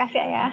kasih ayah.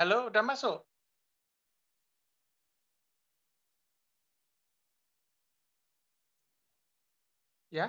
Halo, udah masuk? Ya?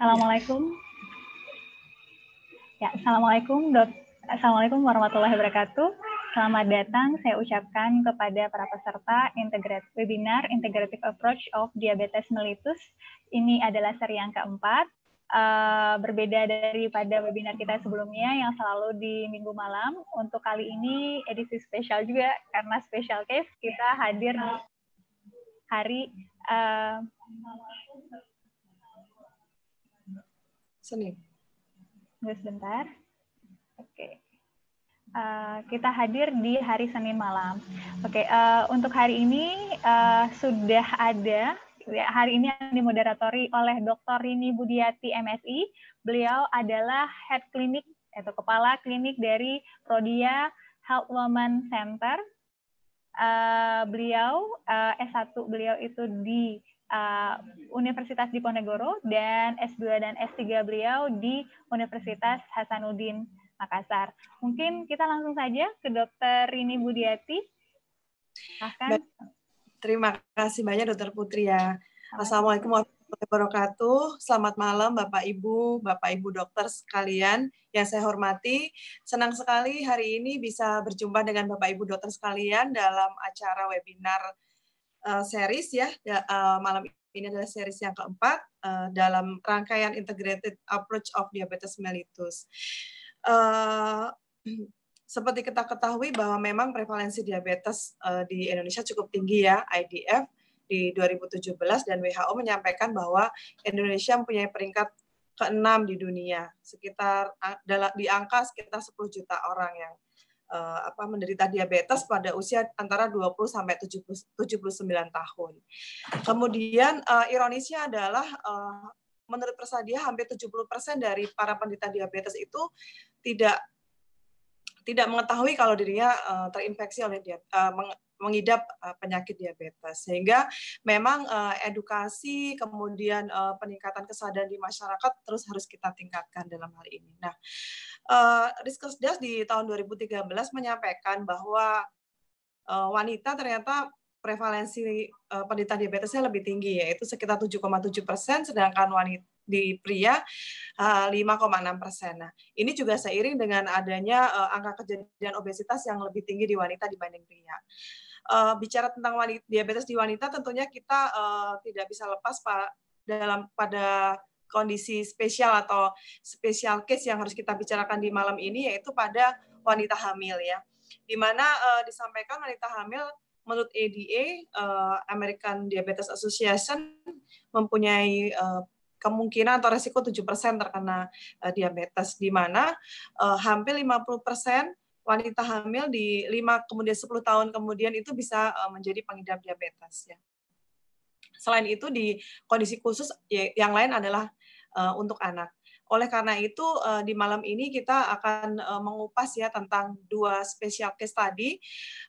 Assalamualaikum. Ya, assalamualaikum. Assalamualaikum warahmatullahi wabarakatuh. Selamat datang saya ucapkan kepada para peserta integrate, webinar Integrative Approach of Diabetes Mellitus. Ini adalah seri yang keempat. Uh, berbeda daripada webinar kita sebelumnya yang selalu di minggu malam, untuk kali ini edisi spesial juga karena special case kita hadir hari uh, Senin. Tunggu sebentar. Oke. Uh, kita hadir di hari Senin malam. Oke, okay, uh, eh, untuk hari ini uh, sudah ada ya, hari ini yang dimoderatori oleh Dr. Rini Budiati MSI. Beliau adalah head klinik atau kepala klinik dari Prodia Health Women Center. Uh, beliau uh, S1 beliau itu di Eh, Universitas Diponegoro dan S2 dan S3 beliau di Universitas Hasanuddin Makassar. Mungkin kita langsung saja ke Dokter Rini Budiati. Terima kasih banyak Dokter Putri ya. Assalamualaikum warahmatullahi wabarakatuh. Selamat malam Bapak Ibu, Bapak Ibu dokter sekalian yang saya hormati. Senang sekali hari ini bisa berjumpa dengan Bapak Ibu dokter sekalian dalam acara webinar uh, series ya da, uh, malam ini adalah series yang keempat uh, dalam rangkaian integrated approach of diabetes mellitus. Uh, seperti kita ketahui bahwa memang prevalensi diabetes uh, di Indonesia cukup tinggi ya IDF di 2017 dan WHO menyampaikan bahwa Indonesia mempunyai peringkat keenam di dunia sekitar di angka sekitar 10 juta orang yang uh, apa menderita diabetes pada usia antara 20 sampai 70, 79 tahun. Kemudian uh, ironisnya adalah uh, menurut Persadia hampir 70% dari para penderita diabetes itu tidak tidak mengetahui kalau dirinya uh, terinfeksi oleh dia, uh, mengidap uh, penyakit diabetes. Sehingga memang uh, edukasi kemudian uh, peningkatan kesadaran di masyarakat terus harus kita tingkatkan dalam hal ini. Nah, uh, Riskesdas di tahun 2013 menyampaikan bahwa uh, wanita ternyata prevalensi uh, penderita diabetesnya lebih tinggi yaitu sekitar 7,7 persen, sedangkan wanita di pria 5,6 eh, persen. Nah, ini juga seiring dengan adanya eh, angka kejadian obesitas yang lebih tinggi di wanita dibanding pria. Eh, bicara tentang diabetes di wanita, tentunya kita tidak bisa lepas pak dalam pada kondisi spesial atau spesial case yang harus kita bicarakan di malam ini yaitu pada wanita hamil ya. Di mana uh, disampaikan wanita hamil menurut ADA uh, American Diabetes Association mempunyai uh, kemungkinan atau resiko 7% terkena eh, diabetes di mana uh, hampir 50% wanita hamil di 5 kemudian 10 tahun kemudian itu bisa eh, menjadi pengidap diabetes ya. Selain itu di kondisi khusus ya, yang lain adalah untuk anak oleh karena itu eh, di malam ini kita akan eh, mengupas ya tentang dua spesial case tadi.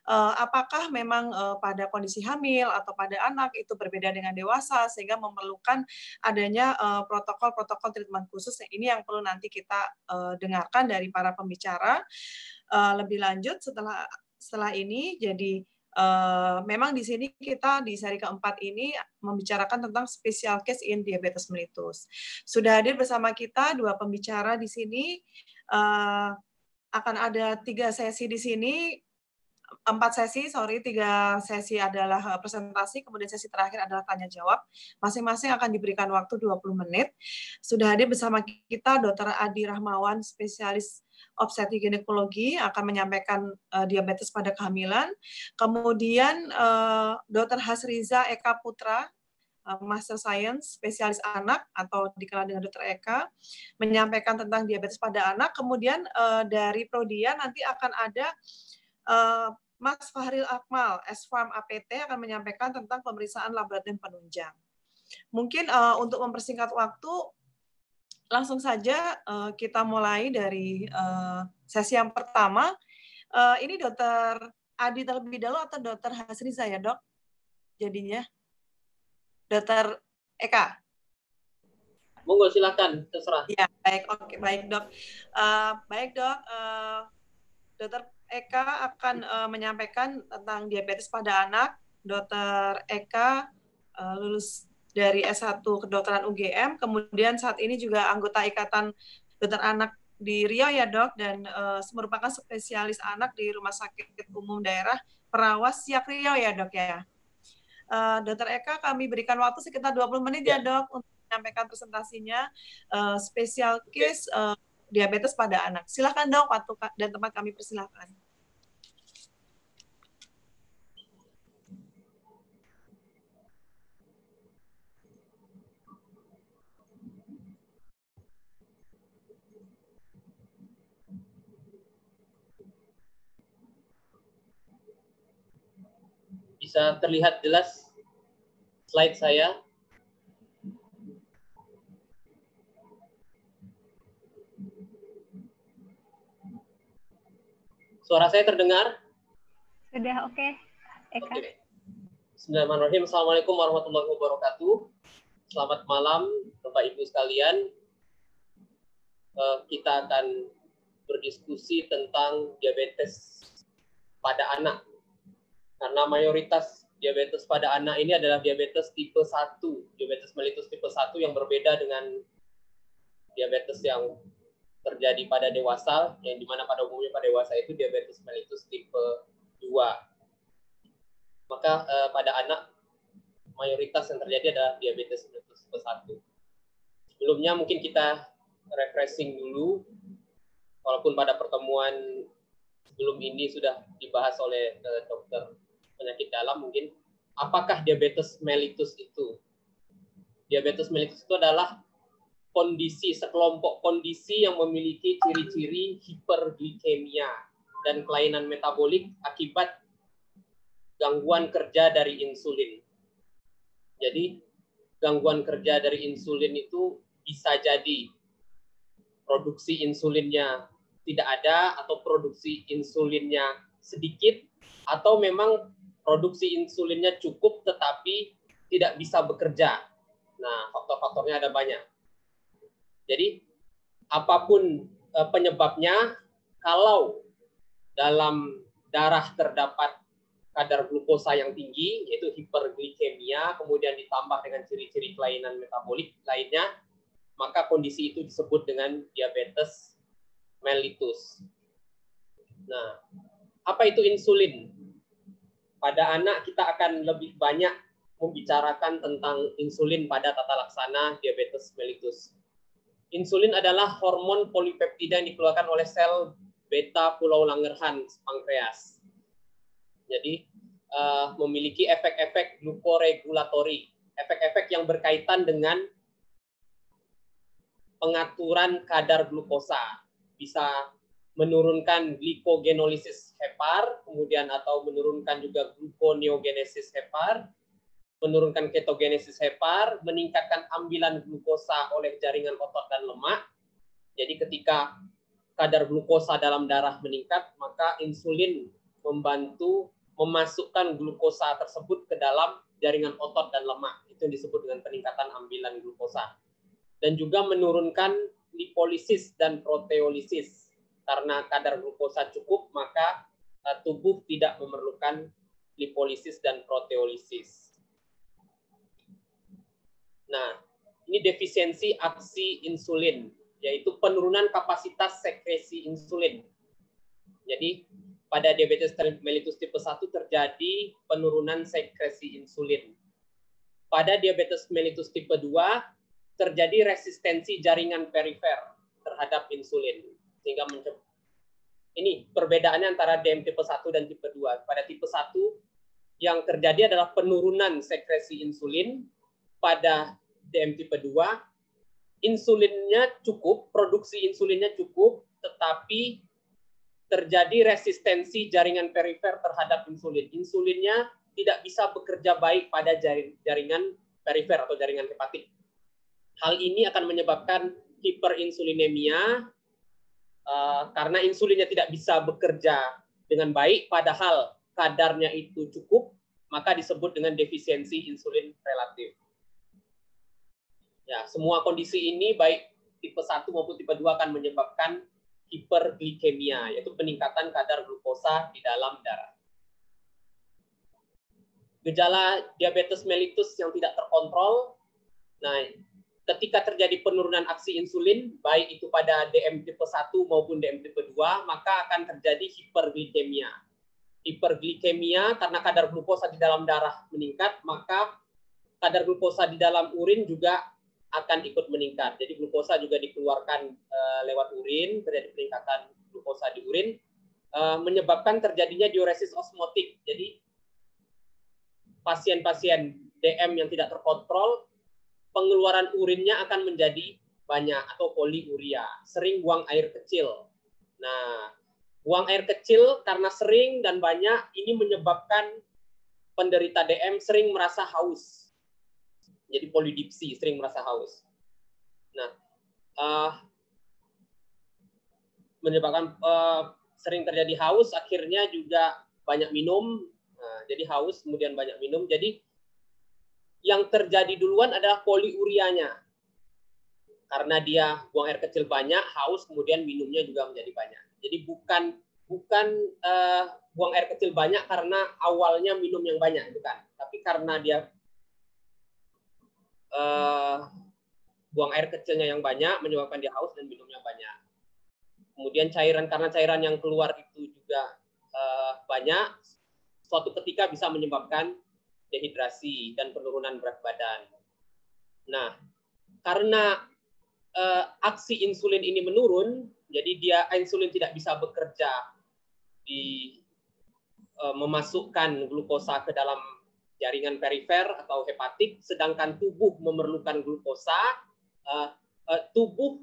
Eh, apakah memang pada kondisi hamil atau pada anak itu berbeda dengan dewasa sehingga memerlukan adanya protokol-protokol uh, treatment khusus. Ini yang perlu nanti kita dengarkan dari para pembicara. lebih lanjut setelah setelah ini jadi Eh, memang di sini kita di seri keempat ini membicarakan tentang special case in diabetes mellitus. Sudah hadir bersama kita dua pembicara di sini. Eh, akan ada tiga sesi di sini empat sesi, sorry, tiga sesi adalah eh, presentasi, kemudian sesi terakhir adalah tanya jawab. Masing-masing akan diberikan waktu 20 menit. Sudah hadir bersama kita Dr. Adi Rahmawan, spesialis obstetri ginekologi akan menyampaikan uh, diabetes pada kehamilan. Kemudian uh, eh, Dr. Hasriza Eka Putra, Master Science, spesialis anak atau dikenal dengan Dokter Eka, menyampaikan tentang diabetes pada anak. Kemudian uh, dari Prodia nanti akan ada uh, Mas Fahril Akmal, S-Farm APT akan menyampaikan tentang pemeriksaan laboratorium penunjang. Mungkin uh, untuk mempersingkat waktu, langsung saja uh, kita mulai dari uh, sesi yang pertama. Uh, ini dokter Adi terlebih dahulu atau dokter Hasriza ya dok? Jadinya dokter Eka. Monggo silakan terserah. Ya baik oke baik dok. Uh, baik dok. Uh, dokter Eka akan uh, menyampaikan tentang diabetes pada anak. Dokter Eka uh, lulus dari S1 Kedokteran UGM, kemudian saat ini juga anggota Ikatan Dokter Anak di Riau ya dok, dan uh, merupakan spesialis anak di Rumah Sakit Umum Daerah Perawas Siak Riau ya dok ya. Uh, Dokter Eka kami berikan waktu sekitar 20 menit ya, ya, dok untuk menyampaikan presentasinya uh, spesial case uh, diabetes pada anak. Silahkan dok waktu dan tempat kami persilahkan. Bisa terlihat jelas slide saya? Suara saya terdengar? Sudah, oke. Okay. Eka. Okay. Bismillahirrahmanirrahim. Assalamualaikum warahmatullahi wabarakatuh. Selamat malam, Bapak Ibu sekalian. Eh, kita akan berdiskusi tentang diabetes pada anak karena mayoritas diabetes pada anak ini adalah diabetes tipe 1, diabetes melitus tipe 1 yang berbeda dengan diabetes yang terjadi pada dewasa, yang dimana pada umumnya pada dewasa itu diabetes melitus tipe 2. Maka eh, pada anak mayoritas yang terjadi adalah diabetes melitus tipe 1. Sebelumnya mungkin kita refreshing dulu, walaupun pada pertemuan sebelum ini sudah dibahas oleh eh, dokter penyakit dalam mungkin apakah diabetes mellitus itu? Diabetes mellitus itu adalah kondisi sekelompok kondisi yang memiliki ciri-ciri hiperglikemia dan kelainan metabolik akibat gangguan kerja dari insulin. Jadi gangguan kerja dari insulin itu bisa jadi produksi insulinnya tidak ada atau produksi insulinnya sedikit atau memang produksi insulinnya cukup tetapi tidak bisa bekerja. Nah, faktor-faktornya ada banyak. Jadi, apapun eh, penyebabnya, kalau dalam darah terdapat kadar glukosa yang tinggi, yaitu hiperglikemia, kemudian ditambah dengan ciri-ciri kelainan metabolik lainnya, maka kondisi itu disebut dengan diabetes mellitus. Nah, apa itu insulin? pada anak kita akan lebih banyak membicarakan tentang insulin pada tata laksana diabetes mellitus. Insulin adalah hormon polipeptida yang dikeluarkan oleh sel beta pulau Langerhans pankreas. Jadi uh, memiliki efek-efek glukoregulatori, efek-efek yang berkaitan dengan pengaturan kadar glukosa. Bisa menurunkan glikogenolisis hepar, kemudian atau menurunkan juga gluconeogenesis hepar, menurunkan ketogenesis hepar, meningkatkan ambilan glukosa oleh jaringan otot dan lemak. Jadi ketika kadar glukosa dalam darah meningkat, maka insulin membantu memasukkan glukosa tersebut ke dalam jaringan otot dan lemak. Itu yang disebut dengan peningkatan ambilan glukosa. Dan juga menurunkan lipolisis dan proteolisis karena kadar glukosa cukup, maka eh, tubuh tidak memerlukan lipolisis dan proteolisis. Nah, ini defisiensi aksi insulin, yaitu penurunan kapasitas sekresi insulin. Jadi, pada diabetes mellitus tipe 1 terjadi penurunan sekresi insulin. Pada diabetes mellitus tipe 2 terjadi resistensi jaringan perifer terhadap insulin sehingga ini perbedaannya antara DM tipe 1 dan tipe 2. Pada tipe 1 yang terjadi adalah penurunan sekresi insulin pada DM tipe 2 insulinnya cukup, produksi insulinnya cukup, tetapi terjadi resistensi jaringan perifer terhadap insulin. Insulinnya tidak bisa bekerja baik pada jaringan perifer atau jaringan hepatik. Hal ini akan menyebabkan hiperinsulinemia Eh, karena insulinnya tidak bisa bekerja dengan baik, padahal kadarnya itu cukup, maka disebut dengan defisiensi insulin relatif. Ya, semua kondisi ini baik tipe 1 maupun tipe 2 akan menyebabkan hiperglikemia, yaitu peningkatan kadar glukosa di dalam darah. Gejala diabetes mellitus yang tidak terkontrol, nah ketika terjadi penurunan aksi insulin, baik itu pada DM tipe 1 maupun DM tipe 2, maka akan terjadi hiperglikemia. Hiperglikemia karena kadar glukosa di dalam darah meningkat, maka kadar glukosa di dalam urin juga akan ikut meningkat. Jadi glukosa juga dikeluarkan e, lewat urin, terjadi peningkatan glukosa di urin, e, menyebabkan terjadinya diuresis osmotik. Jadi pasien-pasien DM yang tidak terkontrol pengeluaran urinnya akan menjadi banyak atau poliuria, sering buang air kecil. Nah, buang air kecil karena sering dan banyak ini menyebabkan penderita DM sering merasa haus. Jadi polidipsi, sering merasa haus. Nah, uh, menyebabkan uh, sering terjadi haus, akhirnya juga banyak minum, nah, jadi haus kemudian banyak minum. Jadi yang terjadi duluan adalah poliurianya. Karena dia buang air kecil banyak, haus, kemudian minumnya juga menjadi banyak. Jadi bukan bukan uh, buang air kecil banyak karena awalnya minum yang banyak, bukan. Tapi karena dia uh, buang air kecilnya yang banyak menyebabkan dia haus dan minumnya banyak. Kemudian cairan karena cairan yang keluar itu juga uh, banyak, suatu ketika bisa menyebabkan dehidrasi dan penurunan berat badan. Nah, karena uh, aksi insulin ini menurun, jadi dia insulin tidak bisa bekerja di uh, memasukkan glukosa ke dalam jaringan perifer atau hepatik, sedangkan tubuh memerlukan glukosa, uh, uh, tubuh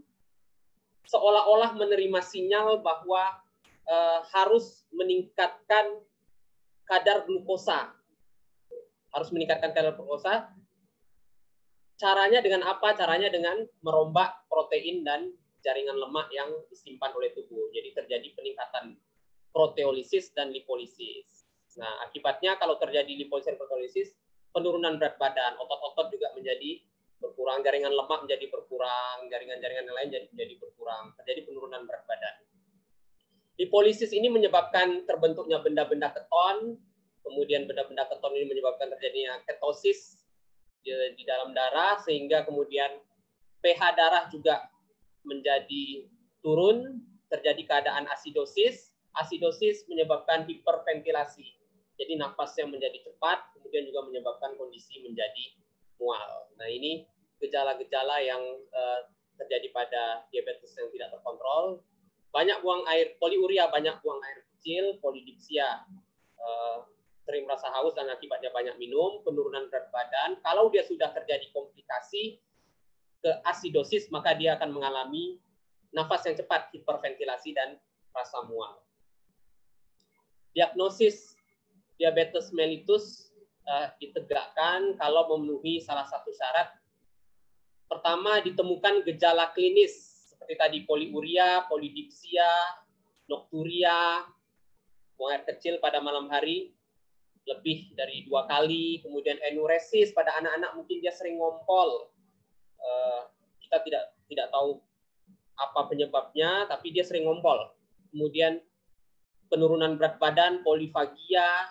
seolah-olah menerima sinyal bahwa uh, harus meningkatkan kadar glukosa harus meningkatkan kadar glukosa. Caranya dengan apa? Caranya dengan merombak protein dan jaringan lemak yang disimpan oleh tubuh. Jadi terjadi peningkatan proteolisis dan lipolisis. Nah, akibatnya kalau terjadi lipolisis dan proteolisis, penurunan berat badan, otot-otot juga menjadi berkurang, jaringan lemak menjadi berkurang, jaringan-jaringan yang lain jadi menjadi berkurang, terjadi penurunan berat badan. Lipolisis ini menyebabkan terbentuknya benda-benda keton kemudian benda-benda keton ini menyebabkan terjadinya ketosis di, ya, di dalam darah sehingga kemudian pH darah juga menjadi turun, terjadi keadaan asidosis. Asidosis menyebabkan hiperventilasi. Jadi nafasnya menjadi cepat, kemudian juga menyebabkan kondisi menjadi mual. Nah, ini gejala-gejala yang uh, terjadi pada diabetes yang tidak terkontrol. Banyak buang air, poliuria banyak buang air kecil, polidipsia uh, sering merasa haus dan akibatnya banyak minum, penurunan berat badan. Kalau dia sudah terjadi komplikasi ke asidosis, maka dia akan mengalami nafas yang cepat, hiperventilasi, dan rasa mual. Diagnosis diabetes mellitus uh, ditegakkan kalau memenuhi salah satu syarat. Pertama, ditemukan gejala klinis seperti tadi poliuria, polidipsia, nokturia, buang air kecil pada malam hari, lebih dari dua kali, kemudian enuresis pada anak-anak mungkin dia sering ngompol. Eh, kita tidak tidak tahu apa penyebabnya, tapi dia sering ngompol. Kemudian penurunan berat badan, polifagia.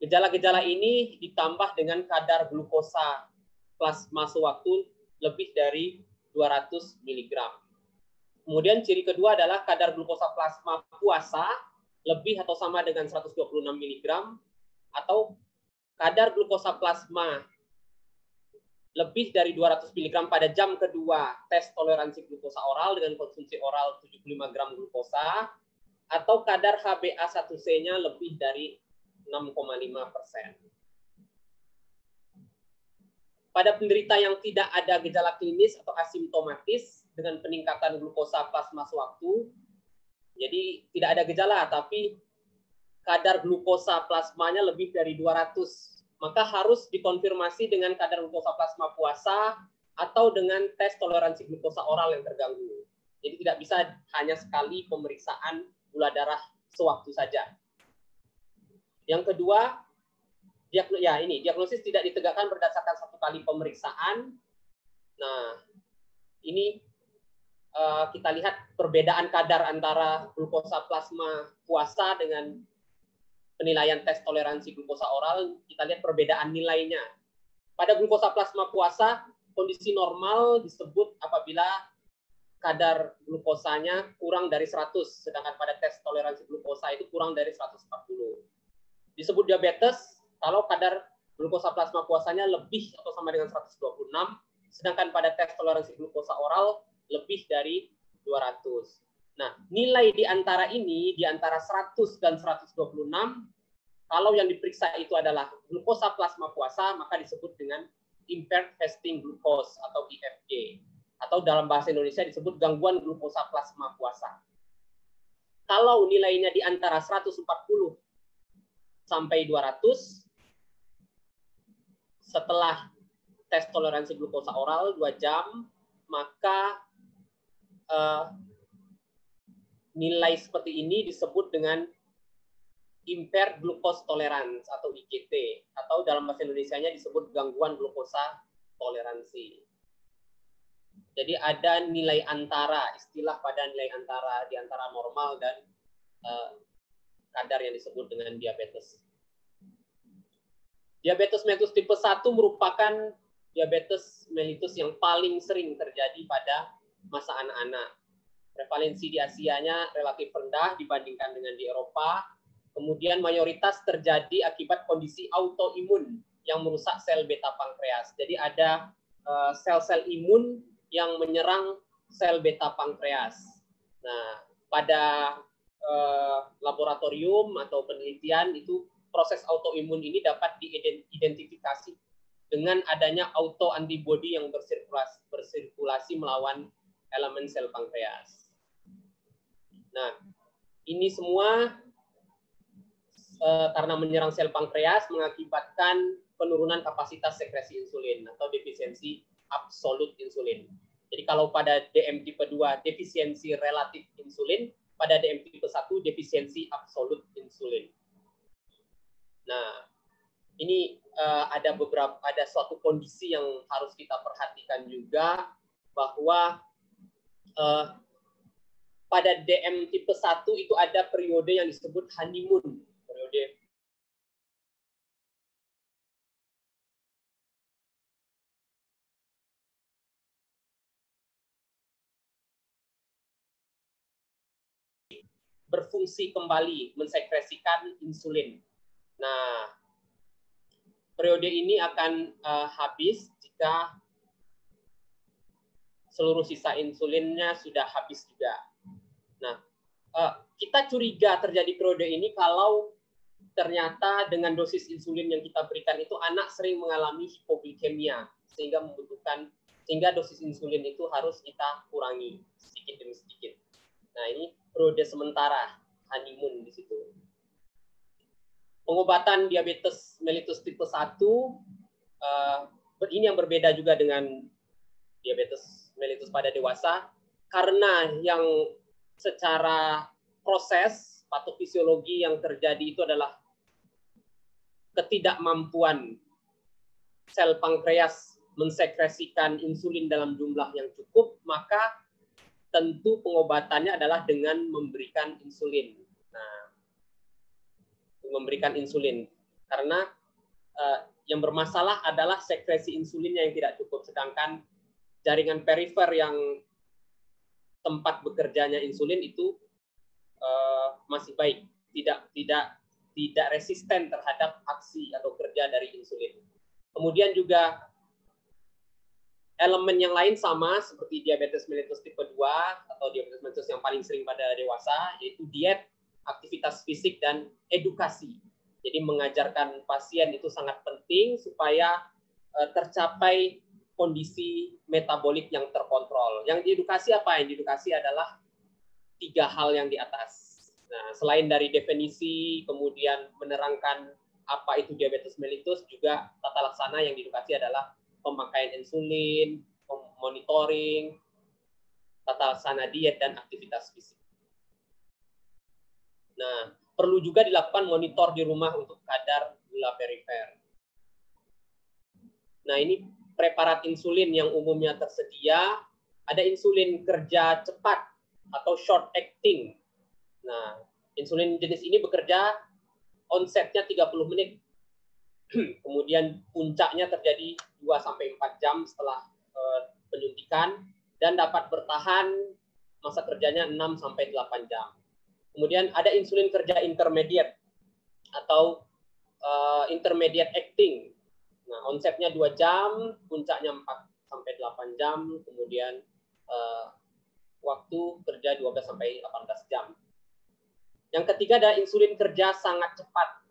Gejala-gejala ini ditambah dengan kadar glukosa plasma sewaktu lebih dari 200 mg. Kemudian ciri kedua adalah kadar glukosa plasma puasa lebih atau sama dengan 126 mg atau kadar glukosa plasma lebih dari 200 mg pada jam kedua tes toleransi glukosa oral dengan konsumsi oral 75 gram glukosa atau kadar HbA1c-nya lebih dari 6,5 persen. Pada penderita yang tidak ada gejala klinis atau asimptomatis dengan peningkatan glukosa plasma sewaktu, jadi tidak ada gejala, tapi kadar glukosa plasmanya lebih dari 200. Maka harus dikonfirmasi dengan kadar glukosa plasma puasa atau dengan tes toleransi glukosa oral yang terganggu. Jadi tidak bisa hanya sekali pemeriksaan gula darah sewaktu saja. Yang kedua, diagnosis, ya ini diagnosis tidak ditegakkan berdasarkan satu kali pemeriksaan. Nah, ini uh, kita lihat perbedaan kadar antara glukosa plasma puasa dengan penilaian tes toleransi glukosa oral, kita lihat perbedaan nilainya. Pada glukosa plasma puasa, kondisi normal disebut apabila kadar glukosanya kurang dari 100, sedangkan pada tes toleransi glukosa itu kurang dari 140. Disebut diabetes kalau kadar glukosa plasma puasanya lebih atau sama dengan 126, sedangkan pada tes toleransi glukosa oral lebih dari 200. Nah, nilai di antara ini, di antara 100 dan 126, kalau yang diperiksa itu adalah glukosa plasma puasa, maka disebut dengan impaired fasting glucose atau IFG. Atau dalam bahasa Indonesia disebut gangguan glukosa plasma puasa. Kalau nilainya di antara 140 sampai 200, setelah tes toleransi glukosa oral 2 jam, maka uh, nilai seperti ini disebut dengan impaired glucose tolerance atau IGT atau dalam bahasa indonesia disebut gangguan glukosa toleransi. Jadi ada nilai antara, istilah pada nilai antara di antara normal dan uh, kadar yang disebut dengan diabetes. Diabetes mellitus tipe 1 merupakan diabetes mellitus yang paling sering terjadi pada masa anak-anak. Prevalensi di Asia-nya relatif rendah dibandingkan dengan di Eropa. Kemudian mayoritas terjadi akibat kondisi autoimun yang merusak sel beta pankreas. Jadi ada eh, sel-sel imun yang menyerang sel beta pankreas. Nah, pada uh, laboratorium atau penelitian itu proses autoimun ini dapat diidentifikasi dengan adanya autoantibodi yang bersirkulasi, bersirkulasi melawan elemen sel pankreas. Nah, ini semua uh, karena menyerang sel pankreas mengakibatkan penurunan kapasitas sekresi insulin atau defisiensi absolut insulin. Jadi kalau pada DM tipe 2 defisiensi relatif insulin, pada DM tipe 1 defisiensi absolut insulin. Nah, ini uh, ada beberapa ada suatu kondisi yang harus kita perhatikan juga bahwa uh, pada DM tipe 1 itu ada periode yang disebut honeymoon, periode berfungsi kembali, mensekresikan insulin. Nah, periode ini akan uh, habis jika seluruh sisa insulinnya sudah habis juga. Nah, eh, kita curiga terjadi periode ini kalau ternyata dengan dosis insulin yang kita berikan itu anak sering mengalami hipoglikemia sehingga membutuhkan sehingga dosis insulin itu harus kita kurangi sedikit demi sedikit. Nah, ini periode sementara honeymoon di situ. Pengobatan diabetes mellitus tipe 1 eh, ini yang berbeda juga dengan diabetes melitus pada dewasa karena yang secara proses patofisiologi yang terjadi itu adalah ketidakmampuan sel pankreas mensekresikan insulin dalam jumlah yang cukup, maka tentu pengobatannya adalah dengan memberikan insulin. Nah, memberikan insulin karena uh, yang bermasalah adalah sekresi insulinnya yang tidak cukup, sedangkan jaringan perifer yang tempat bekerjanya insulin itu uh, masih baik, tidak tidak tidak resisten terhadap aksi atau kerja dari insulin. Kemudian juga elemen yang lain sama seperti diabetes mellitus tipe 2 atau diabetes mellitus yang paling sering pada dewasa yaitu diet, aktivitas fisik dan edukasi. Jadi mengajarkan pasien itu sangat penting supaya eh, tercapai kondisi metabolik yang terkontrol. Yang diedukasi apa? Yang diedukasi adalah tiga hal yang di atas. Nah, selain dari definisi, kemudian menerangkan apa itu diabetes mellitus, juga tata laksana yang diedukasi adalah pemakaian insulin, monitoring, tata laksana diet, dan aktivitas fisik. Nah, perlu juga dilakukan monitor di rumah untuk kadar gula perifer. Nah, ini preparat insulin yang umumnya tersedia, ada insulin kerja cepat atau short acting. Nah, insulin jenis ini bekerja onsetnya 30 menit. Kemudian puncaknya terjadi 2 sampai 4 jam setelah eh, penyuntikan dan dapat bertahan masa kerjanya 6 sampai 8 jam. Kemudian ada insulin kerja intermediate atau eh, intermediate acting Nah, konsepnya dua jam, puncaknya 4 sampai 8 jam, kemudian uh, waktu kerja 12 sampai 18 jam. Yang ketiga ada insulin kerja sangat cepat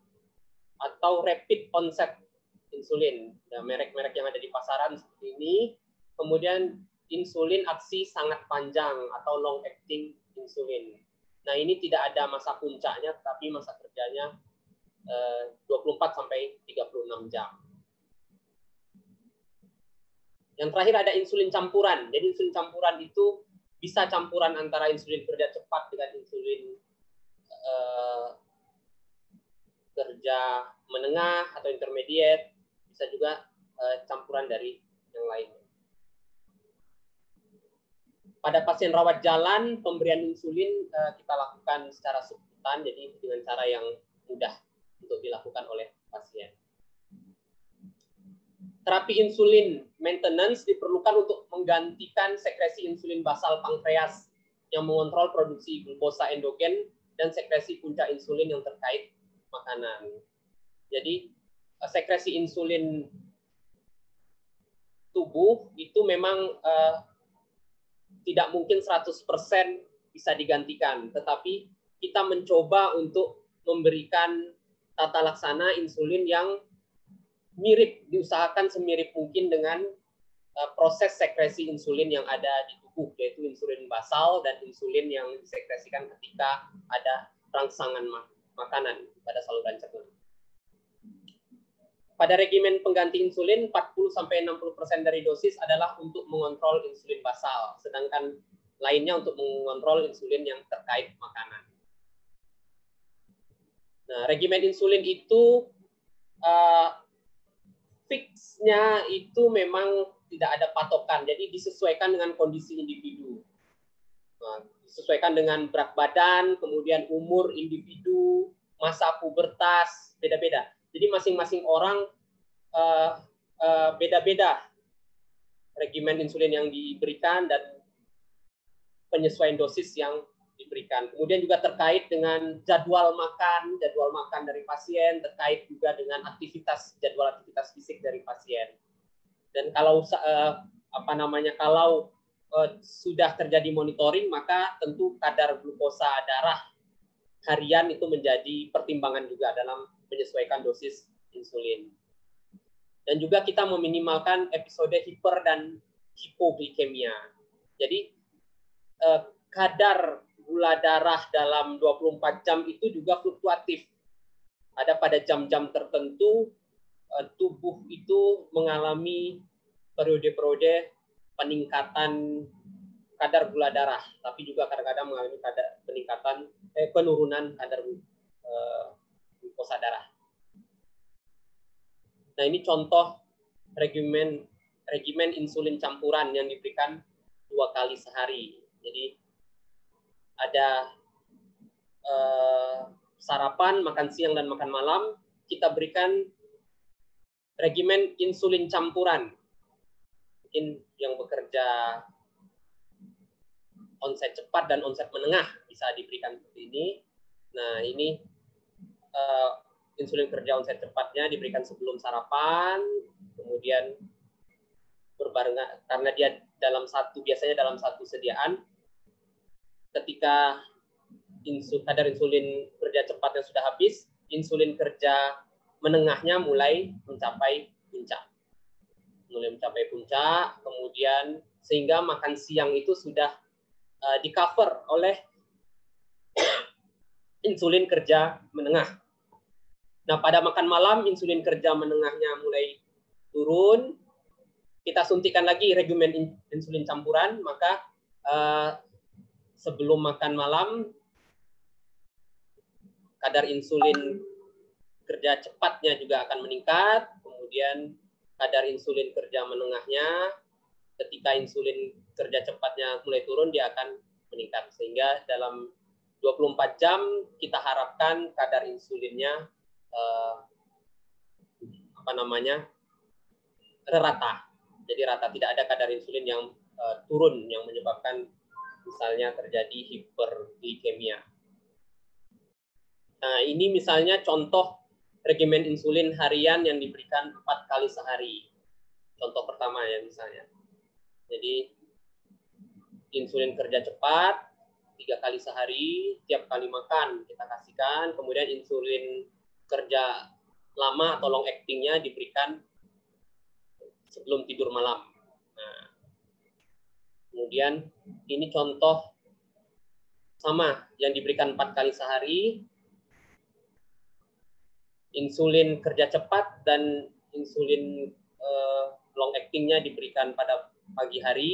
atau rapid onset insulin. Nah, merek-merek yang ada di pasaran seperti ini. Kemudian insulin aksi sangat panjang atau long acting insulin. Nah, ini tidak ada masa puncaknya, tapi masa kerjanya eh, puluh 24 sampai 36 jam. Yang terakhir ada insulin campuran. Jadi insulin campuran itu bisa campuran antara insulin kerja cepat dengan insulin uh, kerja menengah atau intermediate. Bisa juga uh, campuran dari yang lain. Pada pasien rawat jalan, pemberian insulin uh, kita lakukan secara subkutan, jadi dengan cara yang mudah untuk dilakukan oleh pasien terapi insulin maintenance diperlukan untuk menggantikan sekresi insulin basal pankreas yang mengontrol produksi glukosa endogen dan sekresi puncak insulin yang terkait makanan. Jadi eh, sekresi insulin tubuh itu memang uh, tidak mungkin 100% bisa digantikan, tetapi kita mencoba untuk memberikan tata laksana insulin yang mirip diusahakan semirip mungkin dengan eh, proses sekresi insulin yang ada di tubuh yaitu insulin basal dan insulin yang disekresikan ketika ada rangsangan mak makanan pada saluran cerna. Pada regimen pengganti insulin 40 sampai 60% dari dosis adalah untuk mengontrol insulin basal, sedangkan lainnya untuk mengontrol insulin yang terkait makanan. Nah, regimen insulin itu uh, fixnya itu memang tidak ada patokan, jadi disesuaikan dengan kondisi individu. Nah, disesuaikan dengan berat badan, kemudian umur individu, masa pubertas, beda-beda. Jadi masing-masing orang uh, uh, beda-beda regimen insulin yang diberikan dan penyesuaian dosis yang diberikan. Kemudian juga terkait dengan jadwal makan, jadwal makan dari pasien, terkait juga dengan aktivitas jadwal aktivitas fisik dari pasien. Dan kalau eh, apa namanya kalau eh, sudah terjadi monitoring maka tentu kadar glukosa darah harian itu menjadi pertimbangan juga dalam menyesuaikan dosis insulin. Dan juga kita meminimalkan episode hiper dan hipoglikemia. Jadi eh, kadar gula darah dalam 24 jam itu juga fluktuatif. Ada pada jam-jam tertentu eh, tubuh itu mengalami periode-periode peningkatan kadar gula darah, tapi juga kadang-kadang mengalami kadar peningkatan eh, penurunan kadar eh, glukosa darah. Nah ini contoh regimen regimen insulin campuran yang diberikan dua kali sehari. Jadi ada eh, sarapan, makan siang dan makan malam, kita berikan regimen insulin campuran. Mungkin yang bekerja onset cepat dan onset menengah bisa diberikan seperti ini. Nah, ini uh, insulin kerja onset cepatnya diberikan sebelum sarapan, kemudian berbarengan karena dia dalam satu biasanya dalam satu sediaan ketika insul, kadar insulin kerja cepatnya sudah habis, insulin kerja menengahnya mulai mencapai puncak. Mulai mencapai puncak, kemudian sehingga makan siang itu sudah uh, eh, di cover oleh insulin kerja menengah. Nah, pada makan malam insulin kerja menengahnya mulai turun, kita suntikan lagi regimen insulin campuran, maka uh, sebelum makan malam kadar insulin kerja cepatnya juga akan meningkat, kemudian kadar insulin kerja menengahnya, ketika insulin kerja cepatnya mulai turun dia akan meningkat sehingga dalam 24 jam kita harapkan kadar insulinnya eh, apa namanya rata. Jadi rata tidak ada kadar insulin yang eh, turun yang menyebabkan misalnya terjadi hiperglikemia. Nah, ini misalnya contoh regimen insulin harian yang diberikan empat kali sehari. Contoh pertama ya misalnya. Jadi insulin kerja cepat tiga kali sehari, tiap kali makan kita kasihkan. Kemudian insulin kerja lama atau long actingnya diberikan sebelum tidur malam. Nah, Kemudian ini contoh sama yang diberikan empat kali sehari, insulin kerja cepat dan insulin uh, long actingnya diberikan pada pagi hari,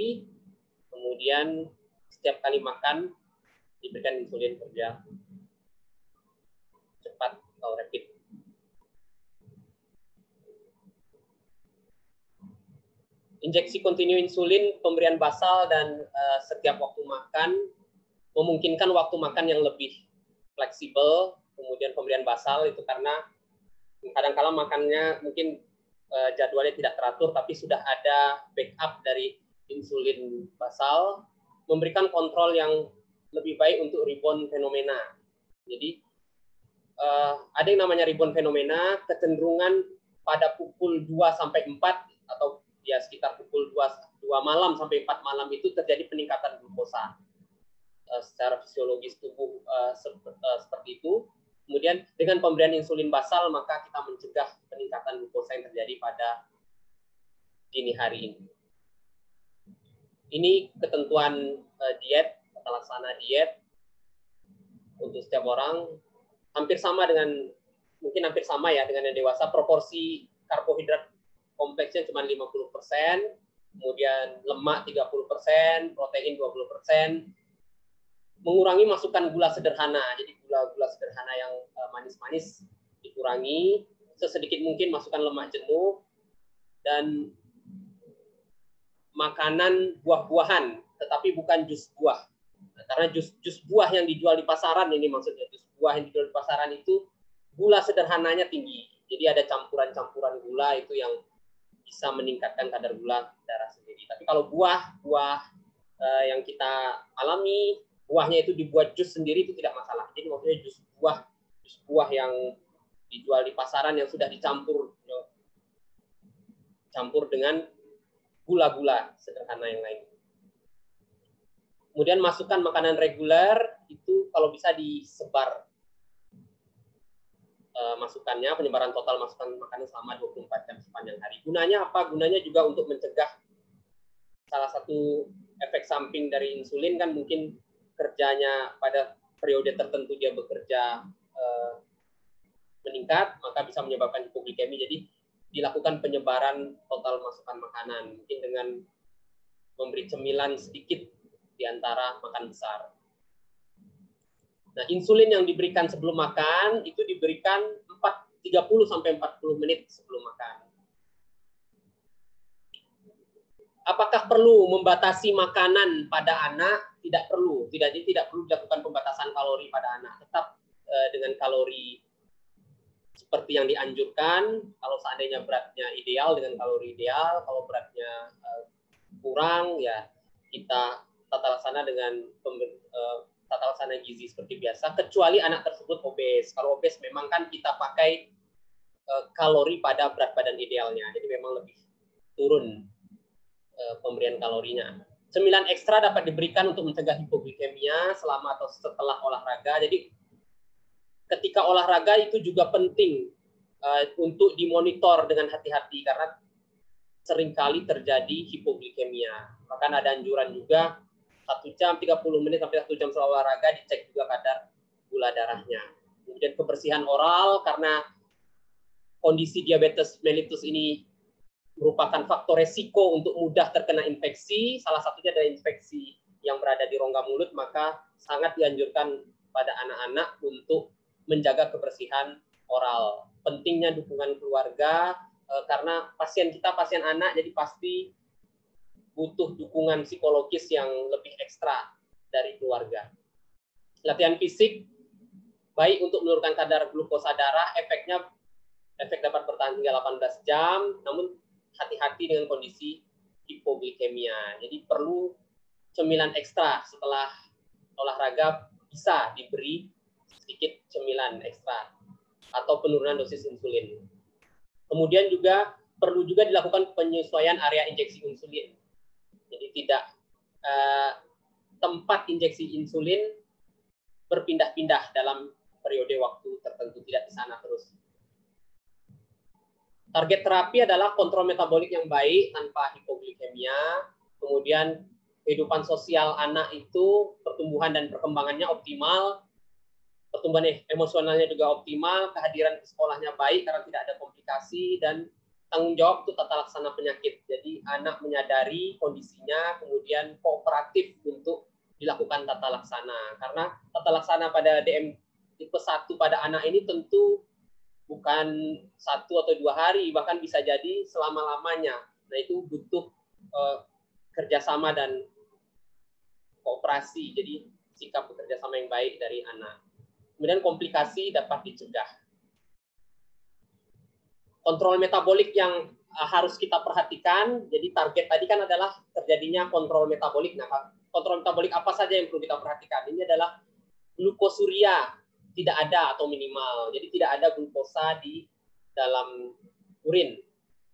kemudian setiap kali makan diberikan insulin kerja cepat atau rapid. Injeksi kontinu insulin, pemberian basal, dan uh, setiap waktu makan memungkinkan waktu makan yang lebih fleksibel. Kemudian pemberian basal itu karena kadang-kala -kadang makannya mungkin uh, jadwalnya tidak teratur, tapi sudah ada backup dari insulin basal, memberikan kontrol yang lebih baik untuk rebound fenomena. Jadi uh, ada yang namanya rebound fenomena, kecenderungan pada pukul 2 sampai 4 atau ya sekitar pukul 2, 2 malam sampai 4 malam itu terjadi peningkatan glukosa uh, secara fisiologis tubuh uh, eh, seperti, uh, seperti itu. Kemudian dengan pemberian insulin basal maka kita mencegah peningkatan glukosa yang terjadi pada dini hari ini. Ini ketentuan uh, diet, laksana diet untuk setiap orang hampir sama dengan mungkin hampir sama ya dengan yang dewasa proporsi karbohidrat kompleksnya cuma 50 persen, kemudian lemak 30 persen, protein 20 persen, mengurangi masukan gula sederhana. Jadi gula-gula sederhana yang eh, manis-manis dikurangi, sesedikit mungkin masukkan lemak jenuh, dan makanan buah-buahan, tetapi bukan jus buah. Nah, karena jus, jus buah yang dijual di pasaran ini maksudnya, jus buah yang dijual di pasaran itu gula sederhananya tinggi. Jadi ada campuran-campuran gula itu yang bisa meningkatkan kadar gula darah sendiri. Tapi kalau buah, buah eh, yang kita alami, buahnya itu dibuat jus sendiri itu tidak masalah. Jadi maksudnya jus buah, jus buah yang dijual di pasaran yang sudah dicampur campur dengan gula-gula sederhana yang lain. Kemudian masukkan makanan reguler itu kalau bisa disebar uh, masukannya, penyebaran total masukan makanan selama 24 jam sepanjang hari. Gunanya apa? Gunanya juga untuk mencegah salah satu efek samping dari insulin kan mungkin kerjanya pada periode tertentu dia bekerja uh, meningkat, maka bisa menyebabkan hipoglikemi. Jadi dilakukan penyebaran total masukan makanan, mungkin dengan memberi cemilan sedikit di antara makan besar. Nah, insulin yang diberikan sebelum makan itu diberikan 4, 30 sampai 40 menit sebelum makan. Apakah perlu membatasi makanan pada anak? Tidak perlu, tidak jadi tidak perlu dilakukan pembatasan kalori pada anak. Tetap eh, dengan kalori seperti yang dianjurkan. Kalau seandainya beratnya ideal dengan kalori ideal, kalau beratnya eh, kurang ya kita tata laksana dengan eh, tata laksana gizi seperti biasa, kecuali anak tersebut obes. Kalau obes memang kan kita pakai eh, kalori pada berat badan idealnya, jadi memang lebih turun eh, pemberian kalorinya. 9 ekstra dapat diberikan untuk mencegah hipoglikemia selama atau setelah olahraga. Jadi ketika olahraga itu juga penting eh, untuk dimonitor dengan hati-hati karena seringkali terjadi hipoglikemia. Bahkan ada anjuran juga satu jam 30 menit sampai satu jam setelah olahraga dicek juga kadar gula darahnya. Kemudian kebersihan oral karena kondisi diabetes mellitus ini merupakan faktor resiko untuk mudah terkena infeksi, salah satunya adalah infeksi yang berada di rongga mulut, maka sangat dianjurkan pada anak-anak untuk menjaga kebersihan oral. Pentingnya dukungan keluarga, eh, karena pasien kita pasien anak, jadi pasti butuh dukungan psikologis yang lebih ekstra dari keluarga. Latihan fisik baik untuk menurunkan kadar glukosa darah, efeknya efek dapat bertahan hingga 18 jam, namun hati-hati dengan kondisi hipoglikemia. Jadi perlu cemilan ekstra setelah olahraga bisa diberi sedikit cemilan ekstra atau penurunan dosis insulin. Kemudian juga perlu juga dilakukan penyesuaian area injeksi insulin jadi tidak eh, tempat injeksi insulin berpindah-pindah dalam periode waktu tertentu, tidak di sana terus. Target terapi adalah kontrol metabolik yang baik tanpa hipoglikemia, kemudian kehidupan sosial anak itu pertumbuhan dan perkembangannya optimal, pertumbuhan emosionalnya juga optimal, kehadiran di sekolahnya baik karena tidak ada komplikasi dan tanggung jawab itu tata laksana penyakit. Jadi anak menyadari kondisinya, kemudian kooperatif untuk dilakukan tata laksana. Karena tata laksana pada DM tipe 1 pada anak ini tentu bukan satu atau dua hari, bahkan bisa jadi selama-lamanya. Nah itu butuh eh, kerjasama dan kooperasi. Jadi sikap bekerja sama yang baik dari anak. Kemudian komplikasi dapat dicegah kontrol metabolik yang eh, harus kita perhatikan. Jadi target tadi kan adalah terjadinya kontrol metabolik. Nah, kontrol metabolik apa saja yang perlu kita perhatikan? Ini adalah glukosuria tidak ada atau minimal. Jadi tidak ada glukosa di dalam urin.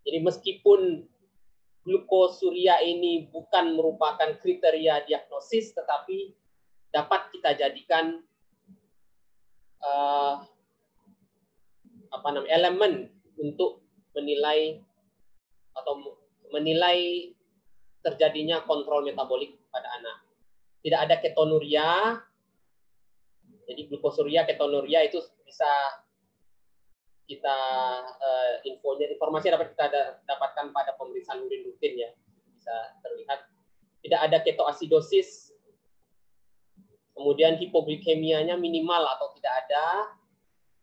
Jadi meskipun glukosuria ini bukan merupakan kriteria diagnosis, tetapi dapat kita jadikan uh, apa namanya elemen untuk menilai atau menilai terjadinya kontrol metabolik pada anak. Tidak ada ketonuria. Jadi glukosuria, ketonuria itu bisa kita uh, infonya informasi dapat kita dapatkan pada pemeriksaan urin rutin ya bisa terlihat tidak ada ketoasidosis kemudian hipoglikemianya minimal atau tidak ada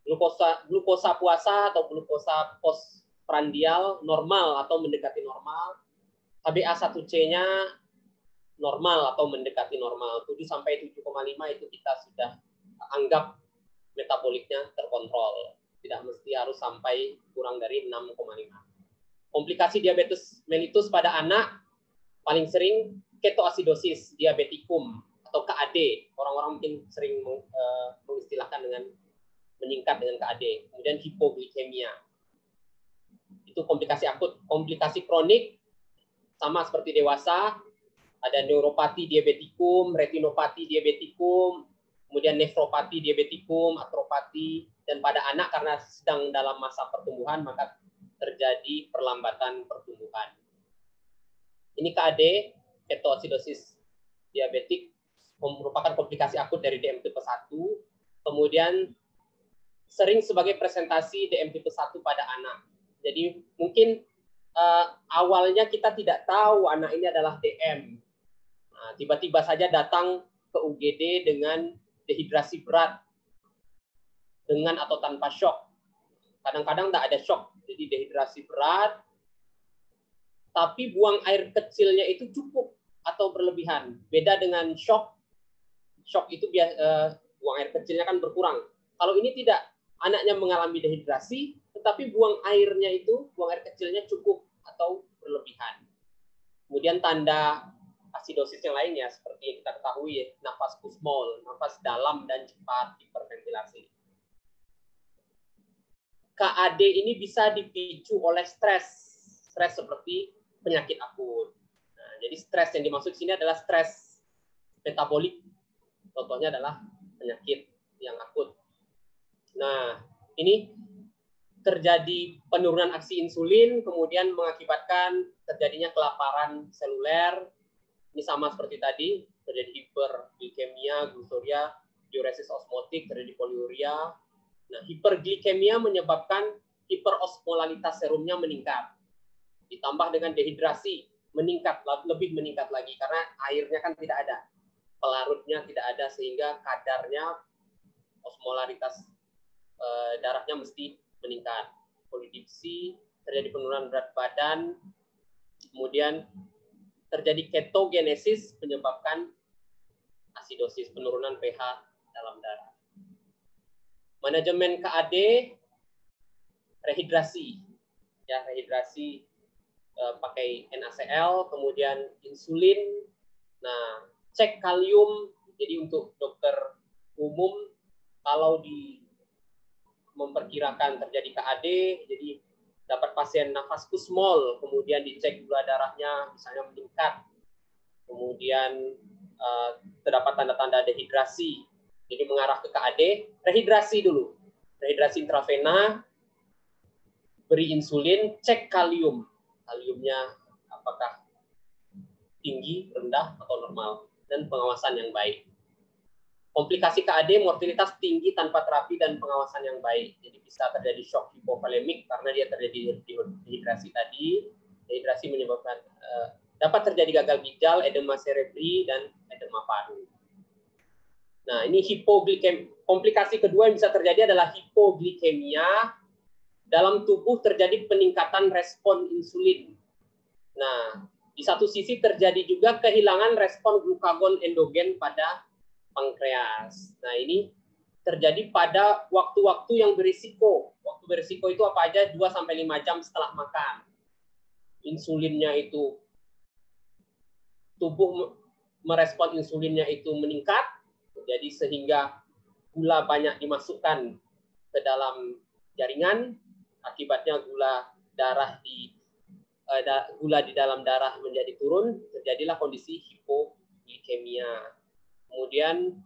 glukosa glukosa puasa atau glukosa postprandial normal atau mendekati normal. HbA1c-nya normal atau mendekati normal. 7 sampai 7,5 itu kita sudah anggap metaboliknya terkontrol. Tidak mesti harus sampai kurang dari 6,5. Komplikasi diabetes mellitus pada anak paling sering ketoasidosis diabetikum atau KAD. Orang-orang mungkin sering eh, mengistilahkan dengan meningkat dengan KAD. Kemudian hipoglikemia. Itu komplikasi akut. Komplikasi kronik sama seperti dewasa, ada neuropati diabetikum, retinopati diabetikum, kemudian nefropati diabetikum, atropati, dan pada anak karena sedang dalam masa pertumbuhan, maka terjadi perlambatan pertumbuhan. Ini KAD, ketoacidosis diabetik, merupakan komplikasi akut dari DM tipe 1, kemudian sering sebagai presentasi DM tipe 1 pada anak. Jadi mungkin uh, awalnya kita tidak tahu anak ini adalah DM. tiba nah, tiba-tiba saja datang ke UGD dengan dehidrasi berat dengan atau tanpa shock. Kadang-kadang tidak ada shock, jadi dehidrasi berat, tapi buang air kecilnya itu cukup atau berlebihan. Beda dengan shock, shock itu biasa, uh, eh, buang air kecilnya kan berkurang. Kalau ini tidak, anaknya mengalami dehidrasi, tetapi buang airnya itu, buang air kecilnya cukup atau berlebihan. Kemudian tanda asidosis yang lainnya, seperti yang kita ketahui, ya, nafas kusmol, nafas dalam dan cepat, hiperventilasi. KAD ini bisa dipicu oleh stres. Stres seperti penyakit akut. Nah, jadi stres yang dimaksud sini adalah stres metabolik. Contohnya adalah penyakit yang akut Nah, ini terjadi penurunan aksi insulin, kemudian mengakibatkan terjadinya kelaparan seluler. Ini sama seperti tadi, terjadi hiperglikemia, glusuria, diuresis osmotik, terjadi poliuria. Nah, hiperglikemia menyebabkan hiperosmolalitas serumnya meningkat. Ditambah dengan dehidrasi, meningkat, lebih meningkat lagi, karena airnya kan tidak ada. Pelarutnya tidak ada, sehingga kadarnya osmolaritas uh, darahnya mesti meningkat. Polidipsi, terjadi penurunan berat badan, kemudian terjadi ketogenesis menyebabkan asidosis penurunan pH dalam darah. Manajemen KAD rehidrasi. Ya, rehidrasi eh, pakai NaCl, kemudian insulin. Nah, cek kalium. Jadi untuk dokter umum kalau di memperkirakan terjadi KAD, jadi dapat pasien nafas kusmol, kemudian dicek gula darahnya misalnya meningkat, kemudian eh, terdapat tanda-tanda dehidrasi, jadi mengarah ke KAD, rehidrasi dulu, rehidrasi intravena, beri insulin, cek kalium, kaliumnya apakah tinggi, rendah, atau normal, dan pengawasan yang baik. Komplikasi KAD mortalitas tinggi tanpa terapi dan pengawasan yang baik. Jadi bisa terjadi shock hipovolemik karena dia terjadi dehidrasi tadi. Dehidrasi menyebabkan uh, dapat terjadi gagal ginjal, edema serebri dan edema paru. Nah, ini hipoglikemia. Komplikasi kedua yang bisa terjadi adalah hipoglikemia. Dalam tubuh terjadi peningkatan respon insulin. Nah, di satu sisi terjadi juga kehilangan respon glukagon endogen pada pankreas. Nah, ini terjadi pada waktu-waktu yang berisiko. Waktu berisiko itu apa aja? 2 sampai lima jam setelah makan. Insulinnya itu tubuh merespon insulinnya itu meningkat, jadi sehingga gula banyak dimasukkan ke dalam jaringan, akibatnya gula darah di eh, gula di dalam darah menjadi turun, terjadilah kondisi hipoglikemia. Kemudian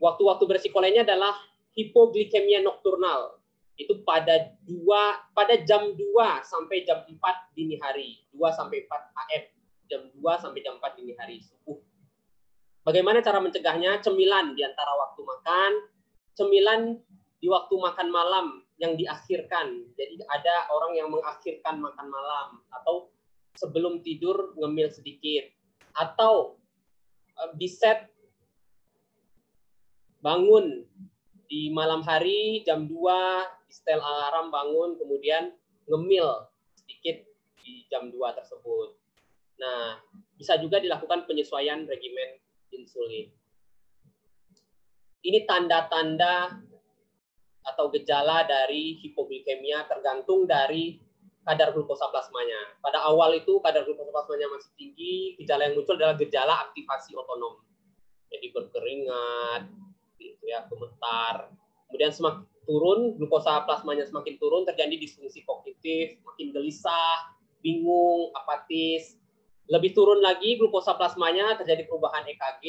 waktu-waktu beresiko lainnya adalah hipoglikemia nokturnal. Itu pada dua pada jam 2 sampai jam 4 dini hari, 2 sampai 4 AM, jam 2 sampai jam 4 dini hari subuh. Bagaimana cara mencegahnya? Cemilan di antara waktu makan, cemilan di waktu makan malam yang diakhirkan. Jadi ada orang yang mengakhirkan makan malam atau sebelum tidur ngemil sedikit atau Biset eh, bangun di malam hari jam 2 setel alarm bangun kemudian ngemil sedikit di jam 2 tersebut. Nah, bisa juga dilakukan penyesuaian regimen insulin. Ini tanda-tanda atau gejala dari hipoglikemia tergantung dari kadar glukosa plasmanya. Pada awal itu kadar glukosa plasmanya masih tinggi, gejala yang muncul adalah gejala aktivasi otonom. Jadi berkeringat, gitu ya, gemetar. Kemudian semakin turun, glukosa plasmanya semakin turun, terjadi disfungsi kognitif, makin gelisah, bingung, apatis. Lebih turun lagi glukosa plasmanya, terjadi perubahan EKG,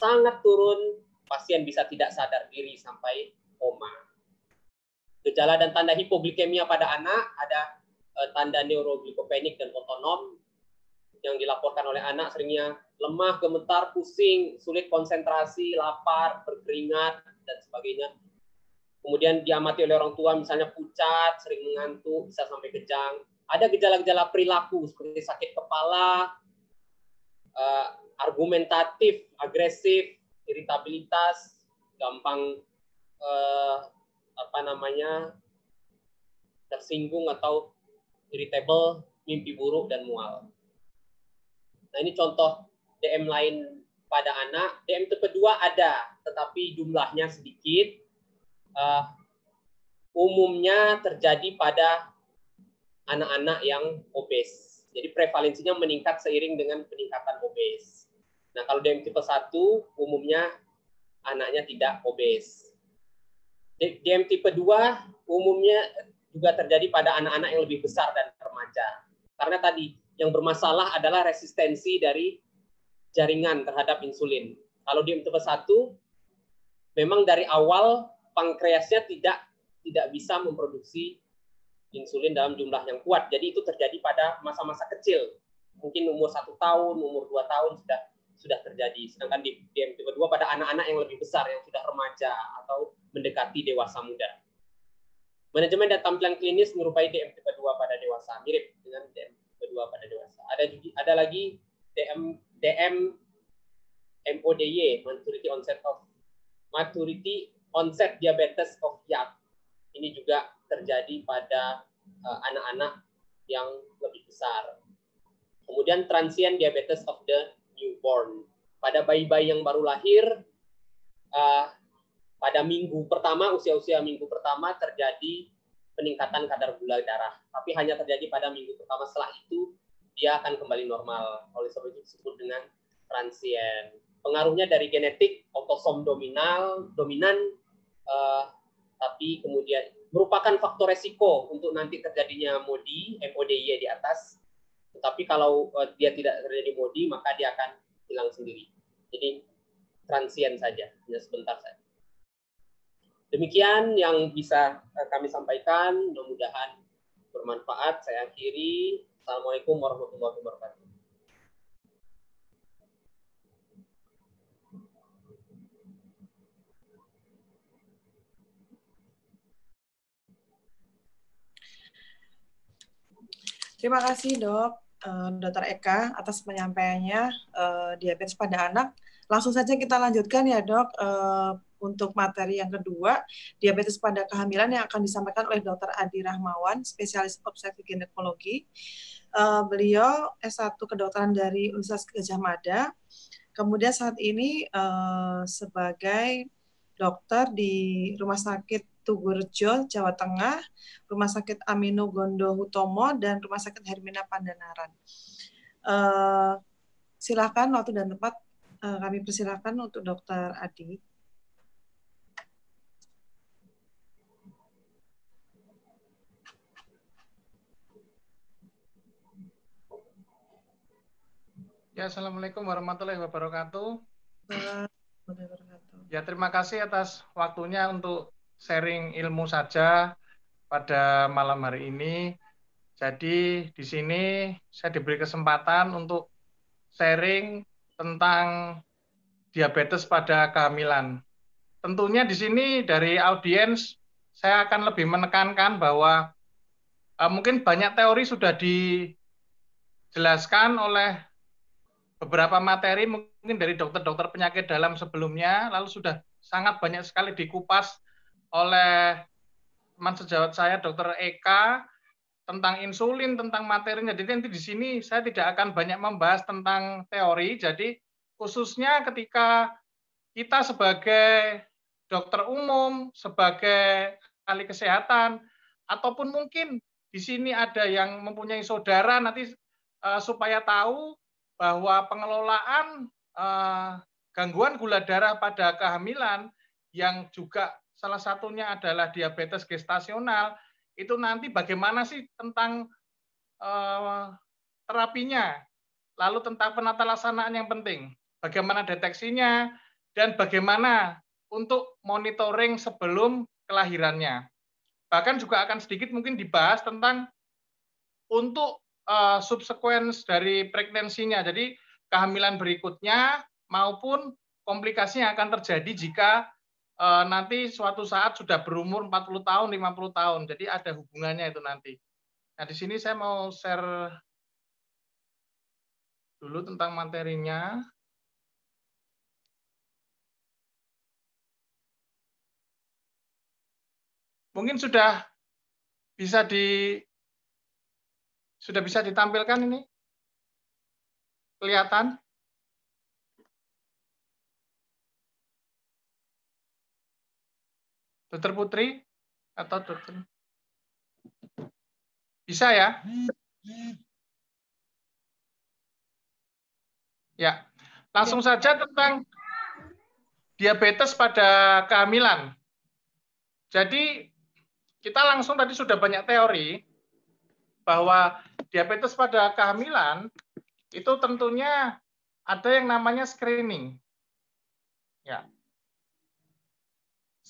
sangat turun, pasien bisa tidak sadar diri sampai koma. Gejala dan tanda hipoglikemia pada anak ada Eh, tanda neuroglikopenik dan otonom yang dilaporkan oleh anak seringnya lemah, gemetar, pusing, sulit konsentrasi, lapar, berkeringat, dan sebagainya. Kemudian diamati oleh orang tua misalnya pucat, sering mengantuk, bisa sampai kejang. Ada gejala-gejala perilaku seperti sakit kepala, eh, argumentatif, agresif, iritabilitas, gampang eh, apa namanya tersinggung atau irritable, mimpi buruk, dan mual. Nah ini contoh DM lain pada anak. DM tipe 2 ada, tetapi jumlahnya sedikit. Uh, umumnya terjadi pada anak-anak yang obes. Jadi prevalensinya meningkat seiring dengan peningkatan obes. Nah, kalau DM tipe 1 umumnya anaknya tidak obes. DM tipe 2 umumnya juga terjadi pada anak-anak yang lebih besar dan remaja. Karena tadi yang bermasalah adalah resistensi dari jaringan terhadap insulin. Kalau di tipe 1 memang dari awal pankreasnya tidak tidak bisa memproduksi insulin dalam jumlah yang kuat. Jadi itu terjadi pada masa-masa kecil. Mungkin umur satu tahun, umur dua tahun sudah sudah terjadi. Sedangkan di DM tipe 2 pada anak-anak yang lebih besar, yang sudah remaja atau mendekati dewasa muda. Manajemen dan tampilan klinis menyerupai DM 2 pada dewasa, mirip dengan DM 2 pada dewasa. Ada juga ada lagi DM DM MODY, maturity onset of maturity onset diabetes of young. Ini juga terjadi pada eh, anak-anak uh, yang lebih besar. Kemudian transient diabetes of the newborn. Pada bayi-bayi yang baru lahir, uh, pada minggu pertama, usia-usia minggu pertama terjadi peningkatan kadar gula darah. Tapi hanya terjadi pada minggu pertama setelah itu, dia akan kembali normal. Oleh sebab itu disebut dengan transient. Pengaruhnya dari genetik, autosom dominal, dominan, eh, tapi kemudian merupakan faktor resiko untuk nanti terjadinya MODI, MODY di atas. Tetapi kalau eh, dia tidak terjadi MODI, maka dia akan hilang sendiri. Jadi transient saja, hanya sebentar saja. Demikian yang bisa eh, kami sampaikan. Mudah-mudahan bermanfaat. Saya akhiri. Assalamualaikum warahmatullahi wabarakatuh. Terima kasih dok, uh, Dokter Eka atas penyampaiannya uh, diabetes pada anak Langsung saja kita lanjutkan ya dok uh, untuk materi yang kedua, diabetes pada kehamilan yang akan disampaikan oleh Dokter Adi Rahmawan, spesialis Obstetri ginekologi. Uh, beliau S1 kedokteran dari Universitas Gajah Mada. Kemudian saat ini uh, sebagai dokter di Rumah Sakit Tugurjo, Jawa Tengah, Rumah Sakit Amino Gondo Hutomo, dan Rumah Sakit Hermina Pandanaran. Uh, silakan waktu dan tempat Eh, kami persilakan untuk Dokter Adi. Ya, assalamualaikum warahmatullahi wabarakatuh. Ya, terima kasih atas waktunya untuk sharing ilmu saja pada malam hari ini. Jadi di sini saya diberi kesempatan untuk sharing tentang diabetes pada kehamilan. Tentunya di sini dari audiens saya akan lebih menekankan bahwa eh, mungkin banyak teori sudah dijelaskan oleh beberapa materi mungkin dari dokter-dokter penyakit dalam sebelumnya lalu sudah sangat banyak sekali dikupas oleh teman sejawat saya dokter Eka tentang insulin, tentang materinya. Jadi nanti di sini saya tidak akan banyak membahas tentang teori. Jadi khususnya ketika kita sebagai dokter umum, sebagai ahli kesehatan, ataupun mungkin di sini ada yang mempunyai saudara nanti uh, supaya tahu bahwa pengelolaan uh, gangguan gula darah pada kehamilan yang juga salah satunya adalah diabetes gestasional itu nanti bagaimana sih tentang eh, terapinya, lalu tentang penata laksanaan yang penting, bagaimana deteksinya, dan bagaimana untuk monitoring sebelum kelahirannya. Bahkan juga akan sedikit mungkin dibahas tentang untuk uh, eh, subsekuens dari pregnancy-nya, jadi kehamilan berikutnya maupun komplikasi yang akan terjadi jika Eh, nanti suatu saat sudah berumur 40 tahun, 50 tahun. Jadi ada hubungannya itu nanti. Nah, di sini saya mau share dulu tentang materinya. Mungkin sudah bisa di sudah bisa ditampilkan ini. Kelihatan? Dokter Putri atau dokter? Bisa ya? Ya. Langsung ya. saja tentang diabetes pada kehamilan. Jadi kita langsung tadi sudah banyak teori bahwa diabetes pada kehamilan itu tentunya ada yang namanya screening. Ya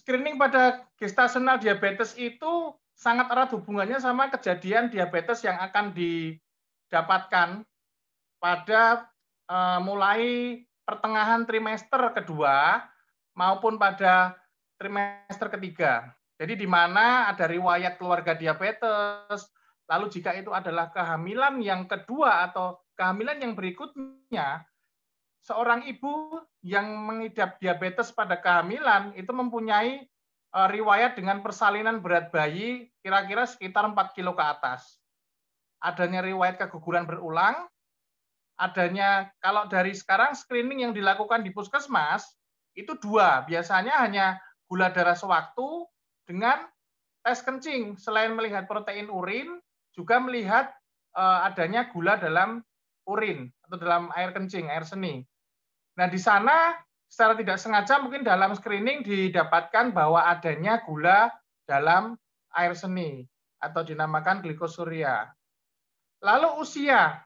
screening pada gestasional diabetes itu sangat erat hubungannya sama kejadian diabetes yang akan didapatkan pada uh, mulai pertengahan trimester kedua maupun pada trimester ketiga. Jadi di mana ada riwayat keluarga diabetes, lalu jika itu adalah kehamilan yang kedua atau kehamilan yang berikutnya, seorang ibu yang mengidap diabetes pada kehamilan itu mempunyai eh, riwayat dengan persalinan berat bayi kira-kira sekitar 4 kilo ke atas. Adanya riwayat keguguran berulang, adanya kalau dari sekarang screening yang dilakukan di puskesmas itu dua, biasanya hanya gula darah sewaktu dengan tes kencing selain melihat protein urin juga melihat eh, adanya gula dalam urin atau dalam air kencing, air seni. Nah, di sana secara tidak sengaja mungkin dalam screening didapatkan bahwa adanya gula dalam air seni atau dinamakan glikosuria. Lalu usia.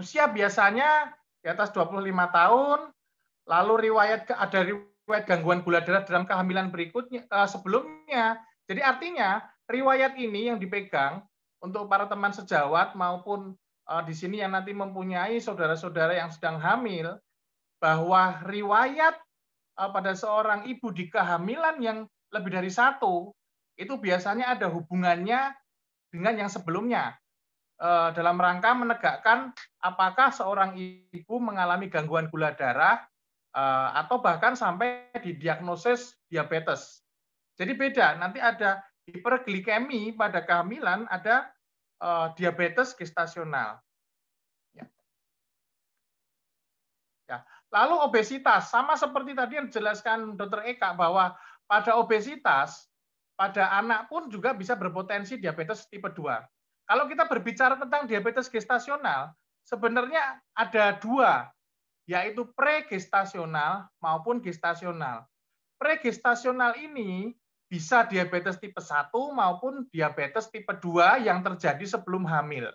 Usia biasanya di atas 25 tahun, lalu riwayat ada riwayat gangguan gula darah dalam kehamilan berikutnya eh, sebelumnya. Jadi artinya riwayat ini yang dipegang untuk para teman sejawat maupun eh, di sini yang nanti mempunyai saudara-saudara yang sedang hamil bahwa riwayat eh, pada seorang ibu di kehamilan yang lebih dari satu itu biasanya ada hubungannya dengan yang sebelumnya eh, dalam rangka menegakkan apakah seorang ibu mengalami gangguan gula darah eh, atau bahkan sampai didiagnosis diabetes. Jadi beda, nanti ada hiperglikemi pada kehamilan, ada diabetes gestasional. Ya. ya. Lalu obesitas, sama seperti tadi yang dijelaskan Dr. Eka bahwa pada obesitas, pada anak pun juga bisa berpotensi diabetes tipe 2. Kalau kita berbicara tentang diabetes gestasional, sebenarnya ada dua, yaitu pregestasional maupun gestasional. Pregestasional ini bisa diabetes tipe 1 maupun diabetes tipe 2 yang terjadi sebelum hamil.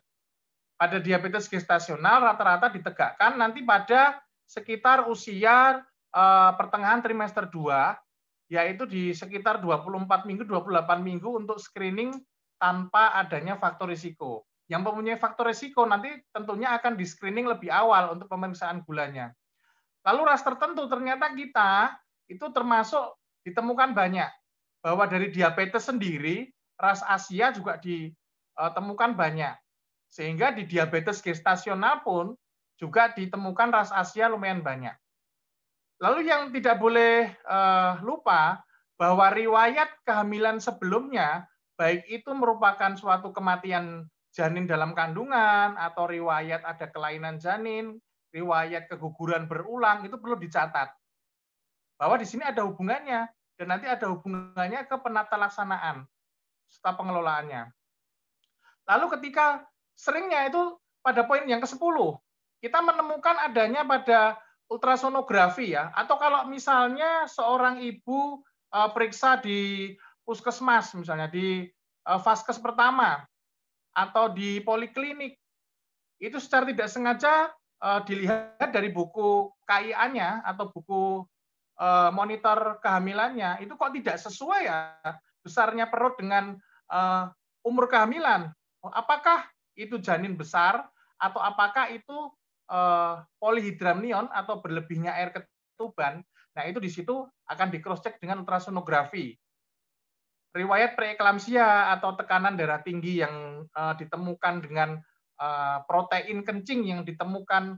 Pada diabetes gestasional rata-rata ditegakkan nanti pada sekitar usia eh, pertengahan trimester 2 yaitu di sekitar 24 minggu 28 minggu untuk screening tanpa adanya faktor risiko. Yang mempunyai faktor risiko nanti tentunya akan di screening lebih awal untuk pemeriksaan gulanya. Lalu ras tertentu ternyata kita itu termasuk ditemukan banyak bahwa dari diabetes sendiri ras Asia juga ditemukan banyak. Sehingga di diabetes gestasional pun juga ditemukan ras Asia lumayan banyak. Lalu yang tidak boleh uh, lupa bahwa riwayat kehamilan sebelumnya baik itu merupakan suatu kematian janin dalam kandungan atau riwayat ada kelainan janin, riwayat keguguran berulang itu perlu dicatat. Bahwa di sini ada hubungannya dan nanti ada hubungannya ke penata laksanaan serta pengelolaannya. Lalu ketika seringnya itu pada poin yang ke-10, kita menemukan adanya pada ultrasonografi ya, atau kalau misalnya seorang ibu e, periksa di puskesmas misalnya di uh, vaskes pertama atau di poliklinik itu secara tidak sengaja e, dilihat dari buku KIA-nya atau buku monitor kehamilannya itu kok tidak sesuai ya besarnya perut dengan umur kehamilan apakah itu janin besar atau apakah itu eh, polihidramnion atau berlebihnya air ketuban, nah itu di situ akan di cross check dengan ultrasonografi. Riwayat preeklamsia atau tekanan darah tinggi yang eh, ditemukan dengan eh, protein kencing yang ditemukan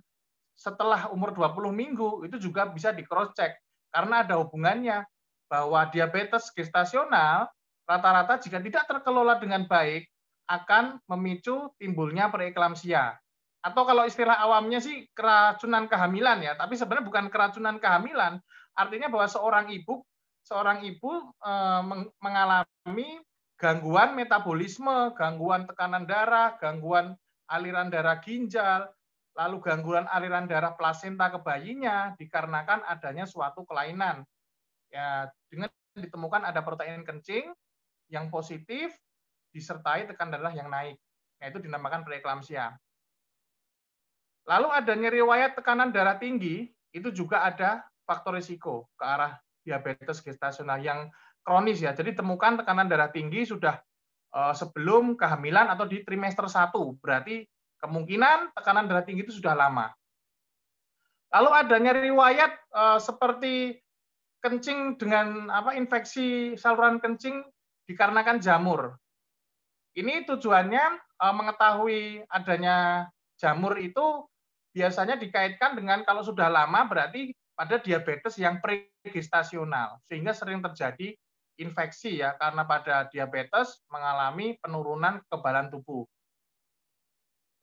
setelah umur 20 minggu itu juga bisa di cross check karena ada hubungannya bahwa diabetes gestasional rata-rata jika tidak terkelola dengan baik akan memicu timbulnya preeklamsia. Atau kalau istilah awamnya sih keracunan kehamilan ya, tapi sebenarnya bukan keracunan kehamilan, artinya bahwa seorang ibu seorang ibu eh, mengalami gangguan metabolisme, gangguan tekanan darah, gangguan aliran darah ginjal, lalu gangguan aliran darah plasenta ke bayinya dikarenakan adanya suatu kelainan. Ya, dengan ditemukan ada protein kencing yang positif disertai tekanan darah yang naik. yaitu dinamakan preeklamsia. Lalu adanya riwayat tekanan darah tinggi itu juga ada faktor risiko ke arah diabetes gestasional yang kronis ya. Jadi temukan tekanan darah tinggi sudah eh, sebelum kehamilan atau di trimester 1. Berarti kemungkinan tekanan darah tinggi itu sudah lama. Lalu adanya riwayat eh, seperti kencing dengan apa infeksi saluran kencing dikarenakan jamur. Ini tujuannya eh, mengetahui adanya jamur itu biasanya dikaitkan dengan kalau sudah lama berarti pada diabetes yang pregestasional sehingga sering terjadi infeksi ya karena pada diabetes mengalami penurunan kekebalan tubuh.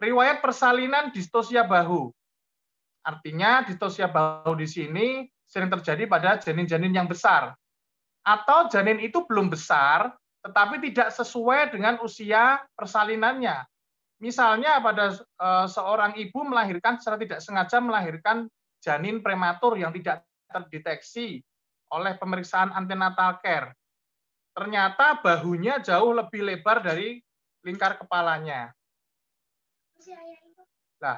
Riwayat persalinan distosia bahu. Artinya distosia bahu di sini sering terjadi pada janin-janin yang besar atau janin itu belum besar tetapi tidak sesuai dengan usia persalinannya Misalnya pada eh, seorang ibu melahirkan secara tidak sengaja melahirkan janin prematur yang tidak terdeteksi oleh pemeriksaan antenatal care. Ternyata bahunya jauh lebih lebar dari lingkar kepalanya. Nah,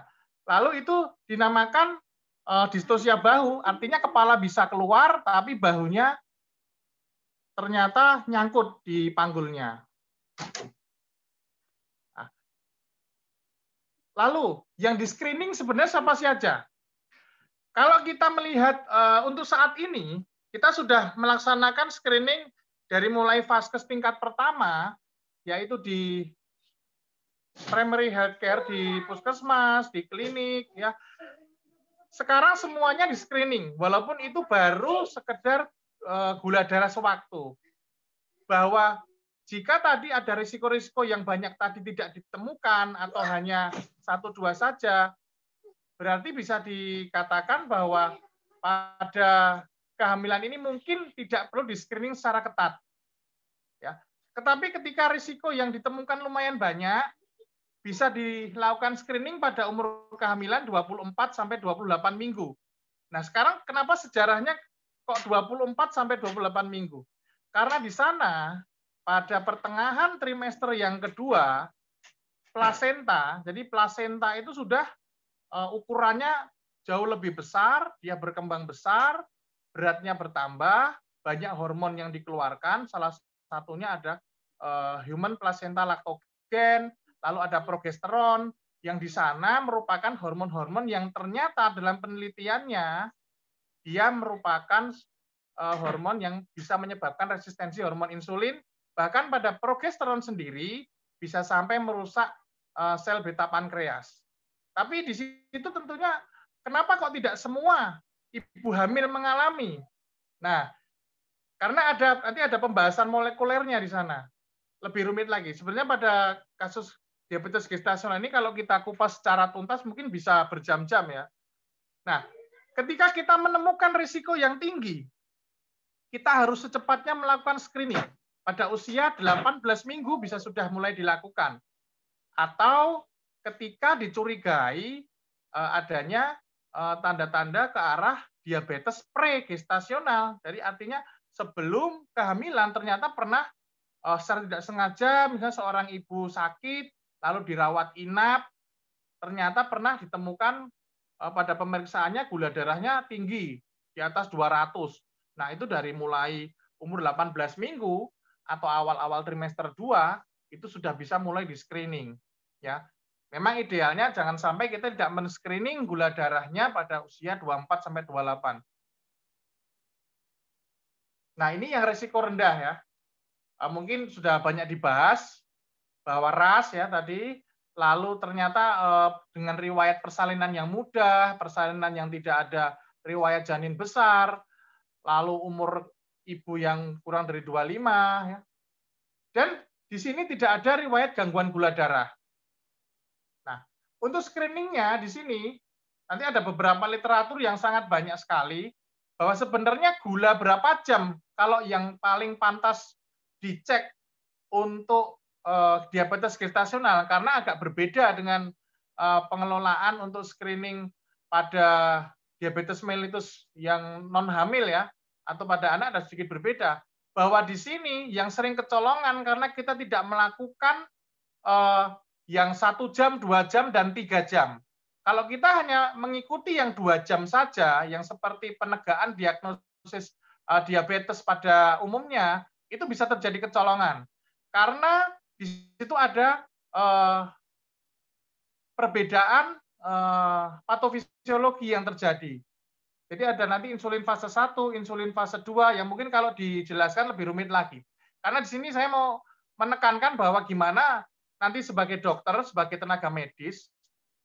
lalu itu dinamakan uh, distosia bahu, artinya kepala bisa keluar tapi bahunya ternyata nyangkut di panggulnya. Lalu yang di screening sebenarnya siapa saja? Kalau kita melihat eh, untuk saat ini kita sudah melaksanakan screening dari mulai vaskes tingkat pertama yaitu di primary healthcare di puskesmas, di klinik ya. Sekarang semuanya di screening walaupun itu baru sekedar eh, gula darah sewaktu. Bahwa jika tadi ada risiko-risiko yang banyak tadi tidak ditemukan atau iya. hanya satu dua saja, berarti bisa dikatakan bahwa pada kehamilan ini mungkin tidak perlu di screening secara ketat. Ya. Tetapi ketika risiko yang ditemukan lumayan banyak, bisa dilakukan screening pada umur kehamilan 24 sampai 28 minggu. Nah, sekarang kenapa sejarahnya kok 24 sampai 28 minggu? Karena di sana pada pertengahan trimester yang kedua plasenta, jadi plasenta itu sudah eh, ukurannya jauh lebih besar, dia berkembang besar, beratnya bertambah, banyak hormon yang dikeluarkan, salah satunya ada eh, human placenta lactogen, lalu ada progesteron, yang di sana merupakan hormon-hormon yang ternyata dalam penelitiannya dia merupakan eh, hormon yang bisa menyebabkan resistensi hormon insulin Bahkan pada progesteron sendiri bisa sampai merusak eh, sel beta pankreas. Tapi di situ tentunya kenapa kok tidak semua ibu hamil mengalami? Nah, karena ada nanti ada pembahasan molekulernya di sana. Lebih rumit lagi. Sebenarnya pada kasus diabetes gestasional ini kalau kita kupas secara tuntas mungkin bisa berjam-jam ya. Nah, ketika kita menemukan risiko yang tinggi, kita harus secepatnya melakukan screening pada usia 18 minggu bisa sudah mulai dilakukan. Atau ketika dicurigai eh, adanya eh, tanda-tanda ke arah diabetes pregestasional. Jadi artinya sebelum kehamilan ternyata pernah eh, secara tidak sengaja misalnya seorang ibu sakit lalu dirawat inap ternyata pernah ditemukan pada pemeriksaannya gula darahnya tinggi di atas 200. Nah, itu dari mulai umur 18 minggu atau awal-awal trimester 2 itu sudah bisa mulai di screening ya. Memang idealnya jangan sampai kita tidak men-screening gula darahnya pada usia 24 sampai 28. Nah, ini yang resiko rendah ya. Eh, mungkin sudah banyak dibahas bahwa ras ya tadi lalu ternyata eh, dengan riwayat persalinan yang mudah, persalinan yang tidak ada riwayat janin besar, lalu umur ibu yang kurang dari 25 ya. Dan di sini tidak ada riwayat gangguan gula darah. Nah, untuk screeningnya di sini nanti ada beberapa literatur yang sangat banyak sekali bahwa sebenarnya gula berapa jam kalau yang paling pantas dicek untuk uh, diabetes gestasional karena agak berbeda dengan uh, pengelolaan untuk screening pada diabetes mellitus yang non hamil ya atau pada anak ada sedikit berbeda bahwa di sini yang sering kecolongan karena kita tidak melakukan uh, yang satu jam, dua jam, dan tiga jam. Kalau kita hanya mengikuti yang dua jam saja, yang seperti penegaan diagnosis uh, diabetes pada umumnya, itu bisa terjadi kecolongan. Karena di situ ada uh, perbedaan uh, patofisiologi yang terjadi. Jadi ada nanti insulin fase 1, insulin fase 2 yang mungkin kalau dijelaskan lebih rumit lagi. Karena di sini saya mau menekankan bahwa gimana nanti sebagai dokter, sebagai tenaga medis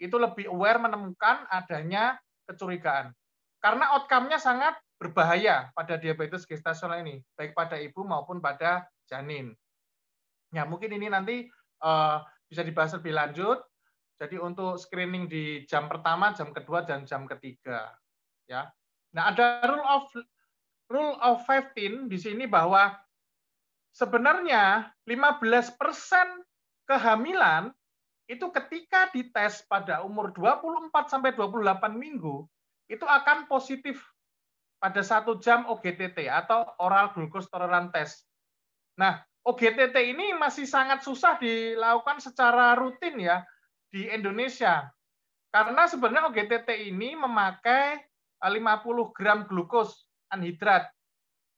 itu lebih aware menemukan adanya kecurigaan. Karena outcome-nya sangat berbahaya pada diabetes gestasional ini, baik pada ibu maupun pada janin. Ya, mungkin ini nanti uh, bisa dibahas lebih lanjut. Jadi untuk screening di jam pertama, jam kedua, dan jam ketiga ya. Nah, ada rule of rule of 15 di sini bahwa sebenarnya 15% kehamilan itu ketika dites pada umur 24 sampai 28 minggu itu akan positif pada satu jam OGTT atau oral glucose tolerance test. Nah, OGTT ini masih sangat susah dilakukan secara rutin ya di Indonesia. Karena sebenarnya OGTT ini memakai 50 ah, gram glukos anhidrat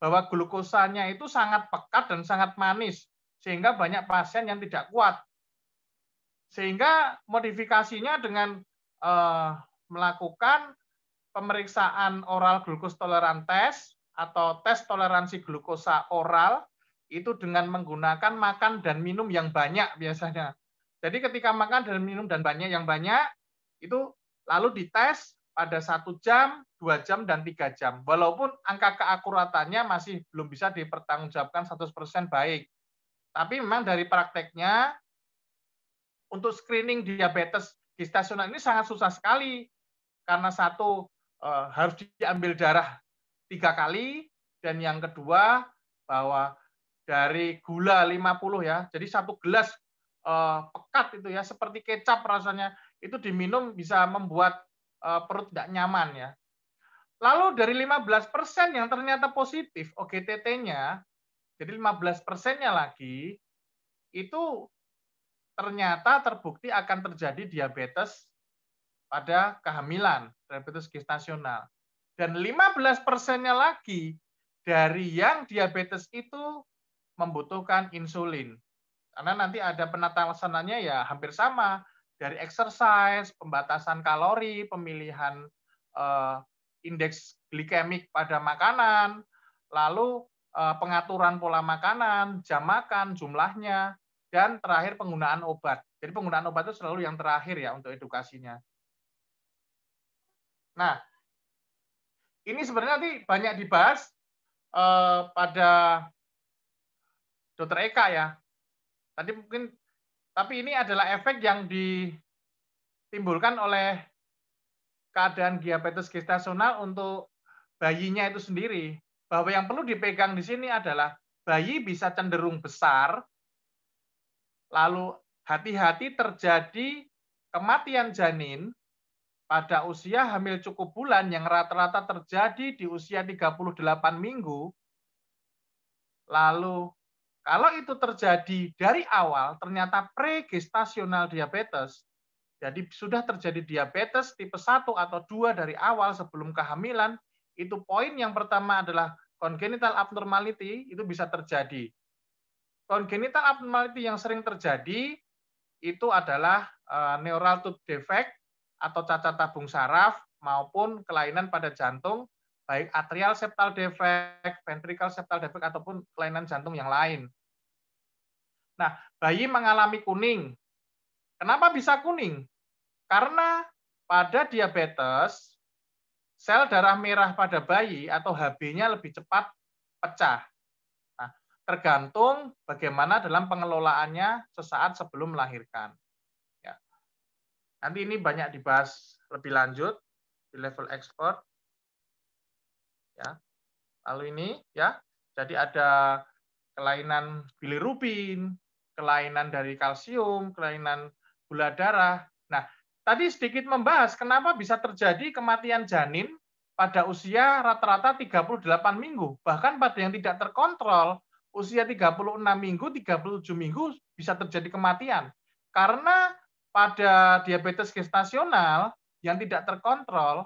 bahwa glukosanya itu sangat pekat dan sangat manis sehingga banyak pasien yang tidak kuat. Sehingga modifikasinya dengan eh, melakukan pemeriksaan oral glukos toleran test atau tes toleransi glukosa oral itu dengan menggunakan makan dan minum yang banyak biasanya. Jadi ketika makan dan minum dan banyak yang banyak itu lalu dites pada satu jam, dua jam, dan tiga jam. Walaupun angka keakuratannya masih belum bisa dipertanggungjawabkan 100% baik. Tapi memang dari prakteknya, untuk screening diabetes di stasiun ini sangat susah sekali. Karena satu, eh, harus diambil darah tiga kali, dan yang kedua, bahwa dari gula 50 ya, jadi satu gelas eh, pekat itu ya, seperti kecap rasanya, itu diminum bisa membuat Eh, perut tidak nyaman ya. Lalu dari 15% yang ternyata positif OGTT-nya, jadi 15%-nya lagi itu ternyata terbukti akan terjadi diabetes pada kehamilan, diabetes gestasional. Dan 15%-nya lagi dari yang diabetes itu membutuhkan insulin. Karena nanti ada penatasanannya ya hampir sama dari exercise, pembatasan kalori, pemilihan uh, indeks glikemik pada makanan, lalu uh, pengaturan pola makanan, jam makan, jumlahnya, dan terakhir penggunaan obat. Jadi penggunaan obat itu selalu yang terakhir ya untuk edukasinya. Nah, ini sebenarnya nanti banyak dibahas uh, pada Dokter Eka ya. Tadi mungkin tapi ini adalah efek yang ditimbulkan oleh keadaan diabetes gestasional untuk bayinya itu sendiri. Bahwa yang perlu dipegang di sini adalah bayi bisa cenderung besar, lalu hati-hati terjadi kematian janin pada usia hamil cukup bulan yang rata-rata terjadi di usia 38 minggu, lalu kalau itu terjadi dari awal, ternyata pregestasional diabetes, jadi sudah terjadi diabetes tipe 1 atau 2 dari awal sebelum kehamilan, itu poin yang pertama adalah congenital abnormality itu bisa terjadi. Congenital abnormality yang sering terjadi itu adalah eh, neural tube defect atau cacat tabung saraf maupun kelainan pada jantung baik atrial septal defect, ventricular septal defect ataupun kelainan jantung yang lain. Nah, bayi mengalami kuning. Kenapa bisa kuning? Karena pada diabetes sel darah merah pada bayi atau HB-nya lebih cepat pecah. Nah, tergantung bagaimana dalam pengelolaannya sesaat sebelum melahirkan. Ya. Nanti ini banyak dibahas lebih lanjut di level expert ya. Lalu ini ya, jadi ada kelainan bilirubin, kelainan dari kalsium, kelainan gula darah. Nah, tadi sedikit membahas kenapa bisa terjadi kematian janin pada usia rata-rata 38 minggu. Bahkan pada yang tidak terkontrol, usia 36 minggu, 37 minggu bisa terjadi kematian. Karena pada diabetes gestasional yang tidak terkontrol,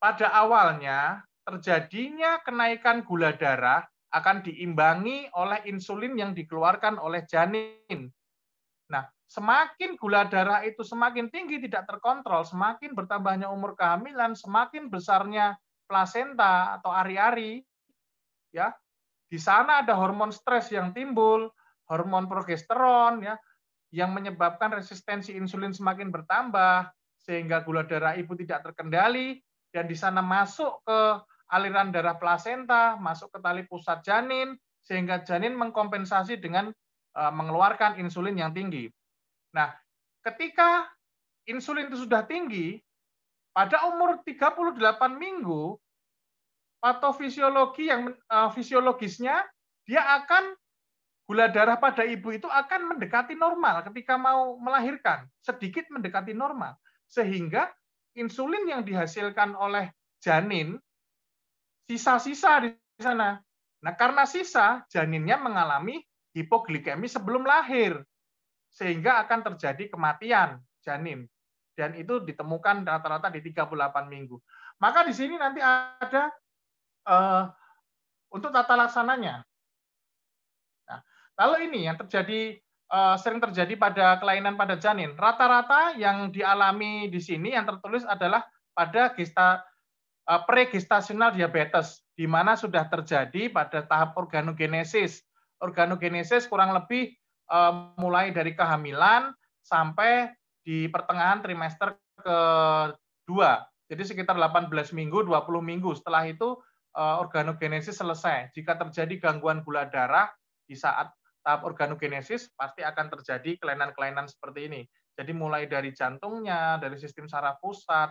pada awalnya terjadinya kenaikan gula darah akan diimbangi oleh insulin yang dikeluarkan oleh janin. Nah, semakin gula darah itu semakin tinggi tidak terkontrol, semakin bertambahnya umur kehamilan, semakin besarnya plasenta atau ari-ari, ya. Di sana ada hormon stres yang timbul, hormon progesteron ya, yang menyebabkan resistensi insulin semakin bertambah sehingga gula darah ibu tidak terkendali dan di sana masuk ke aliran darah plasenta masuk ke tali pusat janin, sehingga janin mengkompensasi dengan eh, mengeluarkan insulin yang tinggi. Nah, ketika insulin itu sudah tinggi, pada umur 38 minggu, patofisiologi yang eh, fisiologisnya dia akan gula darah pada ibu itu akan mendekati normal ketika mau melahirkan, sedikit mendekati normal. Sehingga insulin yang dihasilkan oleh janin sisa-sisa di sana. Nah, karena sisa, janinnya mengalami hipoglikemi sebelum lahir, sehingga akan terjadi kematian janin. Dan itu ditemukan rata-rata di 38 minggu. Maka di sini nanti ada uh, untuk tata laksananya. Nah, lalu ini yang terjadi uh, sering terjadi pada kelainan pada janin. Rata-rata yang dialami di sini yang tertulis adalah pada gesta Eh, Pregestasional diabetes, di mana sudah terjadi pada tahap organogenesis. Organogenesis kurang lebih eh, mulai dari kehamilan sampai di pertengahan trimester kedua. Jadi sekitar 18 minggu, 20 minggu. Setelah itu eh, organogenesis selesai. Jika terjadi gangguan gula darah di saat tahap organogenesis, pasti akan terjadi kelainan-kelainan seperti ini. Jadi mulai dari jantungnya, dari sistem saraf pusat,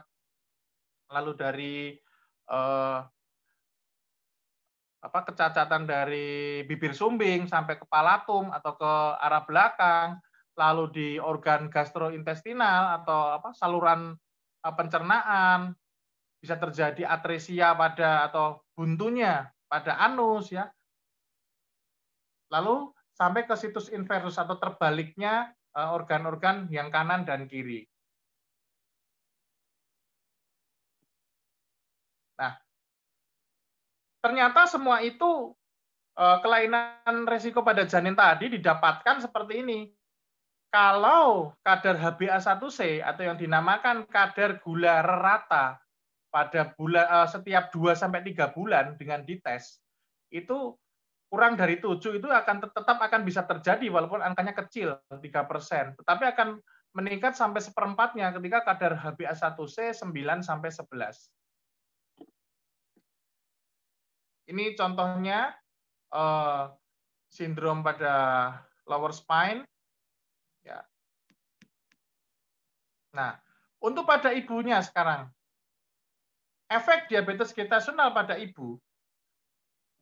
lalu dari eh, apa kecacatan dari bibir sumbing sampai ke palatum atau ke arah belakang, lalu di organ gastrointestinal atau apa saluran eh, pencernaan bisa terjadi atresia pada atau buntunya pada anus ya. Lalu sampai ke situs inversus atau terbaliknya eh, organ-organ yang kanan dan kiri. ternyata semua itu eh, kelainan resiko pada janin tadi didapatkan seperti ini. Kalau kadar HbA1c atau yang dinamakan kadar gula rata pada bulan eh, setiap 2 sampai 3 bulan dengan dites itu kurang dari 7 itu akan tetap akan bisa terjadi walaupun angkanya kecil 3%, tetapi akan meningkat sampai seperempatnya ketika kadar HbA1c 9 sampai 11. Ini contohnya uh, sindrom pada lower spine. Ya. Nah, untuk pada ibunya sekarang, efek diabetes gestasional pada ibu,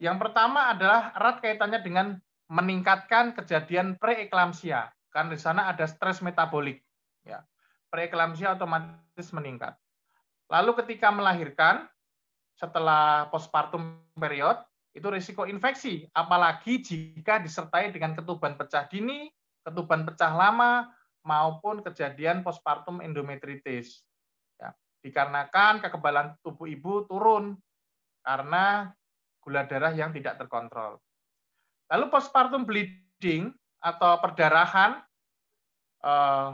yang pertama adalah erat kaitannya dengan meningkatkan kejadian preeklamsia. kan di sana ada stres metabolik. Ya. Preeklamsia otomatis meningkat. Lalu ketika melahirkan, setelah postpartum period itu risiko infeksi, apalagi jika disertai dengan ketuban pecah dini, ketuban pecah lama, maupun kejadian postpartum endometritis. Ya, dikarenakan kekebalan tubuh ibu turun karena gula darah yang tidak terkontrol. Lalu postpartum bleeding atau perdarahan eh,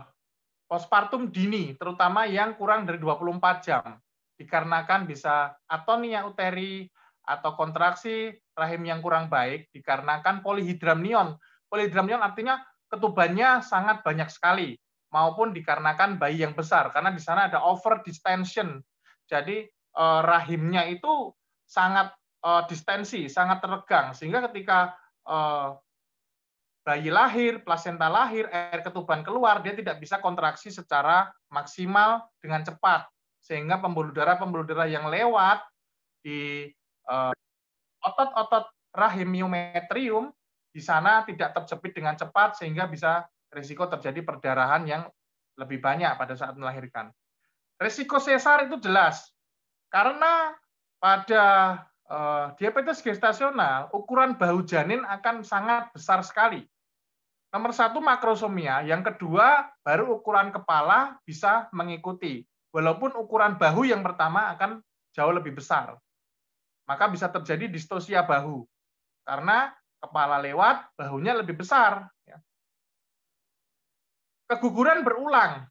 postpartum dini, terutama yang kurang dari 24 jam dikarenakan bisa atonia uteri atau kontraksi rahim yang kurang baik dikarenakan polihidramnion. Polihidramnion artinya ketubannya sangat banyak sekali maupun dikarenakan bayi yang besar karena di sana ada over distension. Jadi eh, rahimnya itu sangat eh, distensi, sangat teregang sehingga ketika eh, bayi lahir, plasenta lahir, air ketuban keluar, dia tidak bisa kontraksi secara maksimal dengan cepat sehingga pembuluh darah-pembuluh darah yang lewat di eh, otot-otot eh, rahim miometrium di sana tidak terjepit dengan cepat sehingga bisa risiko terjadi perdarahan yang lebih banyak pada saat melahirkan. Risiko sesar itu jelas karena pada uh, diabetes gestasional ukuran bahu janin akan sangat besar sekali. Nomor satu makrosomia, yang kedua baru ukuran kepala bisa mengikuti. Walaupun ukuran bahu yang pertama akan jauh lebih besar. Maka bisa terjadi distosia bahu. Karena kepala lewat, bahunya lebih besar. Ya. Keguguran berulang.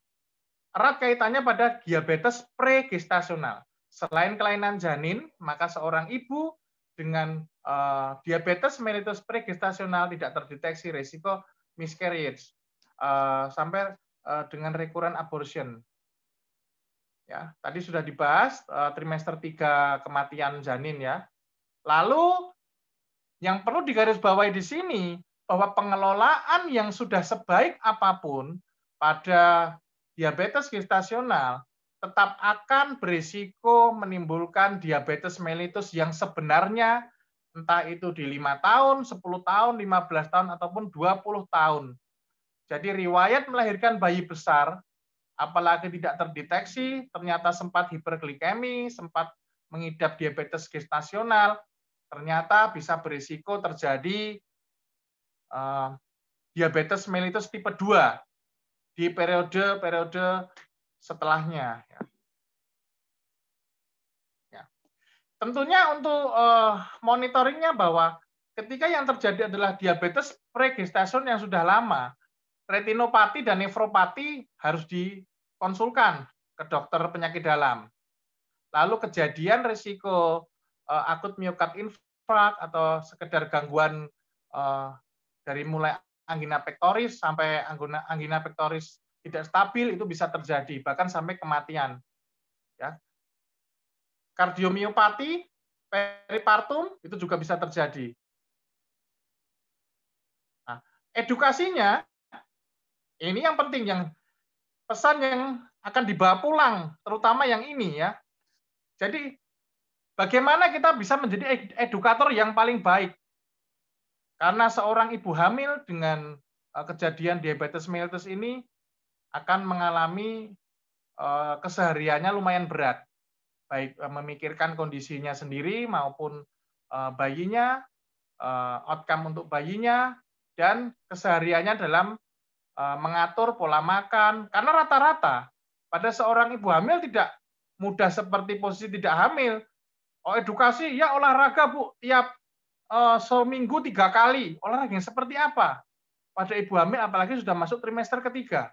Erat kaitannya pada diabetes pregestasional. Selain kelainan janin, maka seorang ibu dengan eh, diabetes mellitus pregestasional tidak terdeteksi risiko miscarriage eh, sampai eh, dengan rekuran abortion Ya, tadi sudah dibahas eh, trimester 3 kematian janin ya. Lalu yang perlu digarisbawahi di sini bahwa pengelolaan yang sudah sebaik apapun pada diabetes gestasional tetap akan berisiko menimbulkan diabetes mellitus yang sebenarnya entah itu di lima tahun, 10 tahun, 15 tahun, ataupun 20 tahun. Jadi riwayat melahirkan bayi besar apalagi tidak terdeteksi, ternyata sempat hiperglikemi, sempat mengidap diabetes gestasional, ternyata bisa berisiko terjadi uh, diabetes mellitus tipe 2 di periode-periode setelahnya. Ya. Ya. Tentunya untuk uh, monitoringnya bahwa ketika yang terjadi adalah diabetes pregestasion yang sudah lama, retinopati dan nefropati harus dikonsulkan ke dokter penyakit dalam. Lalu kejadian risiko eh, akut miokard infark atau sekedar gangguan eh, dari mulai angina pectoris sampai angina, angina pectoris tidak stabil itu bisa terjadi bahkan sampai kematian. Ya. Kardiomiopati peripartum itu juga bisa terjadi. Nah, edukasinya ini yang penting yang pesan yang akan dibawa pulang, terutama yang ini ya. Jadi bagaimana kita bisa menjadi edukator yang paling baik? Karena seorang ibu hamil dengan eh, kejadian diabetes mellitus ini akan mengalami eh, kesehariannya lumayan berat, baik eh, memikirkan kondisinya sendiri maupun bayinya, outcome untuk bayinya, dan kesehariannya dalam Eh, mengatur pola makan karena rata-rata pada seorang ibu hamil tidak mudah seperti posisi tidak hamil. Oh edukasi ya olahraga bu tiap uh, seminggu tiga kali olahraga yang seperti apa pada ibu hamil apalagi sudah masuk trimester ketiga.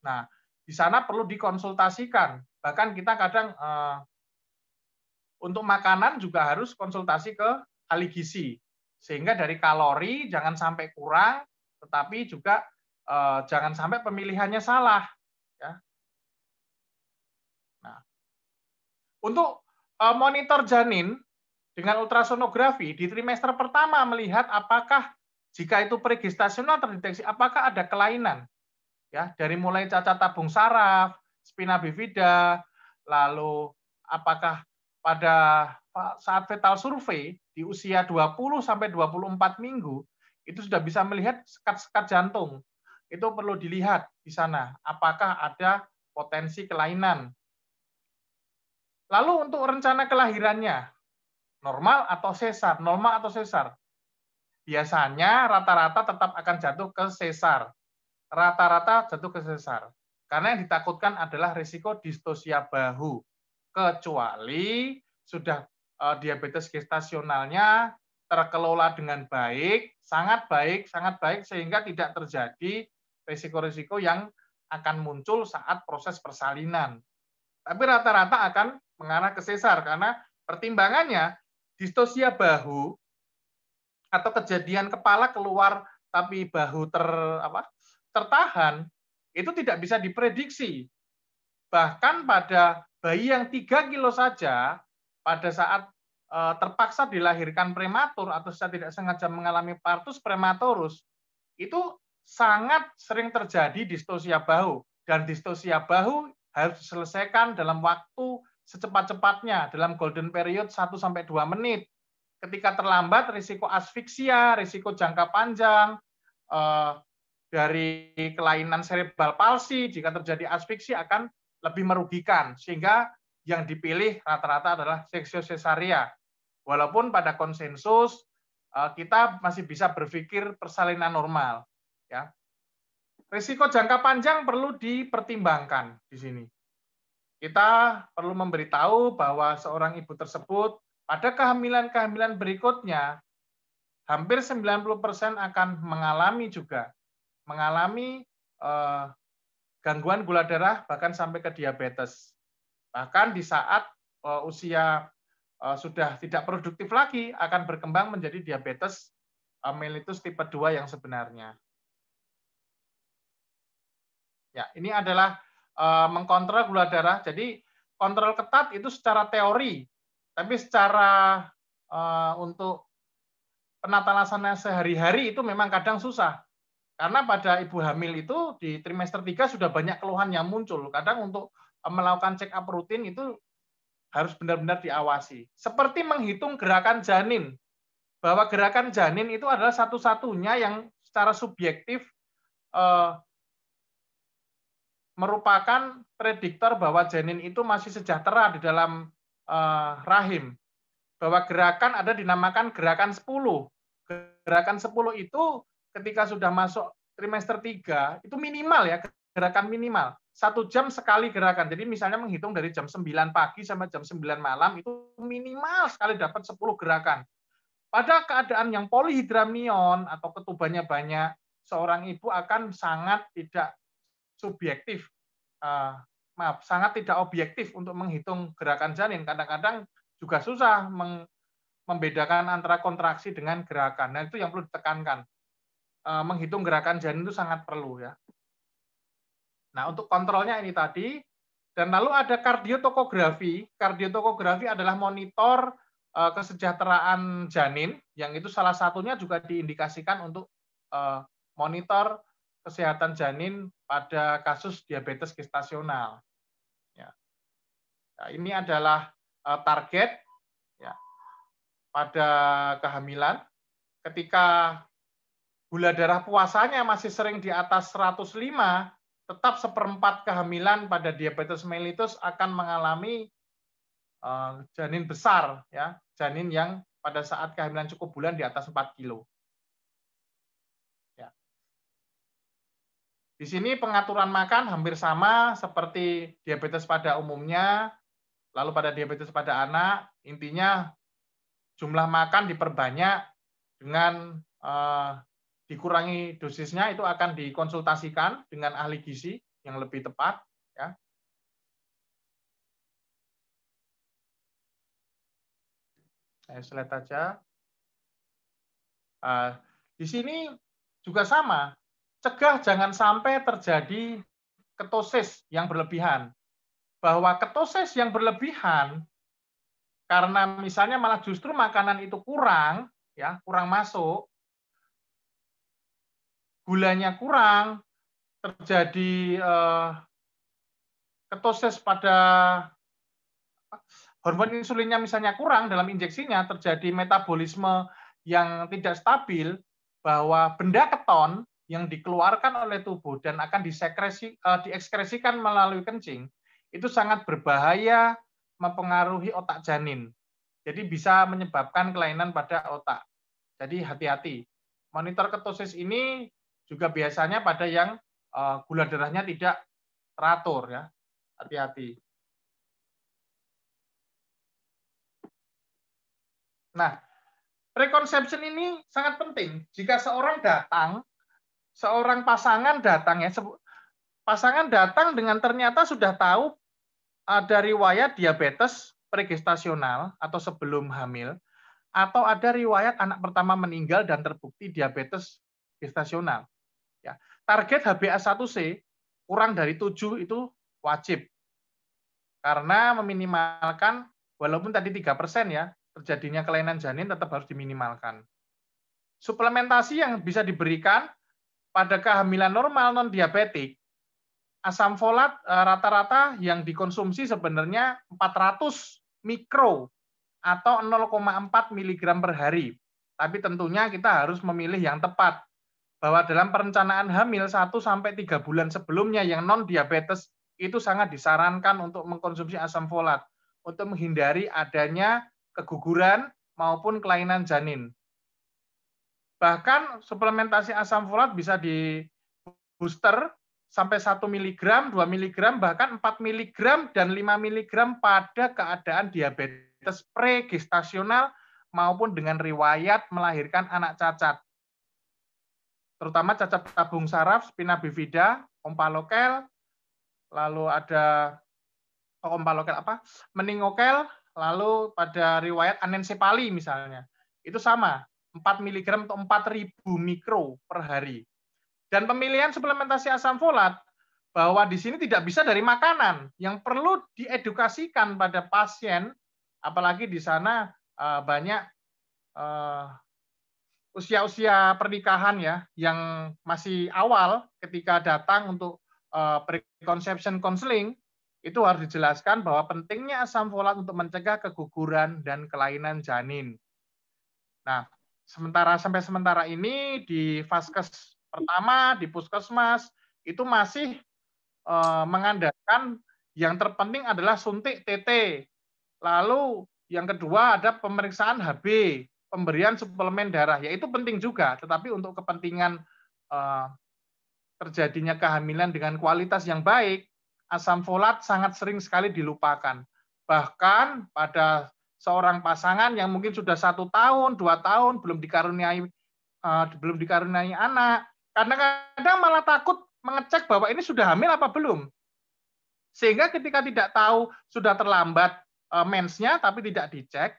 Nah di sana perlu dikonsultasikan bahkan kita kadang uh, untuk makanan juga harus konsultasi ke ahli gizi sehingga dari kalori jangan sampai kurang tetapi juga Eh, jangan sampai pemilihannya salah. Ya. Nah, untuk eh, monitor janin dengan ultrasonografi di trimester pertama melihat apakah jika itu pregestasional terdeteksi apakah ada kelainan ya dari mulai cacat tabung saraf, spina bifida, lalu apakah pada saat fetal survei di usia 20 sampai 24 minggu itu sudah bisa melihat sekat-sekat jantung itu perlu dilihat di sana apakah ada potensi kelainan. Lalu untuk rencana kelahirannya, normal atau sesar, normal atau sesar. Biasanya rata-rata tetap akan jatuh ke sesar. Rata-rata jatuh ke sesar. Karena yang ditakutkan adalah risiko distosia bahu. Kecuali sudah e, diabetes gestasionalnya terkelola dengan baik, sangat baik, sangat baik sehingga tidak terjadi risiko-risiko yang akan muncul saat proses persalinan. Tapi rata-rata akan mengarah ke sesar karena pertimbangannya distosia bahu atau kejadian kepala keluar tapi bahu ter apa tertahan itu tidak bisa diprediksi. Bahkan pada bayi yang 3 kilo saja pada saat eh, terpaksa dilahirkan prematur atau secara tidak sengaja mengalami partus prematurus itu sangat sering terjadi distosia bahu dan distosia bahu harus diselesaikan dalam waktu secepat-cepatnya dalam golden period 1 sampai 2 menit. Ketika terlambat risiko asfiksia, risiko jangka panjang eh, dari kelainan cerebral palsi jika terjadi asfiksia akan lebih merugikan sehingga yang dipilih rata-rata adalah seksio cesarea Walaupun pada konsensus eh, kita masih bisa berpikir persalinan normal ya. Risiko jangka panjang perlu dipertimbangkan di sini. Kita perlu memberitahu bahwa seorang ibu tersebut pada kehamilan-kehamilan berikutnya hampir 90% akan mengalami juga mengalami eh, gangguan gula darah bahkan sampai ke diabetes. Bahkan di saat eh, usia eh, sudah tidak produktif lagi akan berkembang menjadi diabetes eh, mellitus tipe 2 yang sebenarnya. Ya, ini adalah uh, mengkontrol gula darah. Jadi kontrol ketat itu secara teori, tapi secara uh, untuk penatalasannya sehari-hari itu memang kadang susah. Karena pada ibu hamil itu di trimester 3 sudah banyak keluhan yang muncul. Kadang untuk eh, melakukan check up rutin itu harus benar-benar diawasi. Seperti menghitung gerakan janin. Bahwa gerakan janin itu adalah satu-satunya yang secara subjektif merupakan prediktor bahwa janin itu masih sejahtera di dalam uh, rahim. Bahwa gerakan ada dinamakan gerakan 10. Gerakan 10 itu ketika sudah masuk trimester 3, itu minimal ya, gerakan minimal. Satu jam sekali gerakan. Jadi misalnya menghitung dari jam 9 pagi sampai jam 9 malam, itu minimal sekali dapat 10 gerakan. Pada keadaan yang polihidramion atau ketubannya banyak, seorang ibu akan sangat tidak subjektif, uh, maaf, sangat tidak objektif untuk menghitung gerakan janin. Kadang-kadang juga susah membedakan antara kontraksi dengan gerakan. Nah, itu yang perlu ditekankan. Uh, menghitung gerakan janin itu sangat perlu ya. Nah, untuk kontrolnya ini tadi, dan lalu ada kardiotokografi. Kardiotokografi adalah monitor ah, kesejahteraan janin, yang itu salah satunya juga diindikasikan untuk monitor kesehatan janin pada kasus diabetes gestasional. Ya. Ya, ini adalah e, target ya, pada kehamilan. Ketika gula darah puasanya masih sering di atas 105, tetap seperempat kehamilan pada diabetes mellitus akan mengalami e, janin besar, ya janin yang pada saat kehamilan cukup bulan di atas 4 kilo. Di sini pengaturan makan hampir sama seperti diabetes pada umumnya, lalu pada diabetes pada anak, intinya jumlah makan diperbanyak dengan eh, dikurangi dosisnya itu akan dikonsultasikan dengan ahli gizi yang lebih tepat ya. Saya slide aja. Eh, di sini juga sama, cegah jangan sampai terjadi ketosis yang berlebihan. Bahwa ketosis yang berlebihan karena misalnya malah justru makanan itu kurang, ya, kurang masuk, gulanya kurang, terjadi eh, ketosis pada hormon insulinnya misalnya kurang dalam injeksinya, terjadi metabolisme yang tidak stabil, bahwa benda keton yang dikeluarkan oleh tubuh dan akan disekresi, uh, diekskresikan melalui kencing itu sangat berbahaya mempengaruhi otak janin. Jadi bisa menyebabkan kelainan pada otak. Jadi hati-hati. Monitor ketosis ini juga biasanya pada yang uh, gula darahnya tidak teratur ya. Hati-hati. Nah, preconception ini sangat penting. Jika seorang datang seorang pasangan datang ya pasangan datang dengan ternyata sudah tahu ada riwayat diabetes pregestasional atau sebelum hamil atau ada riwayat anak pertama meninggal dan terbukti diabetes gestasional. Ya. Target HbA1c kurang dari 7 itu wajib. Karena meminimalkan walaupun tadi 3% ya, terjadinya kelainan janin tetap harus diminimalkan. Suplementasi yang bisa diberikan pada kehamilan normal non diabetik asam folat eh, rata-rata yang dikonsumsi sebenarnya 400 mikro atau 0,4 mg per hari. Tapi tentunya kita harus memilih yang tepat bahwa dalam perencanaan hamil 1 sampai 3 bulan sebelumnya yang non diabetes itu sangat disarankan untuk mengkonsumsi asam folat untuk menghindari adanya keguguran maupun kelainan janin. Bahkan suplementasi asam folat bisa di booster sampai 1 mg, 2 mg, bahkan 4 mg dan 5 mg pada keadaan diabetes pregestasional maupun dengan riwayat melahirkan anak cacat. Terutama cacat tabung saraf, spina bifida, ompalokel, lalu ada oh, ompalokel apa? meningokel, lalu pada riwayat anensepali misalnya. Itu sama. 4 mg atau 4000 mikro per hari. Dan pemilihan suplementasi asam folat bahwa di sini tidak bisa dari makanan yang perlu diedukasikan pada pasien apalagi di sana eh, banyak eh, usia-usia pernikahan ya yang masih awal ketika datang untuk eh, preconception counseling itu harus dijelaskan bahwa pentingnya asam folat untuk mencegah keguguran dan kelainan janin. Nah, sementara sampai sementara ini di vaskes pertama di puskesmas itu masih e, mengandalkan yang terpenting adalah suntik TT. Lalu yang kedua ada pemeriksaan HB, pemberian suplemen darah. yaitu penting juga, tetapi untuk kepentingan e, terjadinya kehamilan dengan kualitas yang baik, asam folat sangat sering sekali dilupakan. Bahkan pada seorang pasangan yang mungkin sudah satu tahun, dua tahun belum dikaruniai uh, belum dikaruniai anak, karena kadang malah takut mengecek bahwa ini sudah hamil apa belum. Sehingga ketika tidak tahu sudah terlambat uh, mensnya tapi tidak dicek,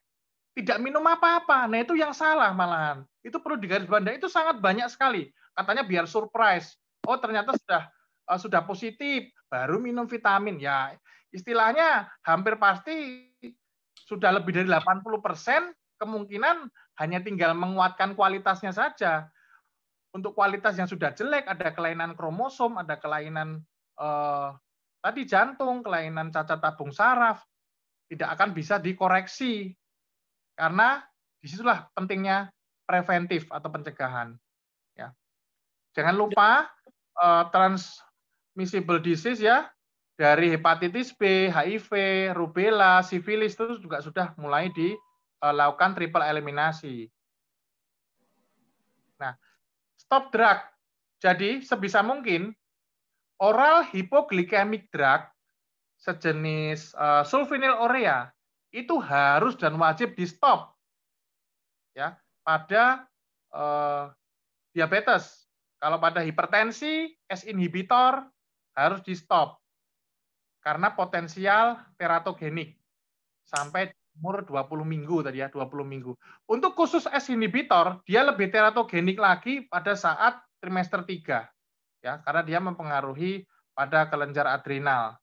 tidak minum apa-apa. Nah itu yang salah malahan. Itu perlu digarisbawahi. Itu sangat banyak sekali. Katanya biar surprise. Oh ternyata sudah uh, sudah positif, baru minum vitamin. Ya istilahnya hampir pasti sudah lebih dari 80 persen, kemungkinan hanya tinggal menguatkan kualitasnya saja. Untuk kualitas yang sudah jelek, ada kelainan kromosom, ada kelainan eh, tadi jantung, kelainan cacat tabung saraf, tidak akan bisa dikoreksi. Karena disitulah pentingnya preventif atau pencegahan. Ya. Jangan lupa eh, transmissible disease ya, dari hepatitis B, HIV, rubella, sifilis itu juga sudah mulai dilakukan triple eliminasi. Nah, stop drug. Jadi sebisa mungkin oral hipoglikemic drug sejenis uh, eh, sulfinil urea itu harus dan wajib di stop ya pada uh, diabetes. Kalau pada hipertensi, S inhibitor harus di stop karena potensial teratogenik sampai umur 20 minggu tadi ya, 20 minggu. Untuk khusus S inhibitor, dia lebih teratogenik lagi pada saat trimester 3. Ya, karena dia mempengaruhi pada kelenjar adrenal.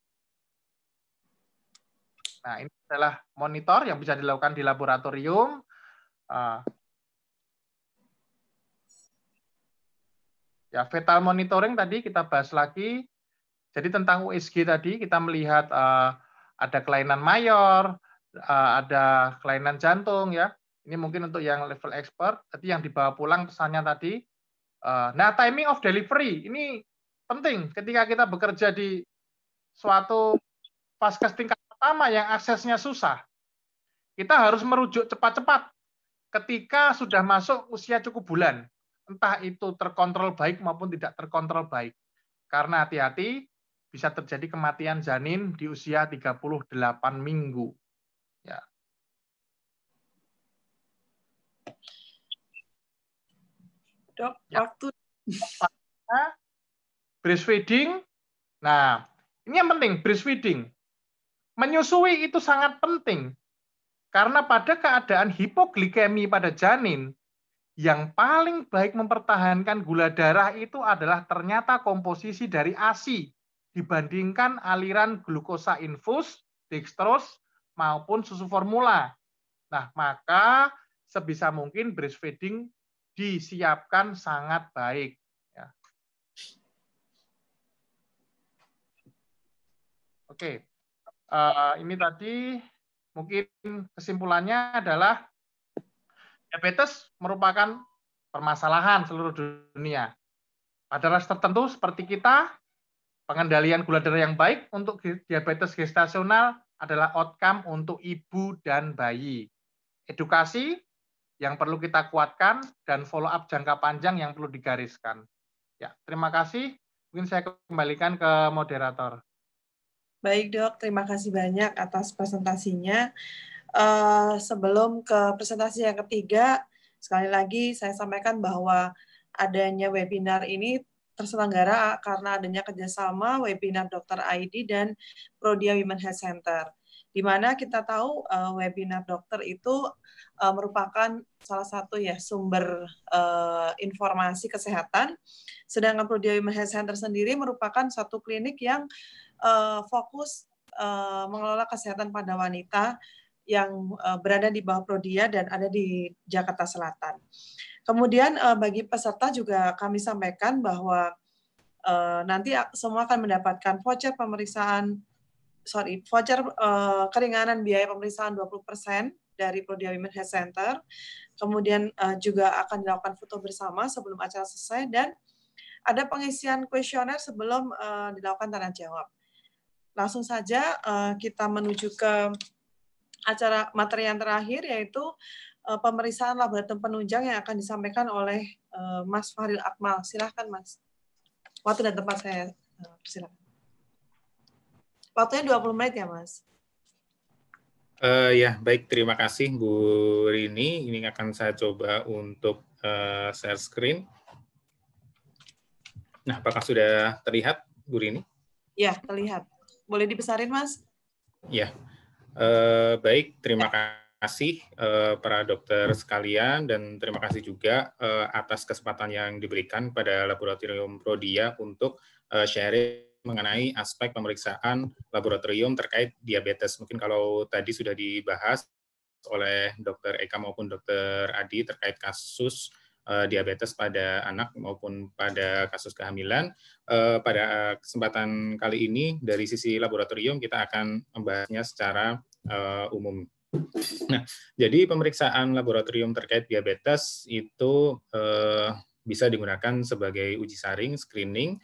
Nah, ini adalah monitor yang bisa dilakukan di laboratorium. Ah. Ya, fetal monitoring tadi kita bahas lagi. Jadi tentang USG tadi kita melihat uh, ada kelainan mayor, uh, ada kelainan jantung ya. Ini mungkin untuk yang level expert. Tadi yang dibawa pulang pesannya tadi. Uh, nah timing of delivery ini penting ketika kita bekerja di suatu vaskes tingkat pertama yang aksesnya susah. Kita harus merujuk cepat-cepat ketika sudah masuk usia cukup bulan. Entah itu terkontrol baik maupun tidak terkontrol baik. Karena hati-hati, bisa terjadi kematian janin di usia 38 minggu. Ya. Dok, ya. waktu breastfeeding. Nah, ini yang penting breastfeeding. Menyusui itu sangat penting karena pada keadaan hipoglikemi pada janin yang paling baik mempertahankan gula darah itu adalah ternyata komposisi dari ASI dibandingkan aliran glukosa infus, dextrose, maupun susu formula. Nah, maka sebisa mungkin breastfeeding disiapkan sangat baik. Ya. Oke, uh, ini tadi mungkin kesimpulannya adalah diabetes merupakan permasalahan seluruh dunia. Pada ras tertentu seperti kita, Pengendalian gula darah yang baik untuk diabetes gestasional adalah outcome untuk ibu dan bayi. Edukasi yang perlu kita kuatkan dan follow up jangka panjang yang perlu digariskan. Ya, terima kasih. Mungkin saya kembalikan ke moderator. Baik dok, terima kasih banyak atas presentasinya. Uh, sebelum ke presentasi yang ketiga, sekali lagi saya sampaikan bahwa adanya webinar ini terselenggara eh, karena adanya kerjasama webinar dokter ID dan Prodia Women Health Center. Di mana kita tahu uh, webinar dokter itu uh, merupakan salah satu ya sumber uh, informasi kesehatan, sedangkan Prodia Women Health Center sendiri merupakan satu klinik yang uh, fokus uh, mengelola kesehatan pada wanita yang uh, berada di bawah Prodia dan ada di Jakarta Selatan. Uh, Kemudian uh, bagi peserta juga kami sampaikan bahwa uh, nanti semua akan mendapatkan voucher pemeriksaan sorry voucher uh, keringanan biaya pemeriksaan 20% dari Prodi Women Health Center. Kemudian uh, juga akan dilakukan foto bersama sebelum acara selesai dan ada pengisian kuesioner sebelum uh, dilakukan tanda jawab. Langsung saja uh, kita menuju ke acara materi yang terakhir yaitu Eh, pemeriksaan laboratorium penunjang yang akan disampaikan oleh eh, Mas Faril Akmal. Silahkan Mas. Waktu dan tempat saya eh, silakan. Waktunya 20 menit ya Mas. Uh, ya, baik. Terima kasih Bu Rini. Ini akan saya coba untuk uh, share screen. Nah, apakah sudah terlihat Bu Rini? Ya, terlihat. Boleh dibesarin Mas? Ya, uh, baik. Terima kasih kasih uh, para dokter sekalian dan terima kasih juga uh, atas kesempatan yang diberikan pada Laboratorium Prodia untuk uh, sharing mengenai aspek pemeriksaan laboratorium terkait diabetes. Mungkin kalau tadi sudah dibahas oleh Dokter Eka maupun Dokter Adi terkait kasus diabetes pada anak maupun pada kasus kehamilan. pada kesempatan kali ini dari sisi laboratorium kita akan membahasnya secara umum. Nah, jadi pemeriksaan laboratorium terkait diabetes itu eh, bisa digunakan sebagai uji saring, screening,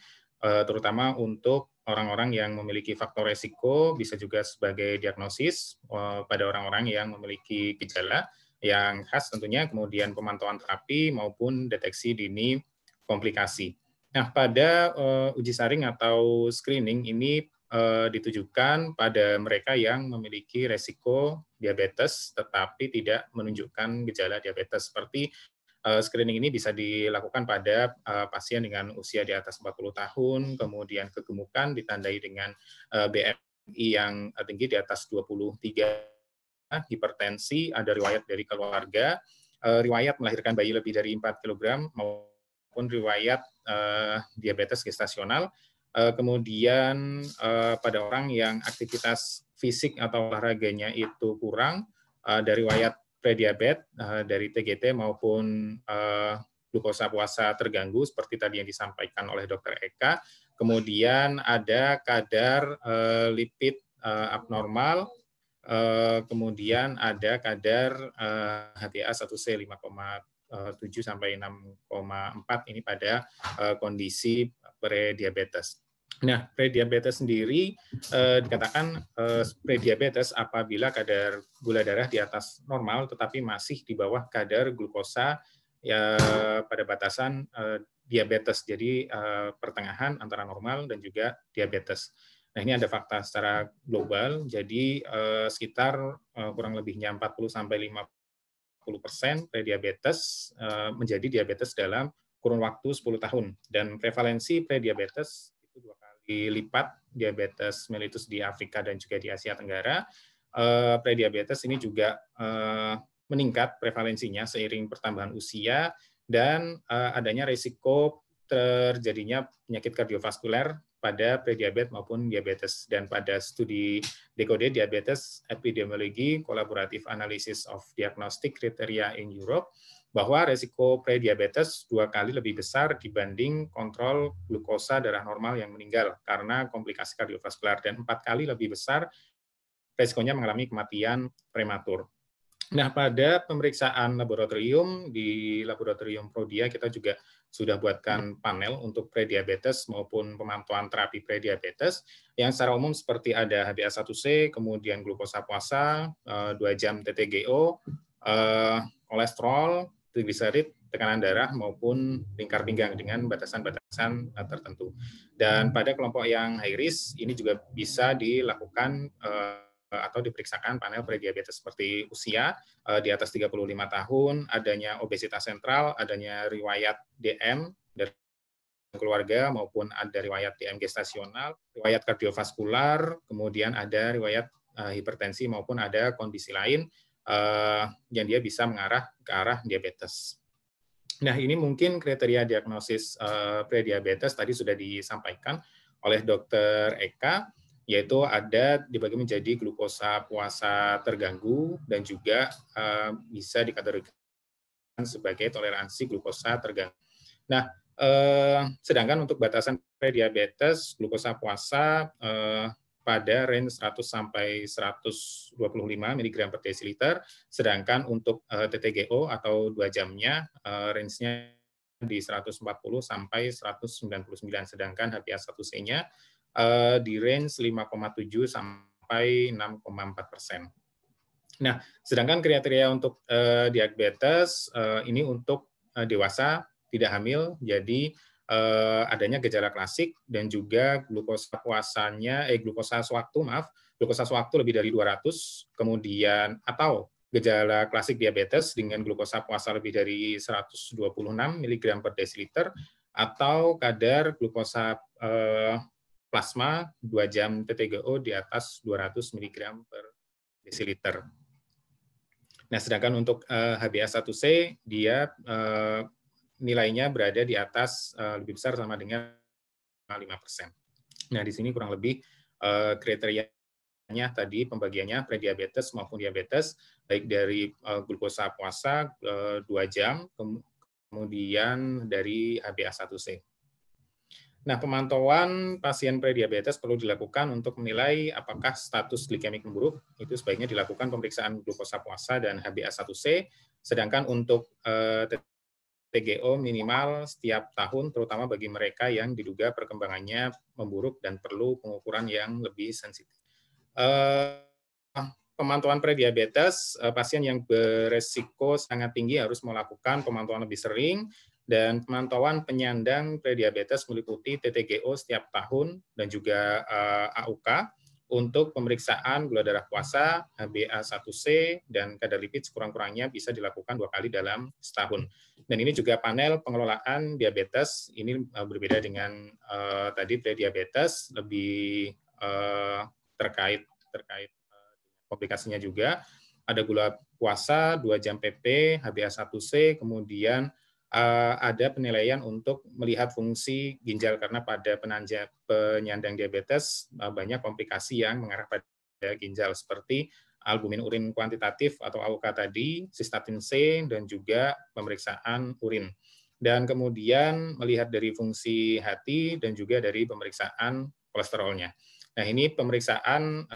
eh, terutama untuk orang-orang yang memiliki faktor resiko, bisa juga sebagai diagnosis eh, pada orang-orang yang memiliki gejala yang khas tentunya, kemudian pemantauan terapi maupun deteksi dini komplikasi. Nah, pada uh, uji saring atau screening ini Eh, ditujukan pada mereka yang memiliki resiko diabetes tetapi tidak menunjukkan gejala diabetes seperti eh, screening ini bisa dilakukan pada eh, pasien dengan usia di atas 40 tahun, kemudian kegemukan ditandai dengan BMI yang tinggi di atas 23, hipertensi, ada riwayat dari keluarga, riwayat melahirkan bayi lebih dari 4 kg maupun riwayat diabetes gestasional Eh, kemudian eh, pada orang yang aktivitas fisik atau olahraganya itu kurang eh, dari wayat prediabet dari TGT maupun glukosa puasa terganggu seperti tadi yang disampaikan oleh dokter Eka. Kemudian ada kadar lipid abnormal, kemudian ada kadar HTA 1C 5,7 sampai 6,4 ini pada kondisi prediabetes. Nah, prediabetes sendiri eh, dikatakan eh, prediabetes apabila kadar gula darah di atas normal tetapi masih di bawah kadar glukosa ya pada batasan eh, diabetes. Jadi eh, pertengahan antara normal dan juga diabetes. Nah, ini ada fakta secara global. Jadi eh, sekitar eh, kurang lebihnya 40 sampai 50% persen prediabetes eh, menjadi diabetes dalam kurun waktu 10 tahun dan prevalensi prediabetes Dilipat diabetes mellitus di Afrika dan juga di Asia Tenggara, eh, prediabetes ini juga eh, meningkat prevalensinya seiring pertambahan usia dan eh, adanya risiko terjadinya penyakit kardiovaskuler pada prediabetes maupun diabetes dan pada studi dekode diabetes epidemiologi kolaboratif analysis of diagnostic criteria in Europe bahwa resiko prediabetes dua kali lebih besar dibanding kontrol glukosa darah normal yang meninggal karena komplikasi kardiovaskular dan empat kali lebih besar resikonya mengalami kematian prematur. Nah, pada pemeriksaan laboratorium di laboratorium Prodia kita juga sudah buatkan panel untuk prediabetes maupun pemantauan terapi prediabetes yang secara umum seperti ada HbA1c, kemudian glukosa puasa, 2 eh, jam TTGO, eh, kolesterol, trigliserid, tekanan darah maupun lingkar pinggang dengan batasan-batasan eh, tertentu. Dan pada kelompok yang high risk ini juga bisa dilakukan eh, atau diperiksakan panel prediabetes seperti usia eh, di atas 35 tahun, adanya obesitas sentral, adanya riwayat DM dari keluarga maupun ada riwayat DM gestasional, riwayat kardiovaskular, kemudian ada riwayat hipertensi maupun ada kondisi lain uh, yang dia bisa mengarah ke arah diabetes. Nah, ini mungkin kriteria diagnosis uh, prediabetes tadi sudah disampaikan oleh dokter Eka, yaitu ada dibagi menjadi glukosa puasa terganggu dan juga uh, bisa dikategorikan sebagai toleransi glukosa terganggu. Nah, uh, sedangkan untuk batasan prediabetes, glukosa puasa uh, pada range 100 sampai 125 mg per desiliter, sedangkan untuk eh, TTGO atau dua jamnya eh, range-nya di 140 sampai 199, sedangkan HPA1C-nya eh, di range 5,7 sampai 6,4 persen. Nah, sedangkan kriteria untuk diabetes ini untuk dewasa tidak hamil, jadi Eh, adanya gejala klasik dan juga glukosa puasanya eh glukosa sewaktu maaf glukosa sewaktu lebih dari 200 kemudian atau gejala klasik diabetes dengan glukosa puasa lebih dari 126 mg per desiliter atau kadar glukosa eh, plasma 2 jam TTGO di atas 200 mg per desiliter. Nah, sedangkan untuk HbA1c eh, dia eh, nilainya berada di atas uh, lebih besar sama dengan 5%. Nah, di sini kurang lebih uh, kriterianya tadi pembagiannya prediabetes maupun diabetes baik dari uh, glukosa puasa uh, 2 jam kemudian dari HbA1c. Nah, pemantauan pasien prediabetes perlu dilakukan untuk menilai apakah status glikemik memburuk. Itu sebaiknya dilakukan pemeriksaan glukosa puasa dan HbA1c. Sedangkan untuk uh, PGO minimal setiap tahun, terutama bagi mereka yang diduga perkembangannya memburuk dan perlu pengukuran yang lebih sensitif. Eh, pemantauan prediabetes, eh, pasien yang beresiko sangat tinggi harus melakukan pemantauan lebih sering, dan pemantauan penyandang prediabetes meliputi TTGO setiap tahun dan juga eh, AUK untuk pemeriksaan gula darah puasa, HbA1c, dan kadar lipid sekurang-kurangnya bisa dilakukan dua kali dalam setahun. Dan ini juga panel pengelolaan diabetes, ini eh, berbeda dengan uh, tadi prediabetes, lebih uh, terkait terkait uh, komplikasinya juga. Ada gula puasa, 2 jam PP, HbA1c, kemudian uh, ada penilaian untuk melihat fungsi ginjal karena pada penanja, penyandang diabetes uh, banyak komplikasi yang mengarah pada ginjal seperti albumin urin kuantitatif atau AUK tadi, sistatin C dan juga pemeriksaan urin. Dan kemudian melihat dari fungsi hati dan juga dari pemeriksaan kolesterolnya. Nah, ini pemeriksaan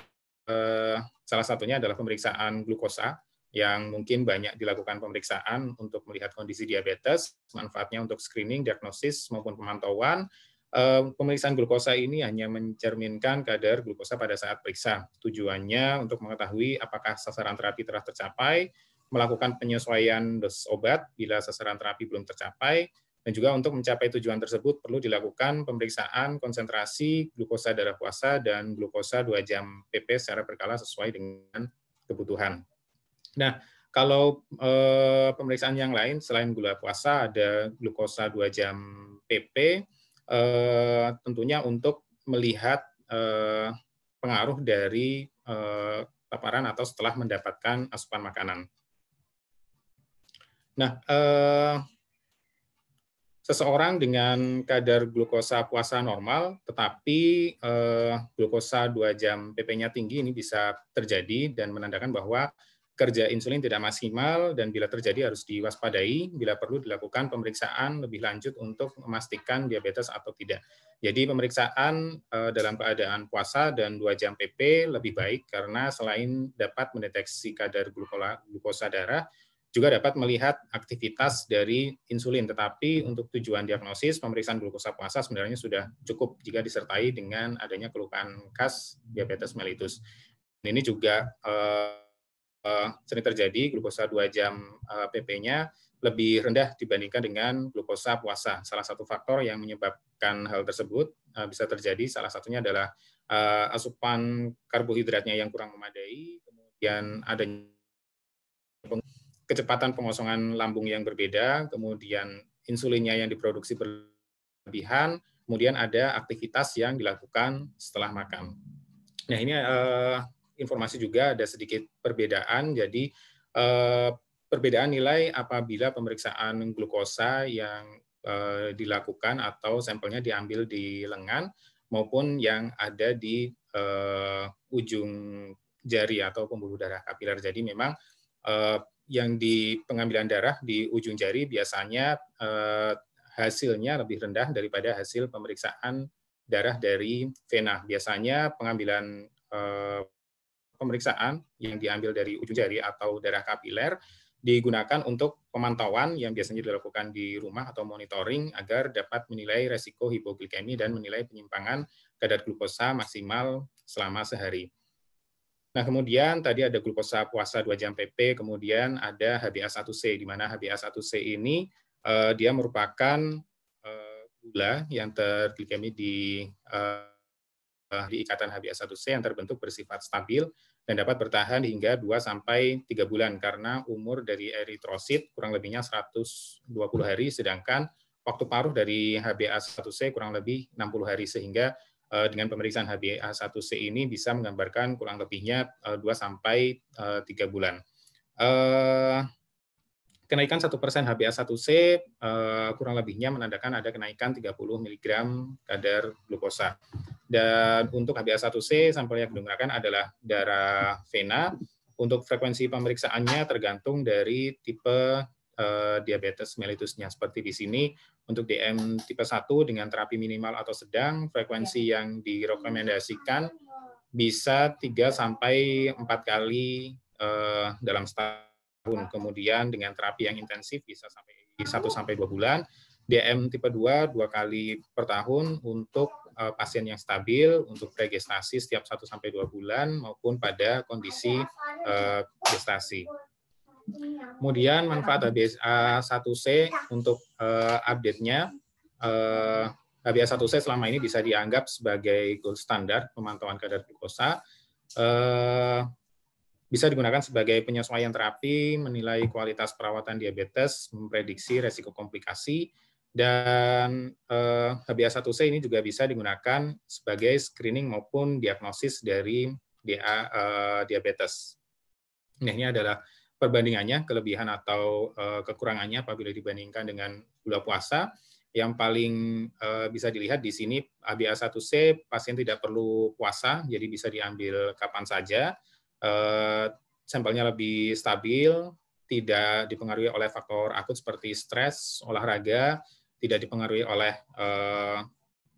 eh, salah satunya adalah pemeriksaan glukosa yang mungkin banyak dilakukan pemeriksaan untuk melihat kondisi diabetes, manfaatnya untuk screening, diagnosis, maupun pemantauan. Eh, pemeriksaan glukosa ini hanya mencerminkan kadar glukosa pada saat periksa. Tujuannya untuk mengetahui apakah sasaran terapi telah tercapai, melakukan penyesuaian dos obat bila sasaran terapi belum tercapai, dan juga untuk mencapai tujuan tersebut perlu dilakukan pemeriksaan konsentrasi glukosa darah puasa dan glukosa 2 jam PP secara berkala sesuai dengan kebutuhan. Nah, kalau e, pemeriksaan yang lain selain gula puasa ada glukosa 2 jam PP e, eh, tentunya untuk melihat e, pengaruh dari e, paparan atau setelah mendapatkan asupan makanan. Nah, e, seseorang dengan kadar glukosa puasa normal tetapi e, glukosa 2 jam PP-nya tinggi ini bisa terjadi dan menandakan bahwa kerja insulin tidak maksimal dan bila terjadi harus diwaspadai, bila perlu dilakukan pemeriksaan lebih lanjut untuk memastikan diabetes atau tidak. Jadi pemeriksaan eh, dalam keadaan puasa dan 2 jam PP lebih baik karena selain dapat mendeteksi kadar glukosa darah, juga dapat melihat aktivitas dari insulin. Tetapi untuk tujuan diagnosis, pemeriksaan glukosa puasa sebenarnya sudah cukup jika disertai dengan adanya keluhan khas diabetes mellitus. Ini juga eh, Eh, sering terjadi glukosa 2 jam eh, PP-nya lebih rendah dibandingkan dengan glukosa puasa. Salah satu faktor yang menyebabkan hal tersebut eh, bisa terjadi salah satunya adalah asupan karbohidratnya yang kurang memadai, kemudian ada kecepatan pengosongan lambung yang berbeda, kemudian insulinnya yang diproduksi berlebihan, kemudian ada aktivitas yang dilakukan setelah makan. Nah ini informasi juga ada sedikit perbedaan. Jadi eh, perbedaan nilai apabila pemeriksaan glukosa yang eh, dilakukan atau sampelnya diambil di lengan maupun yang ada di eh, ujung jari atau pembuluh darah kapiler. Jadi memang yang di pengambilan darah di ujung jari biasanya hasilnya lebih rendah daripada hasil pemeriksaan darah dari vena. Biasanya pengambilan pemeriksaan yang diambil dari ujung jari atau darah kapiler digunakan untuk pemantauan yang biasanya dilakukan di rumah atau monitoring agar dapat menilai resiko hipoglikemi dan menilai penyimpangan kadar glukosa maksimal selama sehari. Nah, kemudian tadi ada glukosa puasa 2 jam PP, kemudian ada HbA1c, di mana HbA1c ini eh, dia merupakan eh, gula yang terglikemi di eh, Eh, di ikatan HBA1C yang terbentuk bersifat stabil dan dapat bertahan hingga 2 sampai 3 bulan karena umur dari eritrosit kurang lebihnya 120 hari sedangkan waktu paruh dari HBA1C kurang lebih 60 hari sehingga eh, dengan pemeriksaan HbA1c ini bisa menggambarkan kurang lebihnya 2 eh, sampai 3 bulan. Kenaikan 1% HbA1c eh, kurang lebihnya menandakan ada kenaikan 30 mg kadar glukosa. Dan untuk HbA1c sampel yang digunakan adalah darah vena. Untuk frekuensi pemeriksaannya tergantung dari tipe eh, diabetes mellitusnya. Seperti di sini untuk DM tipe 1 dengan terapi minimal atau sedang, frekuensi ya. yang direkomendasikan bisa 3 sampai 4 kali eh, dalam setahun tahun. Kemudian dengan terapi yang intensif bisa sampai 1 sampai 2 bulan. DM tipe 2 dua kali per tahun untuk uh, pasien yang stabil untuk pregestasi setiap 1 sampai 2 bulan maupun pada kondisi uh, gestasi. Kemudian manfaat abs 1 c untuk uh, update-nya uh, 1 c selama ini bisa dianggap sebagai gold standard pemantauan kadar glukosa. Uh, bisa digunakan sebagai penyesuaian terapi, menilai kualitas perawatan diabetes, memprediksi resiko komplikasi, dan eh, HbA1c ini juga bisa digunakan sebagai screening maupun diagnosis dari DA eh, diabetes. Nah, ini adalah perbandingannya, kelebihan atau eh, kekurangannya apabila dibandingkan dengan gula puasa. Yang paling eh, bisa dilihat di sini HbA1c pasien tidak perlu puasa, jadi bisa diambil kapan saja uh, sampelnya lebih stabil, tidak dipengaruhi oleh faktor akut seperti stres, olahraga, tidak dipengaruhi oleh uh,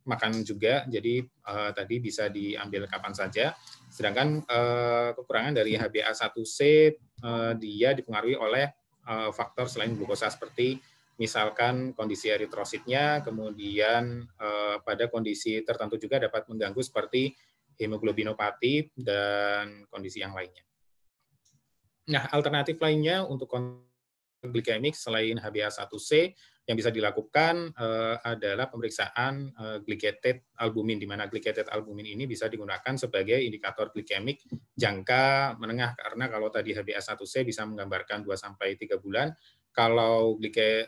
makan juga, jadi uh, tadi bisa diambil kapan saja. Sedangkan uh, kekurangan dari HbA1c uh, dia dipengaruhi oleh uh, faktor selain glukosa seperti misalkan kondisi eritrositnya, kemudian uh, pada kondisi tertentu juga dapat mengganggu seperti hemoglobinopati, dan kondisi yang lainnya. Nah, alternatif lainnya untuk glikemik selain HbA1c yang bisa dilakukan eh, adalah pemeriksaan eh, glycated albumin, di mana glycated albumin ini bisa digunakan sebagai indikator glikemik jangka menengah, karena kalau tadi HbA1c bisa menggambarkan 2-3 bulan, kalau eh,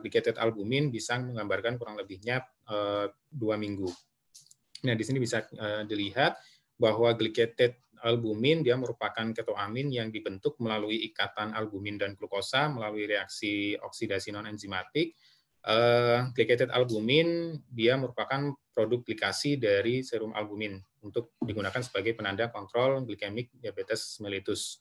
glycated albumin bisa menggambarkan kurang lebihnya eh, dua minggu. Nah, di sini bisa eh, dilihat bahwa glycated albumin dia merupakan ketoamin yang dibentuk melalui ikatan albumin dan glukosa melalui reaksi oksidasi non enzimatik eh, glycated albumin dia merupakan produk glikasi dari serum albumin untuk digunakan sebagai penanda kontrol glikemik diabetes mellitus.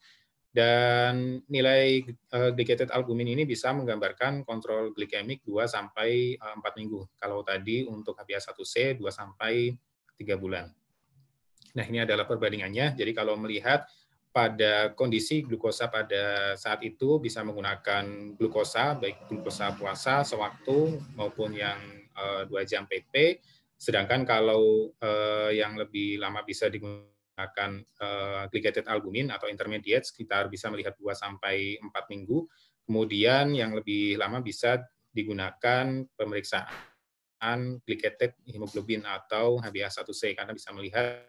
Dan nilai uh, glycated albumin ini bisa menggambarkan kontrol glikemik 2 sampai 4 minggu. Kalau tadi untuk HbA1c 2 sampai tiga bulan. Nah, ini adalah perbandingannya. Jadi kalau melihat pada kondisi glukosa pada saat itu bisa menggunakan glukosa, baik glukosa puasa sewaktu maupun yang eh, dua jam PP. Sedangkan kalau eh, yang lebih lama bisa digunakan eh, albumin atau intermediate sekitar bisa melihat dua sampai empat minggu. Kemudian yang lebih lama bisa digunakan pemeriksaan glycated hemoglobin atau HbA1c karena bisa melihat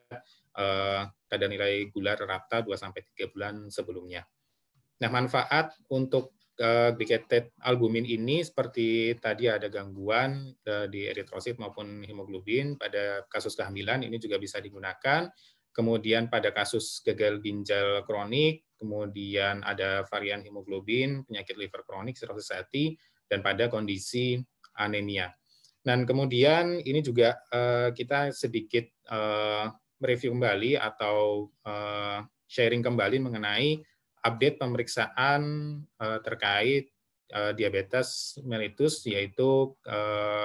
eh, kadar nilai gula rata 2 sampai 3 bulan sebelumnya. Nah, manfaat untuk uh, glycated albumin ini seperti tadi ada gangguan uh, di eritrosit maupun hemoglobin pada kasus kehamilan ini juga bisa digunakan. Kemudian pada kasus gagal ginjal kronik, kemudian ada varian hemoglobin, penyakit liver kronik, serosis hati, dan pada kondisi anemia. Dan kemudian ini juga eh, kita sedikit mereview eh, kembali atau eh, sharing kembali mengenai update pemeriksaan terkait diabetes mellitus yaitu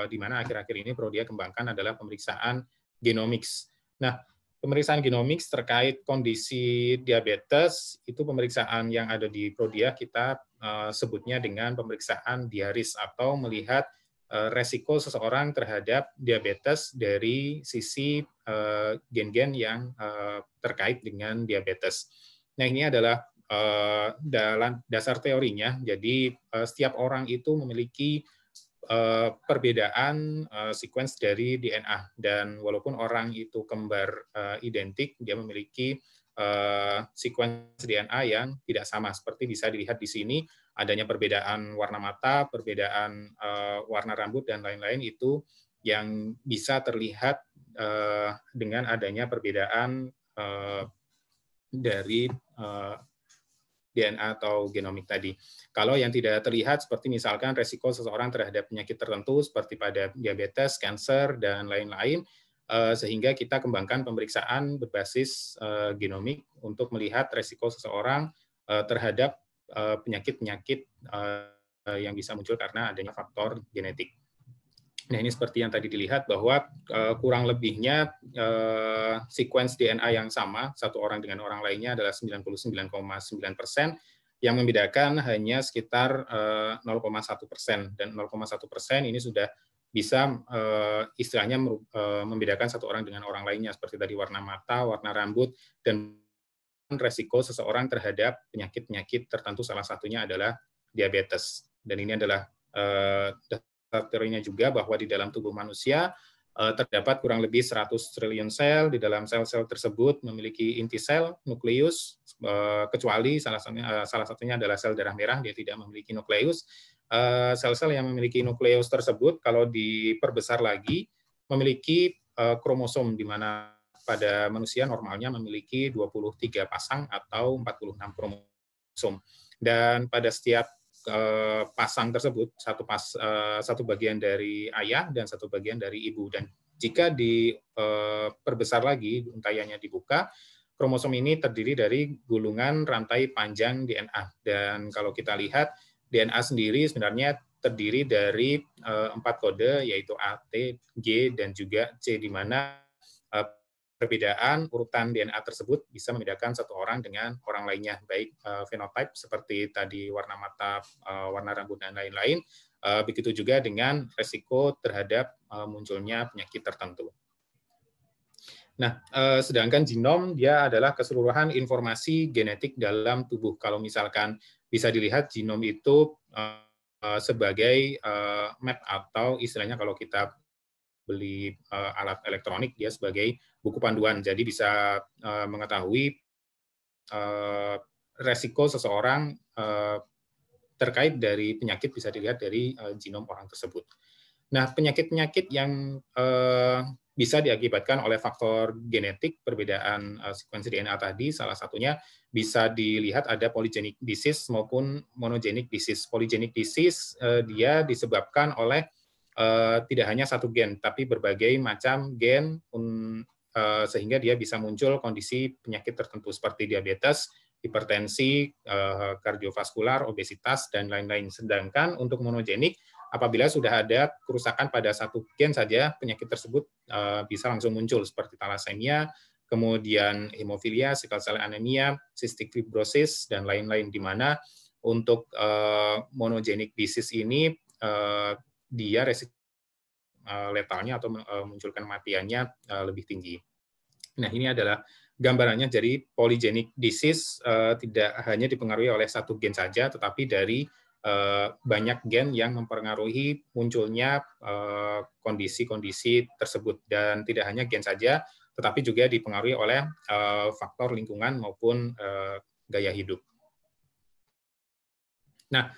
di mana akhir-akhir ini Prodia kembangkan adalah pemeriksaan genomics. Nah, pemeriksaan genomics terkait kondisi diabetes itu pemeriksaan yang ada di Prodia kita sebutnya dengan pemeriksaan diaris atau melihat Eh, resiko seseorang terhadap diabetes dari sisi eh, gen-gen yang eh, terkait dengan diabetes. Nah ini adalah dalam dasar teorinya. Jadi setiap orang itu memiliki perbedaan sequence dari DNA dan walaupun orang itu kembar identik, dia memiliki sequence DNA yang tidak sama. Seperti bisa dilihat di sini adanya perbedaan warna mata, perbedaan uh, warna rambut dan lain-lain itu yang bisa terlihat uh, dengan adanya perbedaan uh, dari uh, DNA atau genomik tadi. Kalau yang tidak terlihat seperti misalkan resiko seseorang terhadap penyakit tertentu seperti pada diabetes, kanker, dan lain-lain, sehingga kita kembangkan pemeriksaan berbasis genomik untuk melihat resiko seseorang terhadap Eh, penyakit-penyakit eh, yang bisa muncul karena adanya faktor genetik. Nah ini seperti yang tadi dilihat bahwa eh, kurang lebihnya uh, sequence DNA yang sama satu orang dengan orang lainnya adalah 99,9 persen, yang membedakan hanya sekitar 0,1 persen dan 0,1 persen ini sudah bisa istilahnya membedakan satu orang dengan orang lainnya seperti tadi warna mata, warna rambut dan resiko seseorang terhadap penyakit-penyakit tertentu salah satunya adalah diabetes. Dan ini adalah uh, teorinya juga bahwa di dalam tubuh manusia uh, terdapat kurang lebih 100 triliun sel, di dalam sel-sel tersebut memiliki inti sel, nukleus, uh, kecuali salah satunya, uh, salah satunya adalah sel darah merah, dia tidak memiliki nukleus. Sel-sel uh, yang memiliki nukleus tersebut kalau diperbesar lagi memiliki uh, kromosom di mana pada manusia normalnya memiliki 23 pasang atau 46 kromosom. Dan pada setiap eh, pasang tersebut satu pas eh, satu bagian dari ayah dan satu bagian dari ibu dan jika diperbesar eh, lagi untayanya dibuka kromosom ini terdiri dari gulungan rantai panjang DNA dan kalau kita lihat DNA sendiri sebenarnya terdiri dari empat kode yaitu A, T, G dan juga C di mana perbedaan urutan DNA tersebut bisa membedakan satu orang dengan orang lainnya, baik uh, phenotype seperti tadi warna mata, uh, warna rambut, dan lain-lain. Uh, begitu juga dengan resiko terhadap uh, munculnya penyakit tertentu. Nah, sedangkan genom dia adalah keseluruhan informasi genetik dalam tubuh. Kalau misalkan bisa dilihat genom itu sebagai map atau istilahnya kalau kita beli uh, alat elektronik dia sebagai buku panduan jadi bisa uh, mengetahui uh, resiko seseorang uh, terkait dari penyakit bisa dilihat dari uh, genom orang tersebut. Nah penyakit-penyakit yang uh, bisa diakibatkan oleh faktor genetik perbedaan uh, sekuensi DNA tadi salah satunya bisa dilihat ada polygenic disease maupun monogenic disease. Polygenic disease uh, dia disebabkan oleh Eh, tidak hanya satu gen, tapi berbagai macam gen eh, sehingga dia bisa muncul kondisi penyakit tertentu seperti diabetes, hipertensi, eh, kardiovaskular, obesitas, dan lain-lain. Sedangkan untuk monogenik, apabila sudah ada kerusakan pada satu gen saja, penyakit tersebut bisa langsung muncul seperti talasemia, kemudian hemofilia, sickle cell anemia, cystic fibrosis, dan lain-lain di mana untuk monogenik disease ini dia resiko eh, letalnya atau eh, munculkan matiannya eh, lebih tinggi. Nah, ini adalah gambarannya Jadi polygenic disease tidak hanya dipengaruhi oleh satu gen saja, tetapi dari banyak gen yang mempengaruhi munculnya kondisi-kondisi tersebut. Dan tidak hanya gen saja, tetapi juga dipengaruhi oleh faktor lingkungan maupun gaya hidup. Nah,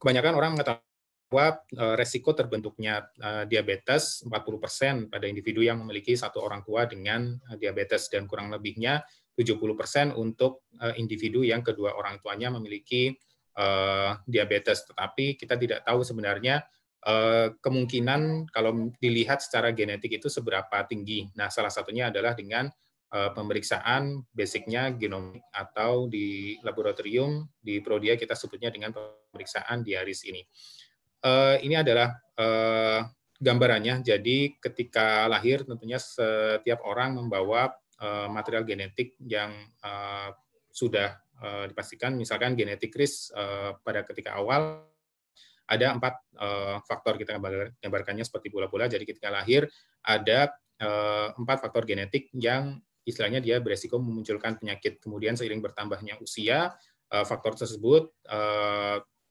kebanyakan orang mengetahui bahwa eh, resiko terbentuknya eh, diabetes 40% pada individu yang memiliki satu orang tua dengan eh, diabetes dan kurang lebihnya 70% untuk individu yang kedua orang tuanya memiliki diabetes. Tetapi kita tidak tahu sebenarnya kemungkinan kalau dilihat secara genetik itu seberapa tinggi. Nah, salah satunya adalah dengan pemeriksaan basicnya genomik atau di laboratorium di Prodia kita sebutnya dengan pemeriksaan diaris ini uh, ini adalah uh, gambarannya. Jadi ketika lahir tentunya setiap orang membawa uh, material genetik yang uh, sudah uh, dipastikan. Misalkan genetik kris uh, pada ketika awal ada empat uh, faktor kita gambarkannya seperti bola-bola. Jadi ketika lahir ada uh, empat faktor genetik yang istilahnya dia beresiko memunculkan penyakit. Kemudian seiring bertambahnya usia, faktor tersebut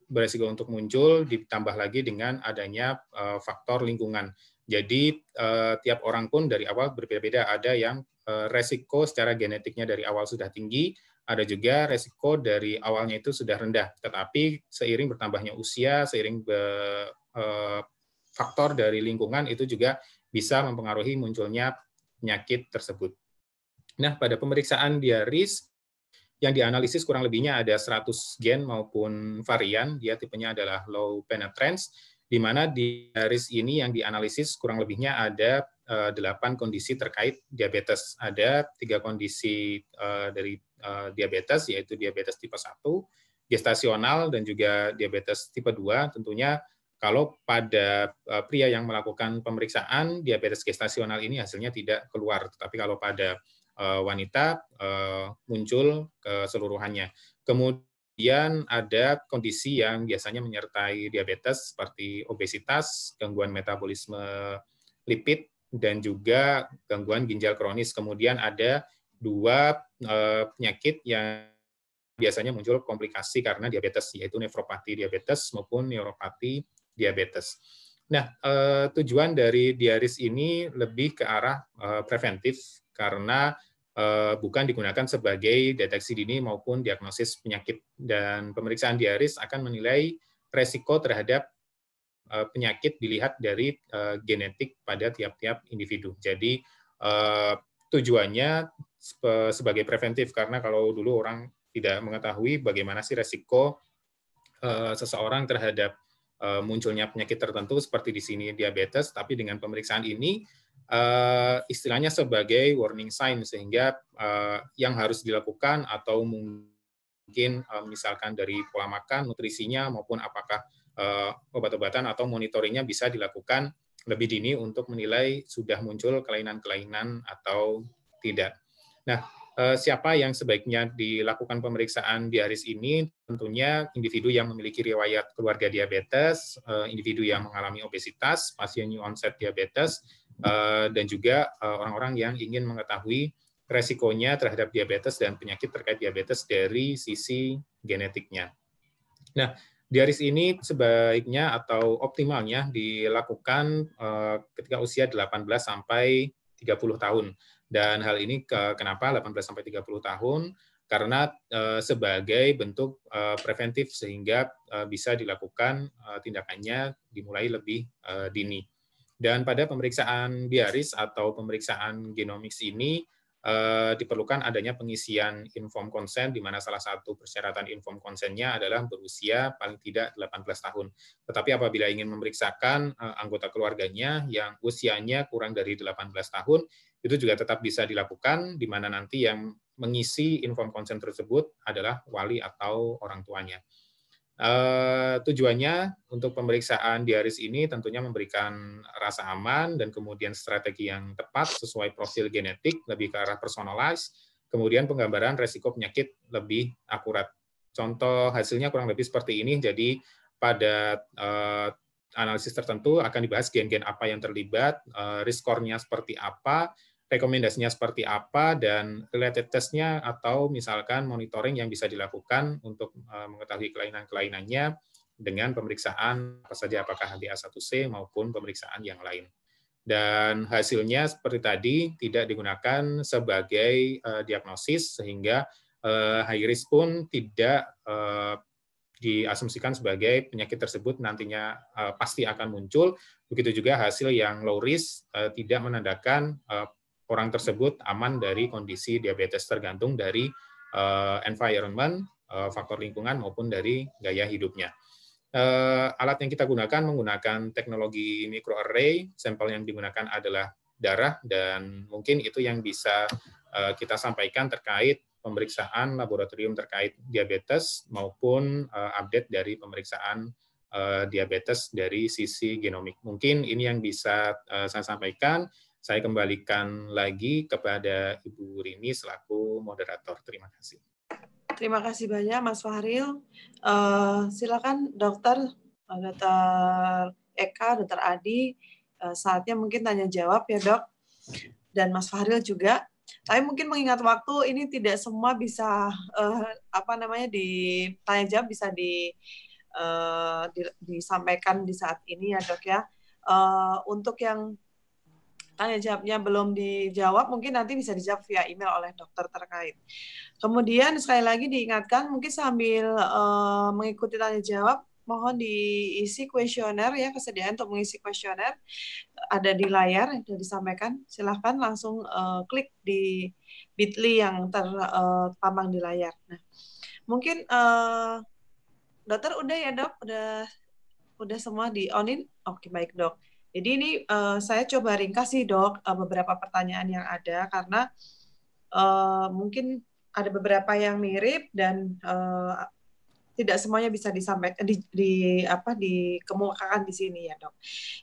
beresiko untuk muncul ditambah lagi dengan adanya uh, faktor lingkungan. Jadi uh, tiap orang pun dari awal berbeda-beda. Ada yang uh, resiko secara genetiknya dari awal sudah tinggi, ada juga resiko dari awalnya itu sudah rendah. Tetapi seiring bertambahnya usia, seiring be, uh, faktor dari lingkungan itu juga bisa mempengaruhi munculnya penyakit tersebut. Nah, pada pemeriksaan diaris yang dianalisis kurang lebihnya ada 100 gen maupun varian, dia tipenya adalah low penetrance, di mana di garis ini yang dianalisis kurang lebihnya ada eh, delapan kondisi terkait diabetes. Ada tiga kondisi eh, dari eh, diabetes, yaitu diabetes tipe 1, gestasional, dan juga diabetes tipe 2. Tentunya kalau pada pria yang melakukan pemeriksaan, diabetes gestasional ini hasilnya tidak keluar. Tetapi kalau pada Eh, wanita eh, muncul keseluruhannya. Kemudian ada kondisi yang biasanya menyertai diabetes seperti obesitas, gangguan metabolisme lipid, dan juga gangguan ginjal kronis. Kemudian ada dua eh, penyakit yang biasanya muncul komplikasi karena diabetes, yaitu nefropati diabetes maupun neuropati diabetes. Nah, tujuan dari diaris ini lebih ke arah preventif karena Eh, bukan digunakan sebagai deteksi dini maupun diagnosis penyakit dan pemeriksaan diaris akan menilai resiko terhadap eh, penyakit dilihat dari eh, genetik pada tiap-tiap individu. Jadi tujuannya sebagai preventif karena kalau dulu orang tidak mengetahui bagaimana sih resiko seseorang terhadap munculnya penyakit tertentu seperti di sini diabetes, tapi dengan pemeriksaan ini Eh, istilahnya sebagai warning sign sehingga eh, yang harus dilakukan atau mungkin eh, misalkan dari pola makan, nutrisinya maupun apakah obat-obatan atau monitoringnya bisa dilakukan lebih dini untuk menilai sudah muncul kelainan-kelainan atau tidak. Nah, siapa yang sebaiknya dilakukan pemeriksaan di diaris ini tentunya individu yang memiliki riwayat keluarga diabetes, individu yang mengalami obesitas, pasien new onset diabetes, Eh, dan juga eh, orang-orang yang ingin mengetahui resikonya terhadap diabetes dan penyakit terkait diabetes dari sisi genetiknya. Nah, diaris ini sebaiknya atau optimalnya dilakukan eh, ketika usia 18 sampai 30 tahun. Dan hal ini kenapa 18 sampai 30 tahun? Karena sebagai bentuk preventif sehingga bisa dilakukan tindakannya dimulai lebih dini. Dan pada pemeriksaan diaris atau pemeriksaan genomics ini eh, diperlukan adanya pengisian inform konsen, di mana salah satu persyaratan inform konsennya adalah berusia paling tidak 18 tahun. Tetapi apabila ingin memeriksakan eh, anggota keluarganya yang usianya kurang dari 18 tahun, itu juga tetap bisa dilakukan, di mana nanti yang mengisi inform konsen tersebut adalah wali atau orang tuanya. Eh, tujuannya untuk pemeriksaan diaris ini tentunya memberikan rasa aman dan kemudian strategi yang tepat sesuai profil genetik lebih ke arah personalized, kemudian penggambaran resiko penyakit lebih akurat. Contoh hasilnya kurang lebih seperti ini, jadi pada uh, analisis tertentu akan dibahas gen-gen apa yang terlibat, uh, risk score-nya seperti apa, rekomendasinya seperti apa dan related testnya atau misalkan monitoring yang bisa dilakukan untuk eh, mengetahui kelainan-kelainannya dengan pemeriksaan apa saja apakah HbA1c maupun pemeriksaan yang lain. Dan hasilnya seperti tadi tidak digunakan sebagai uh, diagnosis sehingga uh, high risk pun tidak uh, diasumsikan sebagai penyakit tersebut nantinya uh, pasti akan muncul. Begitu juga hasil yang low risk uh, tidak menandakan uh, orang tersebut aman dari kondisi diabetes tergantung dari uh, environment, uh, faktor lingkungan maupun dari gaya hidupnya. Uh, alat yang kita gunakan menggunakan teknologi microarray, sampel yang digunakan adalah darah dan mungkin itu yang bisa uh, kita sampaikan terkait pemeriksaan laboratorium terkait diabetes maupun uh, update dari pemeriksaan diabetes dari sisi genomik. Mungkin ini yang bisa saya sampaikan saya kembalikan lagi kepada Ibu Rini selaku moderator. Terima kasih. Terima kasih banyak Mas Fahril. Uh, silakan dokter, eh, dokter Eka, dokter Adi, uh, saatnya mungkin tanya jawab ya dok. Dan Mas Fahril juga. Tapi mungkin mengingat waktu ini tidak semua bisa uh, apa namanya di tanya jawab bisa di, uh, di disampaikan di saat ini ya dok ya. Uh, untuk yang Tanya jawabnya belum dijawab mungkin nanti bisa dijawab via email oleh dokter terkait. Kemudian sekali lagi diingatkan mungkin sambil uh, mengikuti tanya jawab mohon diisi kuesioner ya kesediaan untuk mengisi kuesioner ada di layar yang sudah disampaikan silahkan langsung uh, klik di bitly yang terpampang eh, uh, di layar nah mungkin uh, dokter udah ya dok udah udah semua di onin oke okay, baik dok jadi ini uh, saya coba ringkas sih dok uh, beberapa pertanyaan yang ada karena uh, mungkin ada beberapa yang mirip dan uh, tidak semuanya bisa disampaikan di, di apa dikemukakan di sini ya dok.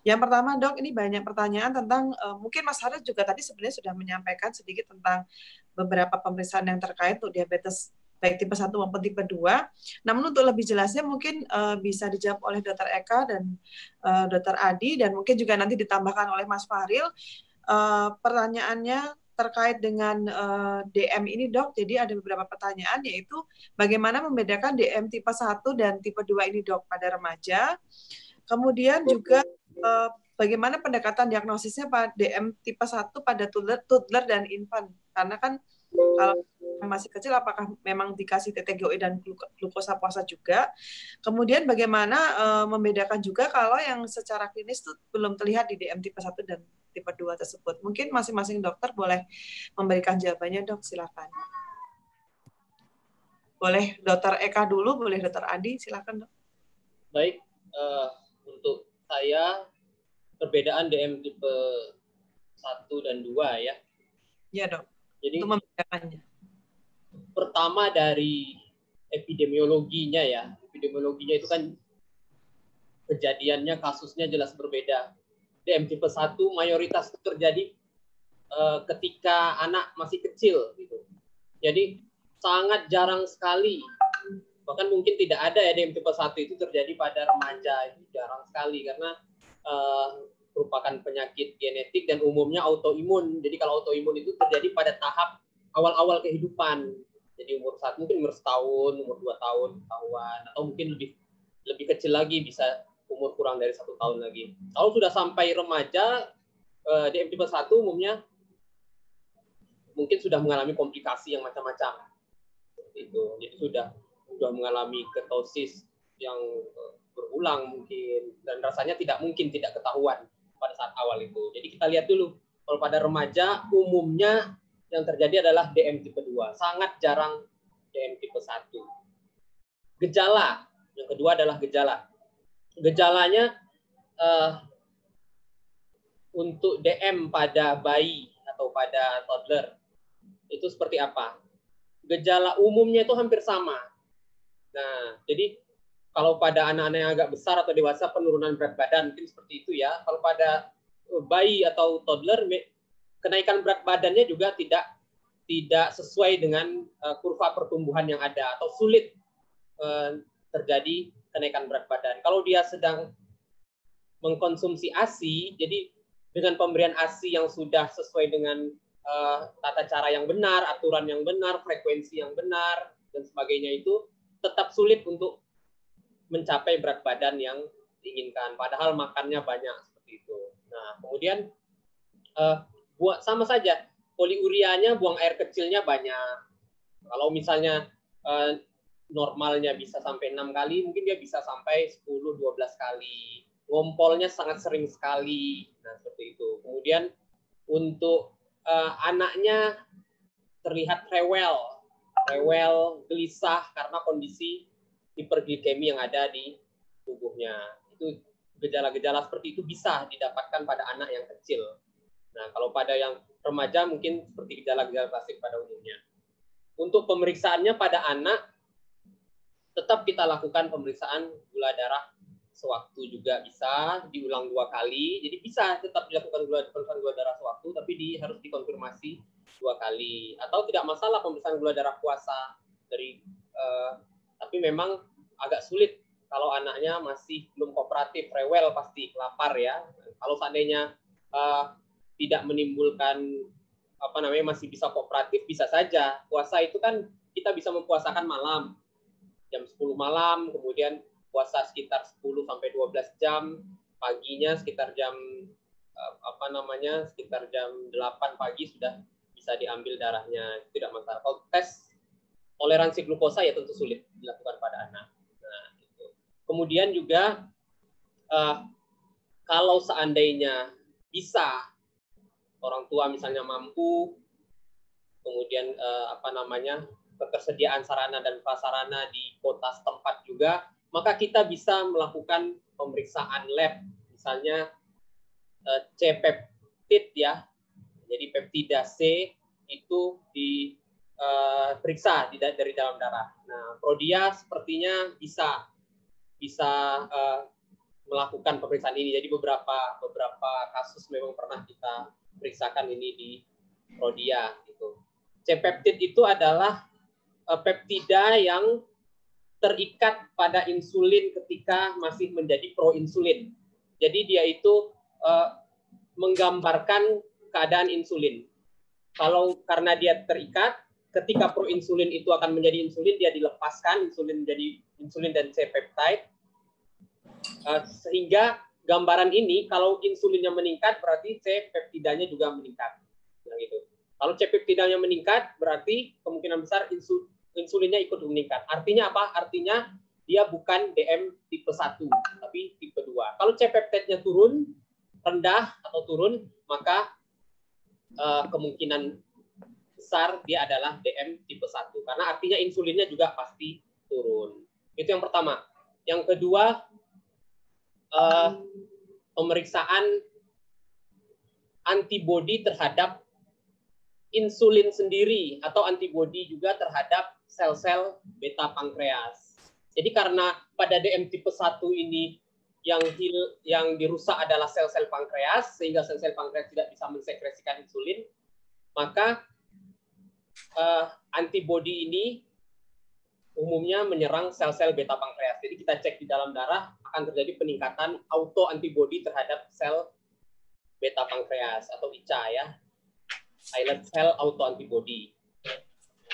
Yang pertama dok ini banyak pertanyaan tentang uh, mungkin Mas Haris juga tadi sebenarnya sudah menyampaikan sedikit tentang beberapa pemeriksaan yang terkait untuk diabetes baik tipe 1 maupun tipe 2. Namun untuk lebih jelasnya mungkin uh, bisa dijawab oleh Dr. Eka dan uh, eh, Dr. Adi dan mungkin juga nanti ditambahkan oleh Mas Fahril uh, pertanyaannya terkait dengan uh, DM ini dok. Jadi ada beberapa pertanyaan yaitu bagaimana membedakan DM tipe 1 dan tipe 2 ini dok pada remaja. Kemudian juga uh, bagaimana pendekatan diagnosisnya pada DM tipe 1 pada toddler, toddler dan infant. Karena kan kalau masih kecil apakah memang dikasih TTGOE dan glukosa puasa juga. Kemudian bagaimana e, membedakan juga kalau yang secara klinis itu belum terlihat di DM tipe 1 dan tipe 2 tersebut. Mungkin masing-masing dokter boleh memberikan jawabannya, Dok, silakan. Boleh Dokter Eka dulu, boleh Dokter Adi, silakan, Dok. Baik, uh, untuk saya perbedaan DM tipe 1 dan 2 ya. Ya Dok jadi Pertama dari epidemiologinya ya. Epidemiologinya itu kan kejadiannya kasusnya jelas berbeda. DM tipe 1 mayoritas itu terjadi uh, ketika anak masih kecil gitu. Jadi sangat jarang sekali bahkan mungkin tidak ada ya DM tipe 1 itu terjadi pada remaja itu jarang sekali karena uh, merupakan penyakit genetik dan umumnya autoimun. Jadi kalau autoimun itu terjadi pada tahap awal-awal kehidupan. Jadi umur saat mungkin umur setahun, umur dua tahun ketahuan, atau mungkin lebih lebih kecil lagi bisa umur kurang dari satu tahun lagi. Kalau sudah sampai remaja, eh, DM tipe 1 umumnya mungkin sudah mengalami komplikasi yang macam-macam. Itu, jadi sudah sudah mengalami ketosis yang eh, berulang mungkin dan rasanya tidak mungkin tidak ketahuan pada saat awal itu. Jadi kita lihat dulu kalau pada remaja umumnya yang terjadi adalah DM tipe 2, sangat jarang DM tipe 1. Gejala yang kedua adalah gejala. Gejalanya uh, untuk DM pada bayi atau pada toddler itu seperti apa? Gejala umumnya itu hampir sama. Nah, jadi kalau pada anak-anak yang agak besar atau dewasa penurunan berat badan mungkin seperti itu ya. Kalau pada eh, bayi atau toddler kenaikan berat badannya juga tidak tidak sesuai dengan uh, kurva pertumbuhan yang ada atau sulit uh, terjadi kenaikan berat badan. Kalau dia sedang mengkonsumsi ASI, jadi dengan pemberian ASI yang sudah sesuai dengan uh, tata cara yang benar, aturan yang benar, frekuensi yang benar dan sebagainya itu tetap sulit untuk mencapai berat badan yang diinginkan. Padahal makannya banyak seperti itu. Nah, kemudian uh, buat sama saja poliurianya buang air kecilnya banyak. Kalau misalnya uh, normalnya bisa sampai enam kali, mungkin dia bisa sampai 10-12 kali. Ngompolnya sangat sering sekali. Nah, seperti itu. Kemudian untuk uh, anaknya terlihat rewel, rewel, gelisah karena kondisi hiperglikemi yang ada di tubuhnya. Itu gejala-gejala seperti itu bisa didapatkan pada anak yang kecil. Nah, kalau pada yang remaja mungkin seperti gejala-gejala klasik pada umumnya. Untuk pemeriksaannya pada anak, tetap kita lakukan pemeriksaan gula darah sewaktu juga bisa, diulang dua kali. Jadi bisa tetap dilakukan gula, pemeriksaan gula darah sewaktu, tapi di, harus dikonfirmasi dua kali. Atau tidak masalah pemeriksaan gula darah puasa dari eh, tapi memang agak sulit kalau anaknya masih belum kooperatif, rewel pasti lapar ya. Kalau seandainya uh, tidak menimbulkan apa namanya masih bisa kooperatif bisa saja. Puasa itu kan kita bisa mempuasakan malam jam 10 malam, kemudian puasa sekitar 10 sampai 12 jam, paginya sekitar jam uh, apa namanya sekitar jam 8 pagi sudah bisa diambil darahnya. tidak masalah. Kalau tes toleransi glukosa ya tentu sulit dilakukan pada anak. Nah, itu. Kemudian juga uh, kalau seandainya bisa orang tua misalnya mampu, kemudian uh, apa namanya ketersediaan sarana dan prasarana di kota setempat juga, maka kita bisa melakukan pemeriksaan lab, misalnya uh, C peptid ya, jadi peptida C itu di Eh, periksa di, dari dalam darah. Nah, Prodia sepertinya bisa bisa uh, melakukan pemeriksaan ini. Jadi beberapa beberapa kasus memang pernah kita periksakan ini di Prodia gitu. C-peptid itu adalah uh, peptida yang terikat pada insulin ketika masih menjadi proinsulin. Jadi dia itu uh, menggambarkan keadaan insulin. Kalau karena dia terikat, ketika proinsulin itu akan menjadi insulin dia dilepaskan insulin menjadi insulin dan C peptide uh, sehingga gambaran ini kalau insulinnya meningkat berarti C peptidanya juga meningkat. Nah, gitu. Kalau C peptidanya meningkat berarti kemungkinan besar insul, insulinnya ikut meningkat. Artinya apa? Artinya dia bukan DM tipe 1 tapi tipe 2. Kalau C nya turun rendah atau turun maka uh, kemungkinan besar dia adalah DM tipe 1 karena artinya insulinnya juga pasti turun. Itu yang pertama. Yang kedua eh, pemeriksaan antibodi terhadap insulin sendiri atau antibodi juga terhadap sel-sel beta pankreas. Jadi karena pada DM tipe 1 ini yang hil, yang dirusak adalah sel-sel pankreas sehingga sel-sel pankreas tidak bisa mensekresikan insulin, maka uh, antibody ini umumnya menyerang sel-sel beta pankreas. Jadi kita cek di dalam darah akan terjadi peningkatan autoantibody terhadap sel beta pankreas atau ICA ya. Islet cell autoantibody.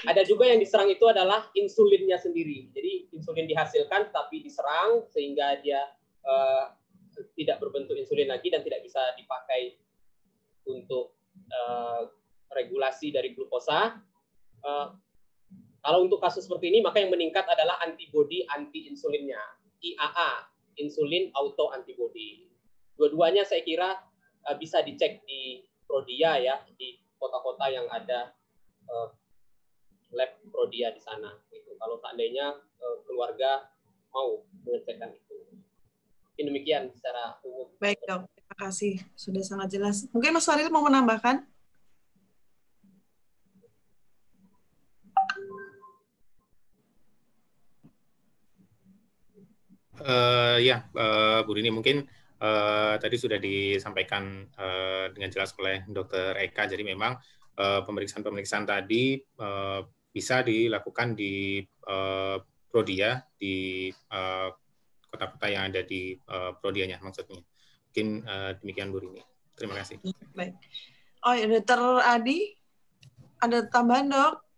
Ada juga yang diserang itu adalah insulinnya sendiri. Jadi insulin dihasilkan tapi diserang sehingga dia uh, tidak berbentuk insulin lagi dan tidak bisa dipakai untuk uh, regulasi dari glukosa Eh, kalau untuk kasus seperti ini maka yang meningkat adalah antibodi anti insulinnya IAA insulin auto antibody dua-duanya saya kira uh, bisa dicek di Prodia ya di kota-kota yang ada uh, lab Prodia di sana gitu kalau seandainya uh, keluarga mau mengecekkan itu mungkin demikian secara umum baik dong. terima kasih sudah sangat jelas mungkin Mas Faril mau menambahkan Uh, ya, uh, Bu Rini mungkin uh, tadi sudah disampaikan uh, dengan jelas oleh Dokter Eka. Jadi memang pemeriksaan-pemeriksaan uh, tadi uh, bisa dilakukan di uh, Prodia ya, di kota kota-kota yang ada di uh, Prodianya maksudnya. Mungkin uh, demikian Bu Rini. Terima kasih. Baik. Oh, ya, Dokter Adi, ada tambahan dok?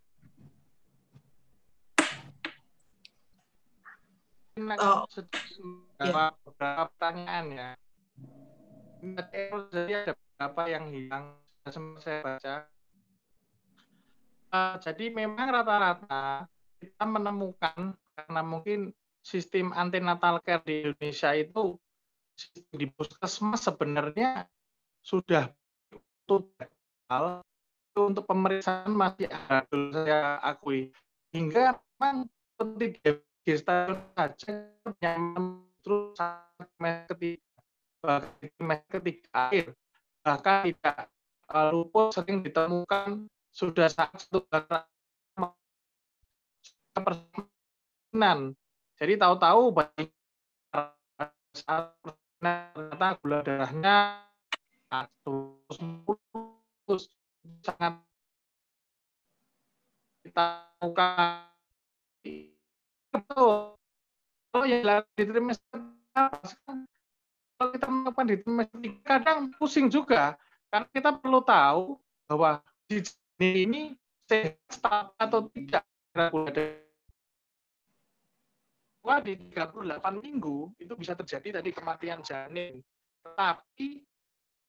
mungkin akan oh. Iya. beberapa yeah. pertanyaan ya. Jadi ada beberapa yang hilang sempat saya baca. Uh, jadi memang rata-rata kita menemukan karena mungkin sistem antenatal care di Indonesia itu di puskesmas sebenarnya sudah total untuk pemeriksaan masih ada saya akui hingga memang penting di saja nyaman terus sangat match ketiga bahkan ketiga akhir bahkan tidak luput sering ditemukan sudah saat satu persenan jadi tahu-tahu banyak ternyata gula darahnya terus mulus sangat kita buka betul. Kalau yang dilakukan di trimester kalau kita melakukan di trimester kadang pusing juga karena kita perlu tahu bahwa di sini ini sehat atau tidak bahwa di 38 minggu itu bisa terjadi tadi kematian janin. Tapi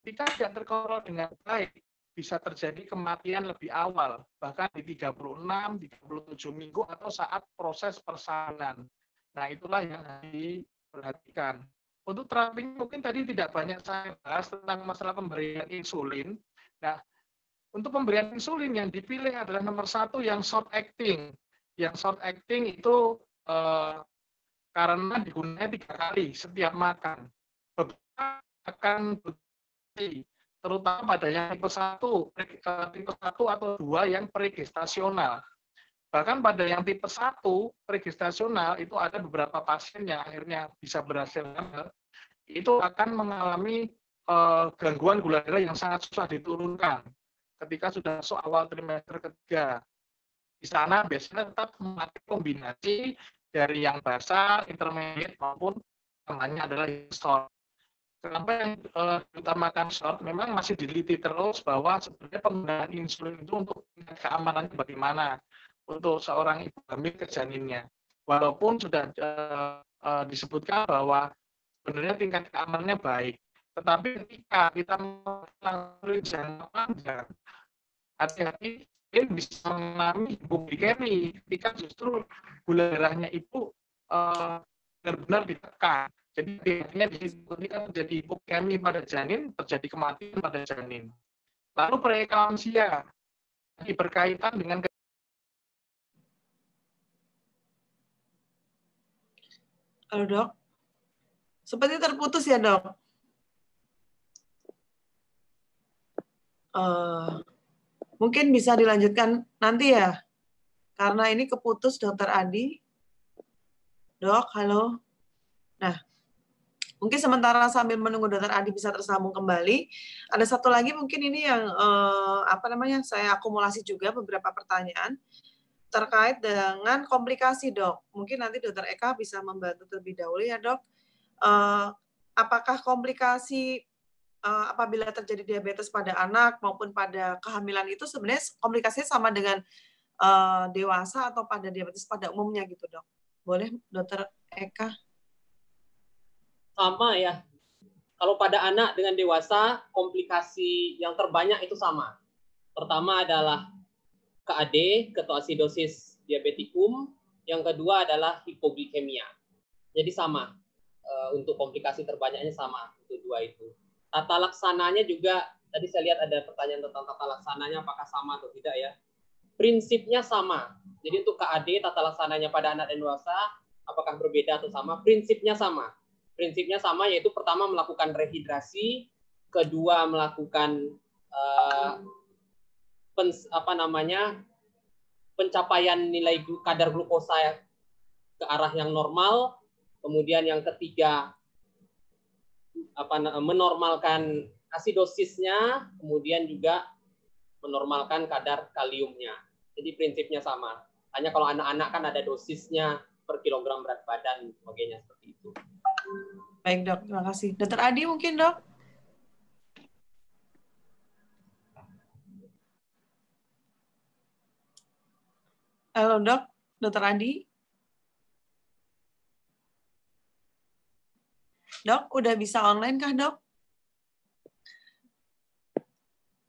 kita tidak terkontrol dengan baik, bisa terjadi kematian lebih awal, bahkan di 36, 37 minggu atau saat proses persalinan. Nah, itulah yang diperhatikan. Untuk terapi mungkin tadi tidak banyak saya bahas tentang masalah pemberian insulin. Nah, untuk pemberian insulin yang dipilih adalah nomor satu yang short acting. Yang short acting itu eh, karena digunakan tiga kali setiap makan. Beberapa akan berhenti terutama pada eh, yang tipe 1, tipe 1 atau 2 yang pregestasional. Bahkan pada yang tipe 1 pregestasional itu ada beberapa pasien yang akhirnya bisa berhasil hamil, itu akan mengalami eh, gangguan gula darah yang sangat susah diturunkan ketika sudah masuk awal trimester ketiga. Di sana biasanya tetap memakai kombinasi dari yang basal, intermediate maupun namanya adalah histor kenapa yang uh, diutamakan short memang masih diliti terus bahwa sebenarnya penggunaan insulin itu untuk keamanannya bagaimana untuk seorang ibu hamil ke janinnya. Walaupun sudah uh, uh, disebutkan bahwa sebenarnya tingkat keamanannya baik, tetapi ketika kita melalui jangka panjang, hati-hati dia bisa mengalami hipoglikemi ketika justru gula darahnya itu uh, benar-benar ditekan jadi artinya di situ kan terjadi hipokemi pada janin, terjadi kematian pada janin. Lalu preeklampsia berkaitan dengan Halo dok, seperti terputus ya dok. Uh, mungkin bisa dilanjutkan nanti ya, karena ini keputus dokter Adi. Dok, halo. Nah, Mungkin sementara sambil menunggu Dokter Adi bisa tersambung kembali, ada satu lagi mungkin ini yang eh, apa namanya saya akumulasi juga beberapa pertanyaan terkait dengan komplikasi dok. Mungkin nanti Dokter Eka bisa membantu terlebih dahulu ya dok. Eh, apakah komplikasi eh, apabila terjadi diabetes pada anak maupun pada kehamilan itu sebenarnya komplikasinya sama dengan eh, dewasa atau pada diabetes pada umumnya gitu dok? Boleh Dokter Eka? sama ya. Kalau pada anak dengan dewasa, komplikasi yang terbanyak itu sama. Pertama adalah KAD, ketoasidosis diabetikum. Yang kedua adalah hipoglikemia. Jadi sama, e, untuk komplikasi terbanyaknya sama, itu dua itu. Tata laksananya juga, tadi saya lihat ada pertanyaan tentang tata laksananya, apakah sama atau tidak ya. Prinsipnya sama. Jadi untuk KAD, tata laksananya pada anak dan dewasa, apakah berbeda atau sama? Prinsipnya sama prinsipnya sama yaitu pertama melakukan rehidrasi, kedua melakukan uh, pens, apa namanya pencapaian nilai kadar glukosa ya, ke arah yang normal, kemudian yang ketiga apa menormalkan asidosisnya, kemudian juga menormalkan kadar kaliumnya. Jadi prinsipnya sama. Hanya kalau anak-anak kan ada dosisnya per kilogram berat badan, sebagainya seperti itu. Baik dok, terima kasih. Dokter Adi mungkin dok? Halo dok, dokter Adi? Dok, udah bisa online kah dok?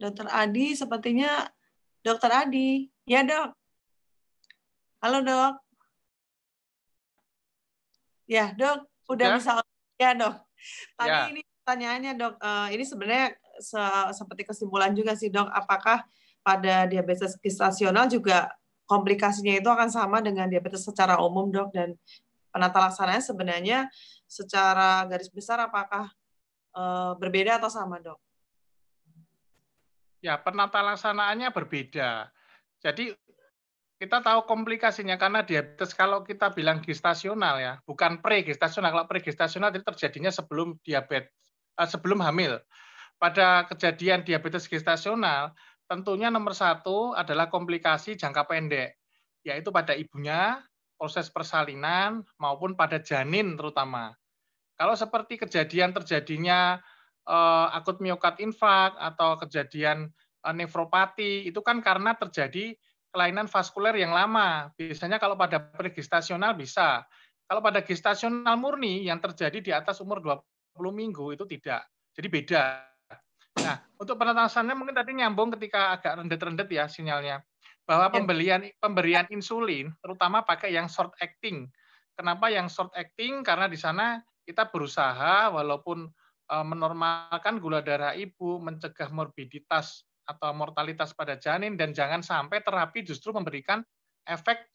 Dokter Adi, sepertinya dokter Adi. Ya dok. Halo dok. Ya dok. Udah ya? bisa ya dok. Tadi ya. ini pertanyaannya dok, uh, ini sebenarnya se seperti kesimpulan juga sih dok, apakah pada diabetes gestasional juga komplikasinya itu akan sama dengan diabetes secara umum dok dan penata laksananya sebenarnya secara garis besar apakah uh, berbeda atau sama dok? Ya penata laksanaannya berbeda. Jadi kita tahu komplikasinya karena diabetes kalau kita bilang gestasional ya, bukan pregestasional. Kalau pregestasional itu terjadinya sebelum diabetes eh, sebelum hamil. Pada kejadian diabetes gestasional, tentunya nomor satu adalah komplikasi jangka pendek, yaitu pada ibunya, proses persalinan maupun pada janin terutama. Kalau seperti kejadian terjadinya eh, akut miokard infark atau kejadian eh, nefropati itu kan karena terjadi kelainan vaskuler yang lama. Biasanya kalau pada pregestasional bisa. Kalau pada gestasional murni yang terjadi di atas umur 20 minggu itu tidak. Jadi beda. Nah, untuk penetasannya mungkin tadi nyambung ketika agak rendet-rendet ya sinyalnya. Bahwa ya. pembelian pemberian insulin terutama pakai yang short acting. Kenapa yang short acting? Karena di sana kita berusaha walaupun eh, menormalkan gula darah ibu, mencegah morbiditas atau mortalitas pada janin dan jangan sampai terapi justru memberikan efek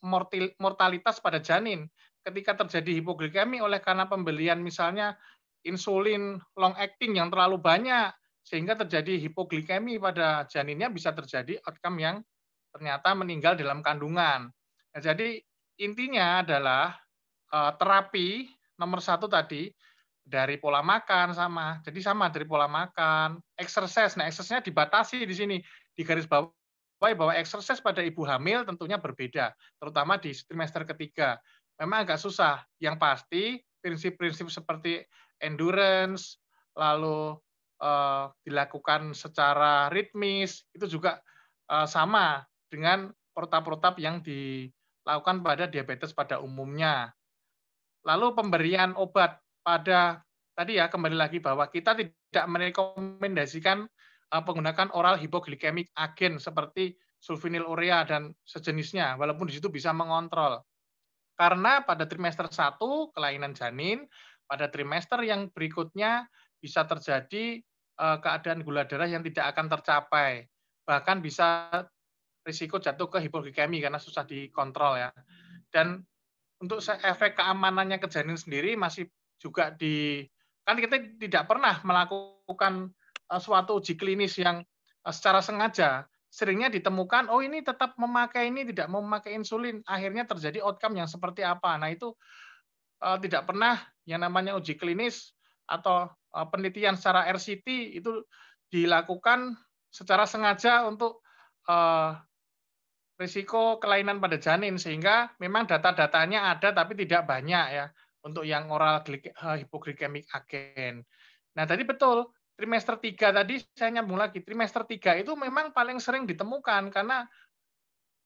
mortalitas pada janin ketika terjadi hipoglikemi oleh karena pembelian misalnya insulin long acting yang terlalu banyak sehingga terjadi hipoglikemi pada janinnya bisa terjadi outcome yang ternyata meninggal dalam kandungan. Nah, jadi intinya adalah eh, terapi nomor satu tadi dari pola makan sama. Jadi sama dari pola makan, exercise. Nah, exercise-nya dibatasi di sini di garis bawah bahwa exercise pada ibu hamil tentunya berbeda, terutama di trimester ketiga. Memang agak susah. Yang pasti prinsip-prinsip seperti endurance, lalu uh, dilakukan secara ritmis itu juga uh, sama dengan protap-protap yang dilakukan pada diabetes pada umumnya. Lalu pemberian obat pada tadi ya kembali lagi bahwa kita tidak merekomendasikan eh, penggunaan oral hipoglikemik agen seperti sulfonilurea dan sejenisnya walaupun di situ bisa mengontrol. Karena pada trimester 1 kelainan janin, pada trimester yang berikutnya bisa terjadi eh, keadaan gula darah yang tidak akan tercapai. Bahkan bisa risiko jatuh ke hipoglikemi karena susah dikontrol ya. Dan untuk efek keamanannya ke janin sendiri masih juga di kan kita tidak pernah melakukan eh, suatu uji klinis yang eh, secara sengaja seringnya ditemukan oh ini tetap memakai ini tidak memakai insulin akhirnya terjadi outcome yang seperti apa nah itu eh, tidak pernah yang namanya uji klinis atau penelitian secara RCT itu dilakukan secara sengaja untuk risiko kelainan pada janin sehingga memang data-datanya ada tapi tidak banyak ya untuk yang oral eh, hipoglikemik agen. Nah, tadi betul trimester 3 tadi saya nyambung lagi. Trimester 3 itu memang paling sering ditemukan karena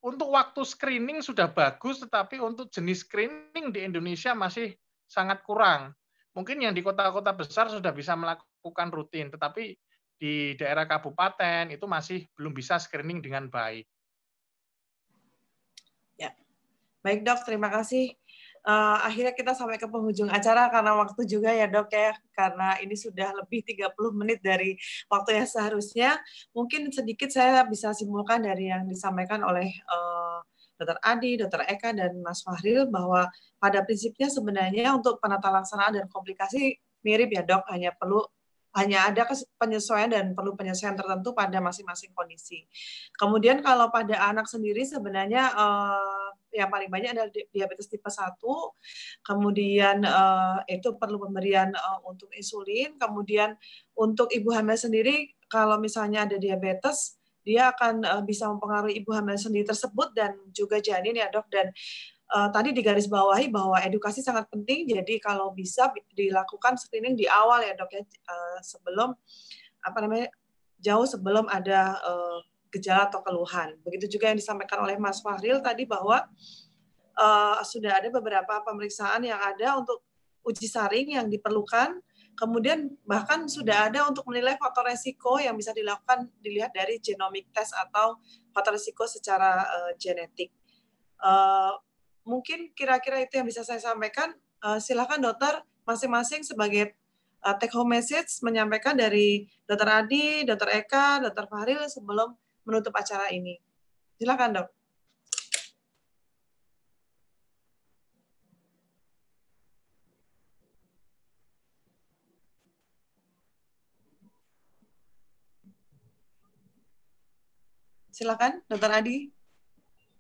untuk waktu screening sudah bagus tetapi untuk jenis screening di Indonesia masih sangat kurang. Mungkin yang di kota-kota besar sudah bisa melakukan rutin tetapi di daerah kabupaten itu masih belum bisa screening dengan baik. Ya. Baik, Dok, terima kasih uh, akhirnya kita sampai ke penghujung acara karena waktu juga ya dok ya karena ini sudah lebih 30 menit dari waktu yang seharusnya mungkin sedikit saya bisa simpulkan dari yang disampaikan oleh uh, eh, Dr. Adi, Dr. Eka, dan Mas Fahril bahwa pada prinsipnya sebenarnya untuk penata laksanaan dan komplikasi mirip ya dok, hanya perlu hanya ada penyesuaian dan perlu penyesuaian tertentu pada masing-masing kondisi. Kemudian kalau pada anak sendiri sebenarnya eh, yang paling banyak adalah diabetes tipe 1, kemudian uh, itu perlu pemberian uh, untuk insulin, kemudian untuk ibu hamil sendiri kalau misalnya ada diabetes dia akan uh, bisa mempengaruhi ibu hamil sendiri tersebut dan juga janin ya dok dan uh, tadi digarisbawahi bahwa edukasi sangat penting jadi kalau bisa dilakukan screening di awal ya dok ya uh, sebelum apa namanya jauh sebelum ada uh, gejala atau keluhan. Begitu juga yang disampaikan oleh Mas Fahril tadi bahwa uh, sudah ada beberapa pemeriksaan yang ada untuk uji saring yang diperlukan. Kemudian bahkan sudah ada untuk menilai faktor resiko yang bisa dilakukan dilihat dari genomic test atau faktor resiko secara uh, genetik. Uh, mungkin kira-kira itu yang bisa saya sampaikan. Uh, silahkan dokter masing-masing sebagai uh, take home message menyampaikan dari dokter Adi, dokter Eka, dokter Fahril sebelum menutup acara ini. Silakan, Dok. Silakan, Dokter Adi.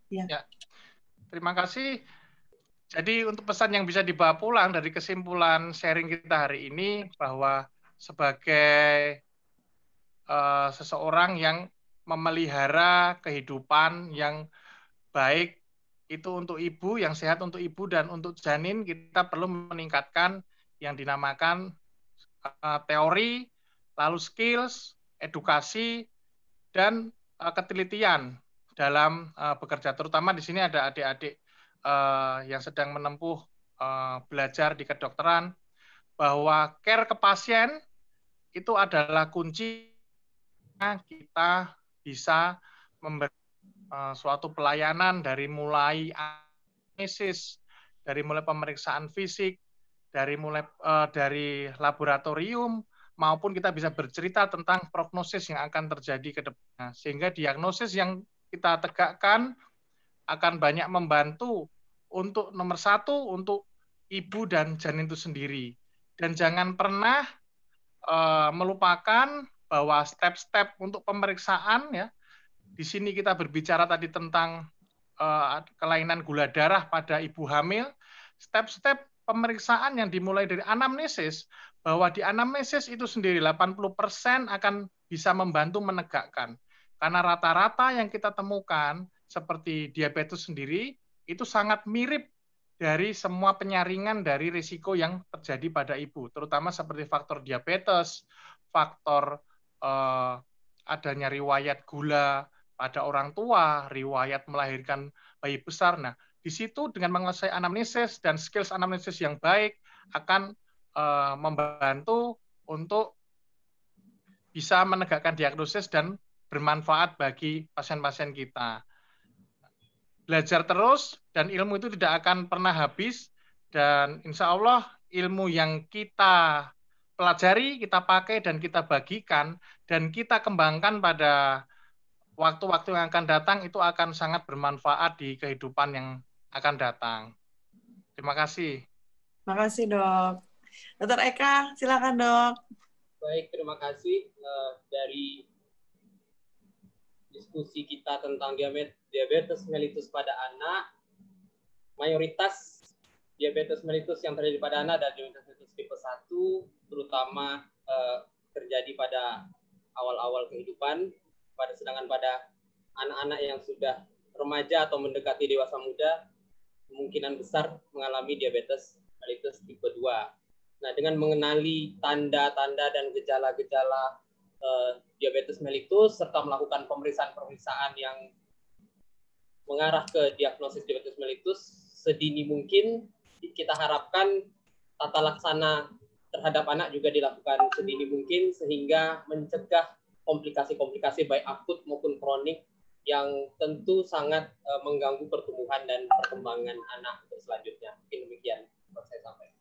Ya. ya. Terima kasih. Jadi untuk pesan yang bisa dibawa pulang dari kesimpulan sharing kita hari ini bahwa sebagai uh, seseorang yang memelihara kehidupan yang baik itu untuk ibu, yang sehat untuk ibu dan untuk janin kita perlu meningkatkan yang dinamakan uh, teori, lalu skills, edukasi dan uh, ketelitian dalam uh, bekerja terutama di sini ada adik-adik uh, yang sedang menempuh uh, belajar di kedokteran bahwa care ke pasien itu adalah kunci kita bisa memberi eh, suatu pelayanan dari mulai analisis, dari mulai pemeriksaan fisik, dari mulai eh, dari laboratorium maupun kita bisa bercerita tentang prognosis yang akan terjadi ke depannya. Sehingga diagnosis yang kita tegakkan akan banyak membantu untuk nomor satu untuk ibu dan janin itu sendiri. Dan jangan pernah uh, melupakan bahwa step-step untuk pemeriksaan ya di sini kita berbicara tadi tentang uh, kelainan gula darah pada ibu hamil step-step pemeriksaan yang dimulai dari anamnesis bahwa di anamnesis itu sendiri 80% akan bisa membantu menegakkan karena rata-rata yang kita temukan seperti diabetes sendiri itu sangat mirip dari semua penyaringan dari risiko yang terjadi pada ibu, terutama seperti faktor diabetes, faktor eh, adanya riwayat gula pada orang tua, riwayat melahirkan bayi besar. Nah, di situ dengan menguasai anamnesis dan skills anamnesis yang baik akan eh, membantu untuk bisa menegakkan diagnosis dan bermanfaat bagi pasien-pasien kita. Belajar terus dan ilmu itu tidak akan pernah habis dan insya Allah ilmu yang kita pelajari, kita pakai dan kita bagikan dan kita kembangkan pada waktu-waktu yang akan datang itu akan sangat bermanfaat di kehidupan yang akan datang. Terima kasih. Terima kasih, Dok. Dokter Eka, silakan, Dok. Baik, terima kasih eh, dari diskusi kita tentang diabetes mellitus pada anak. Mayoritas diabetes mellitus yang terjadi pada anak dan diabetes mellitus tipe 1 terutama uh, terjadi pada awal-awal kehidupan pada sedangkan pada anak-anak yang sudah remaja atau mendekati dewasa muda kemungkinan besar mengalami diabetes mellitus tipe 2. Nah, dengan mengenali tanda-tanda dan gejala-gejala uh, diabetes mellitus serta melakukan pemeriksaan-pemeriksaan yang mengarah ke diagnosis diabetes mellitus sedini mungkin kita harapkan tata laksana terhadap anak juga dilakukan sedini mungkin sehingga mencegah komplikasi-komplikasi baik akut maupun kronik yang tentu sangat uh, mengganggu pertumbuhan dan perkembangan anak untuk selanjutnya. Mungkin demikian yang saya sampaikan.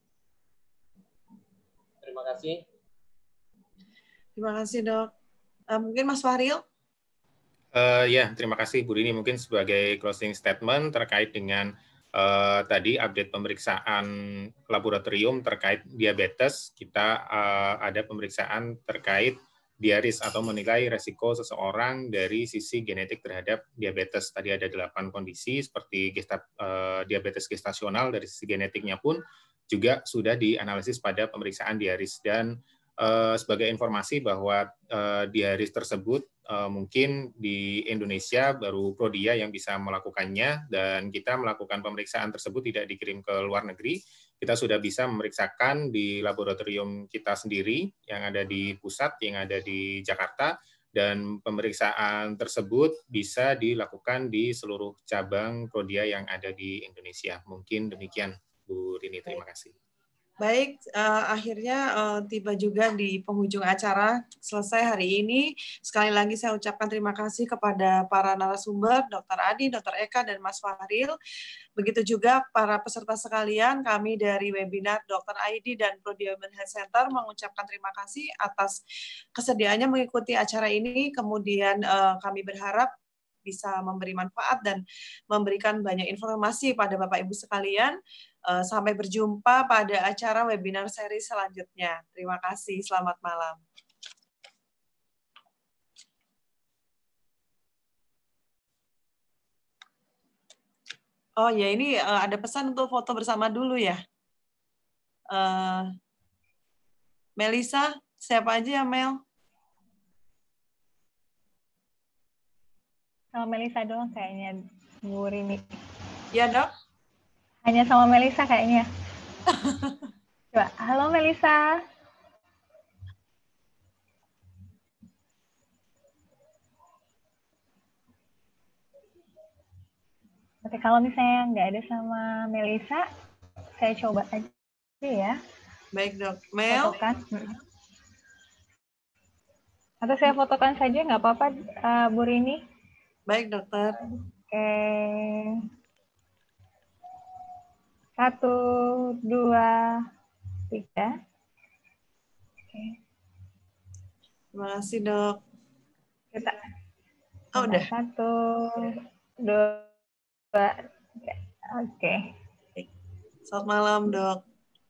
Terima kasih. Terima kasih dok. Uh, mungkin Mas Fahril? Uh, ya, terima kasih Bu Rini. Mungkin sebagai closing statement terkait dengan eh, tadi update pemeriksaan laboratorium terkait diabetes, kita eh, ada pemeriksaan terkait diaris atau menilai resiko seseorang dari sisi genetik terhadap diabetes. Tadi ada delapan kondisi seperti gesta, eh, diabetes gestasional dari sisi genetiknya pun juga sudah dianalisis pada pemeriksaan diaris dan Eh, sebagai informasi bahwa eh, di hari tersebut eh, mungkin di Indonesia baru Prodia yang bisa melakukannya dan kita melakukan pemeriksaan tersebut tidak dikirim ke luar negeri. Kita sudah bisa memeriksakan di laboratorium kita sendiri yang ada di pusat yang ada di Jakarta dan pemeriksaan tersebut bisa dilakukan di seluruh cabang Prodia yang ada di Indonesia. Mungkin demikian Bu Rini, terima kasih. Baik, uh, akhirnya uh, tiba juga di penghujung acara selesai hari ini. Sekali lagi saya ucapkan terima kasih kepada para narasumber, Dr. Adi, Dr. Eka, dan Mas Fahril. Begitu juga para peserta sekalian, kami dari webinar Dr. ID dan Prodi Health Center mengucapkan terima kasih atas kesediaannya mengikuti acara ini. Kemudian uh, kami berharap bisa memberi manfaat dan memberikan banyak informasi pada Bapak Ibu sekalian. Eh, sampai berjumpa pada acara webinar seri selanjutnya. Terima kasih, selamat malam. Oh ya, ini eh, ada pesan untuk foto bersama dulu ya. Eh, Melisa, siapa aja ya Mel? Sama Melisa doang kayaknya, Bu Rini. Iya, dok? Hanya sama Melisa kayaknya. Coba, halo Melisa. Oke, kalau misalnya nggak ada sama Melisa, saya coba aja ya. Baik dok, Mel. Fotokan. Atau saya fotokan saja nggak apa-apa, uh, Bu Rini. Baik, dokter. Oke. Satu, dua, tiga. Oke. Terima kasih, dok. Kita. Oh, udah. Satu, dua, tiga. Oke. Selamat malam, dok.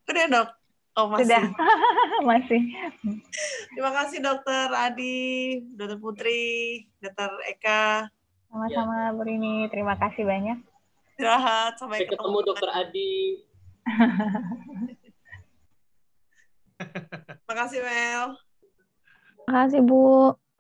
Udah, dok. Oh, masih. Sudah. masih. Terima kasih dokter Adi, dokter Putri, dokter Eka. Sama-sama ya. Bu Rini, terima kasih banyak. Istirahat, sampai ketemu, ketemu Dokter Adi. terima kasih Mel. terima kasih Bu.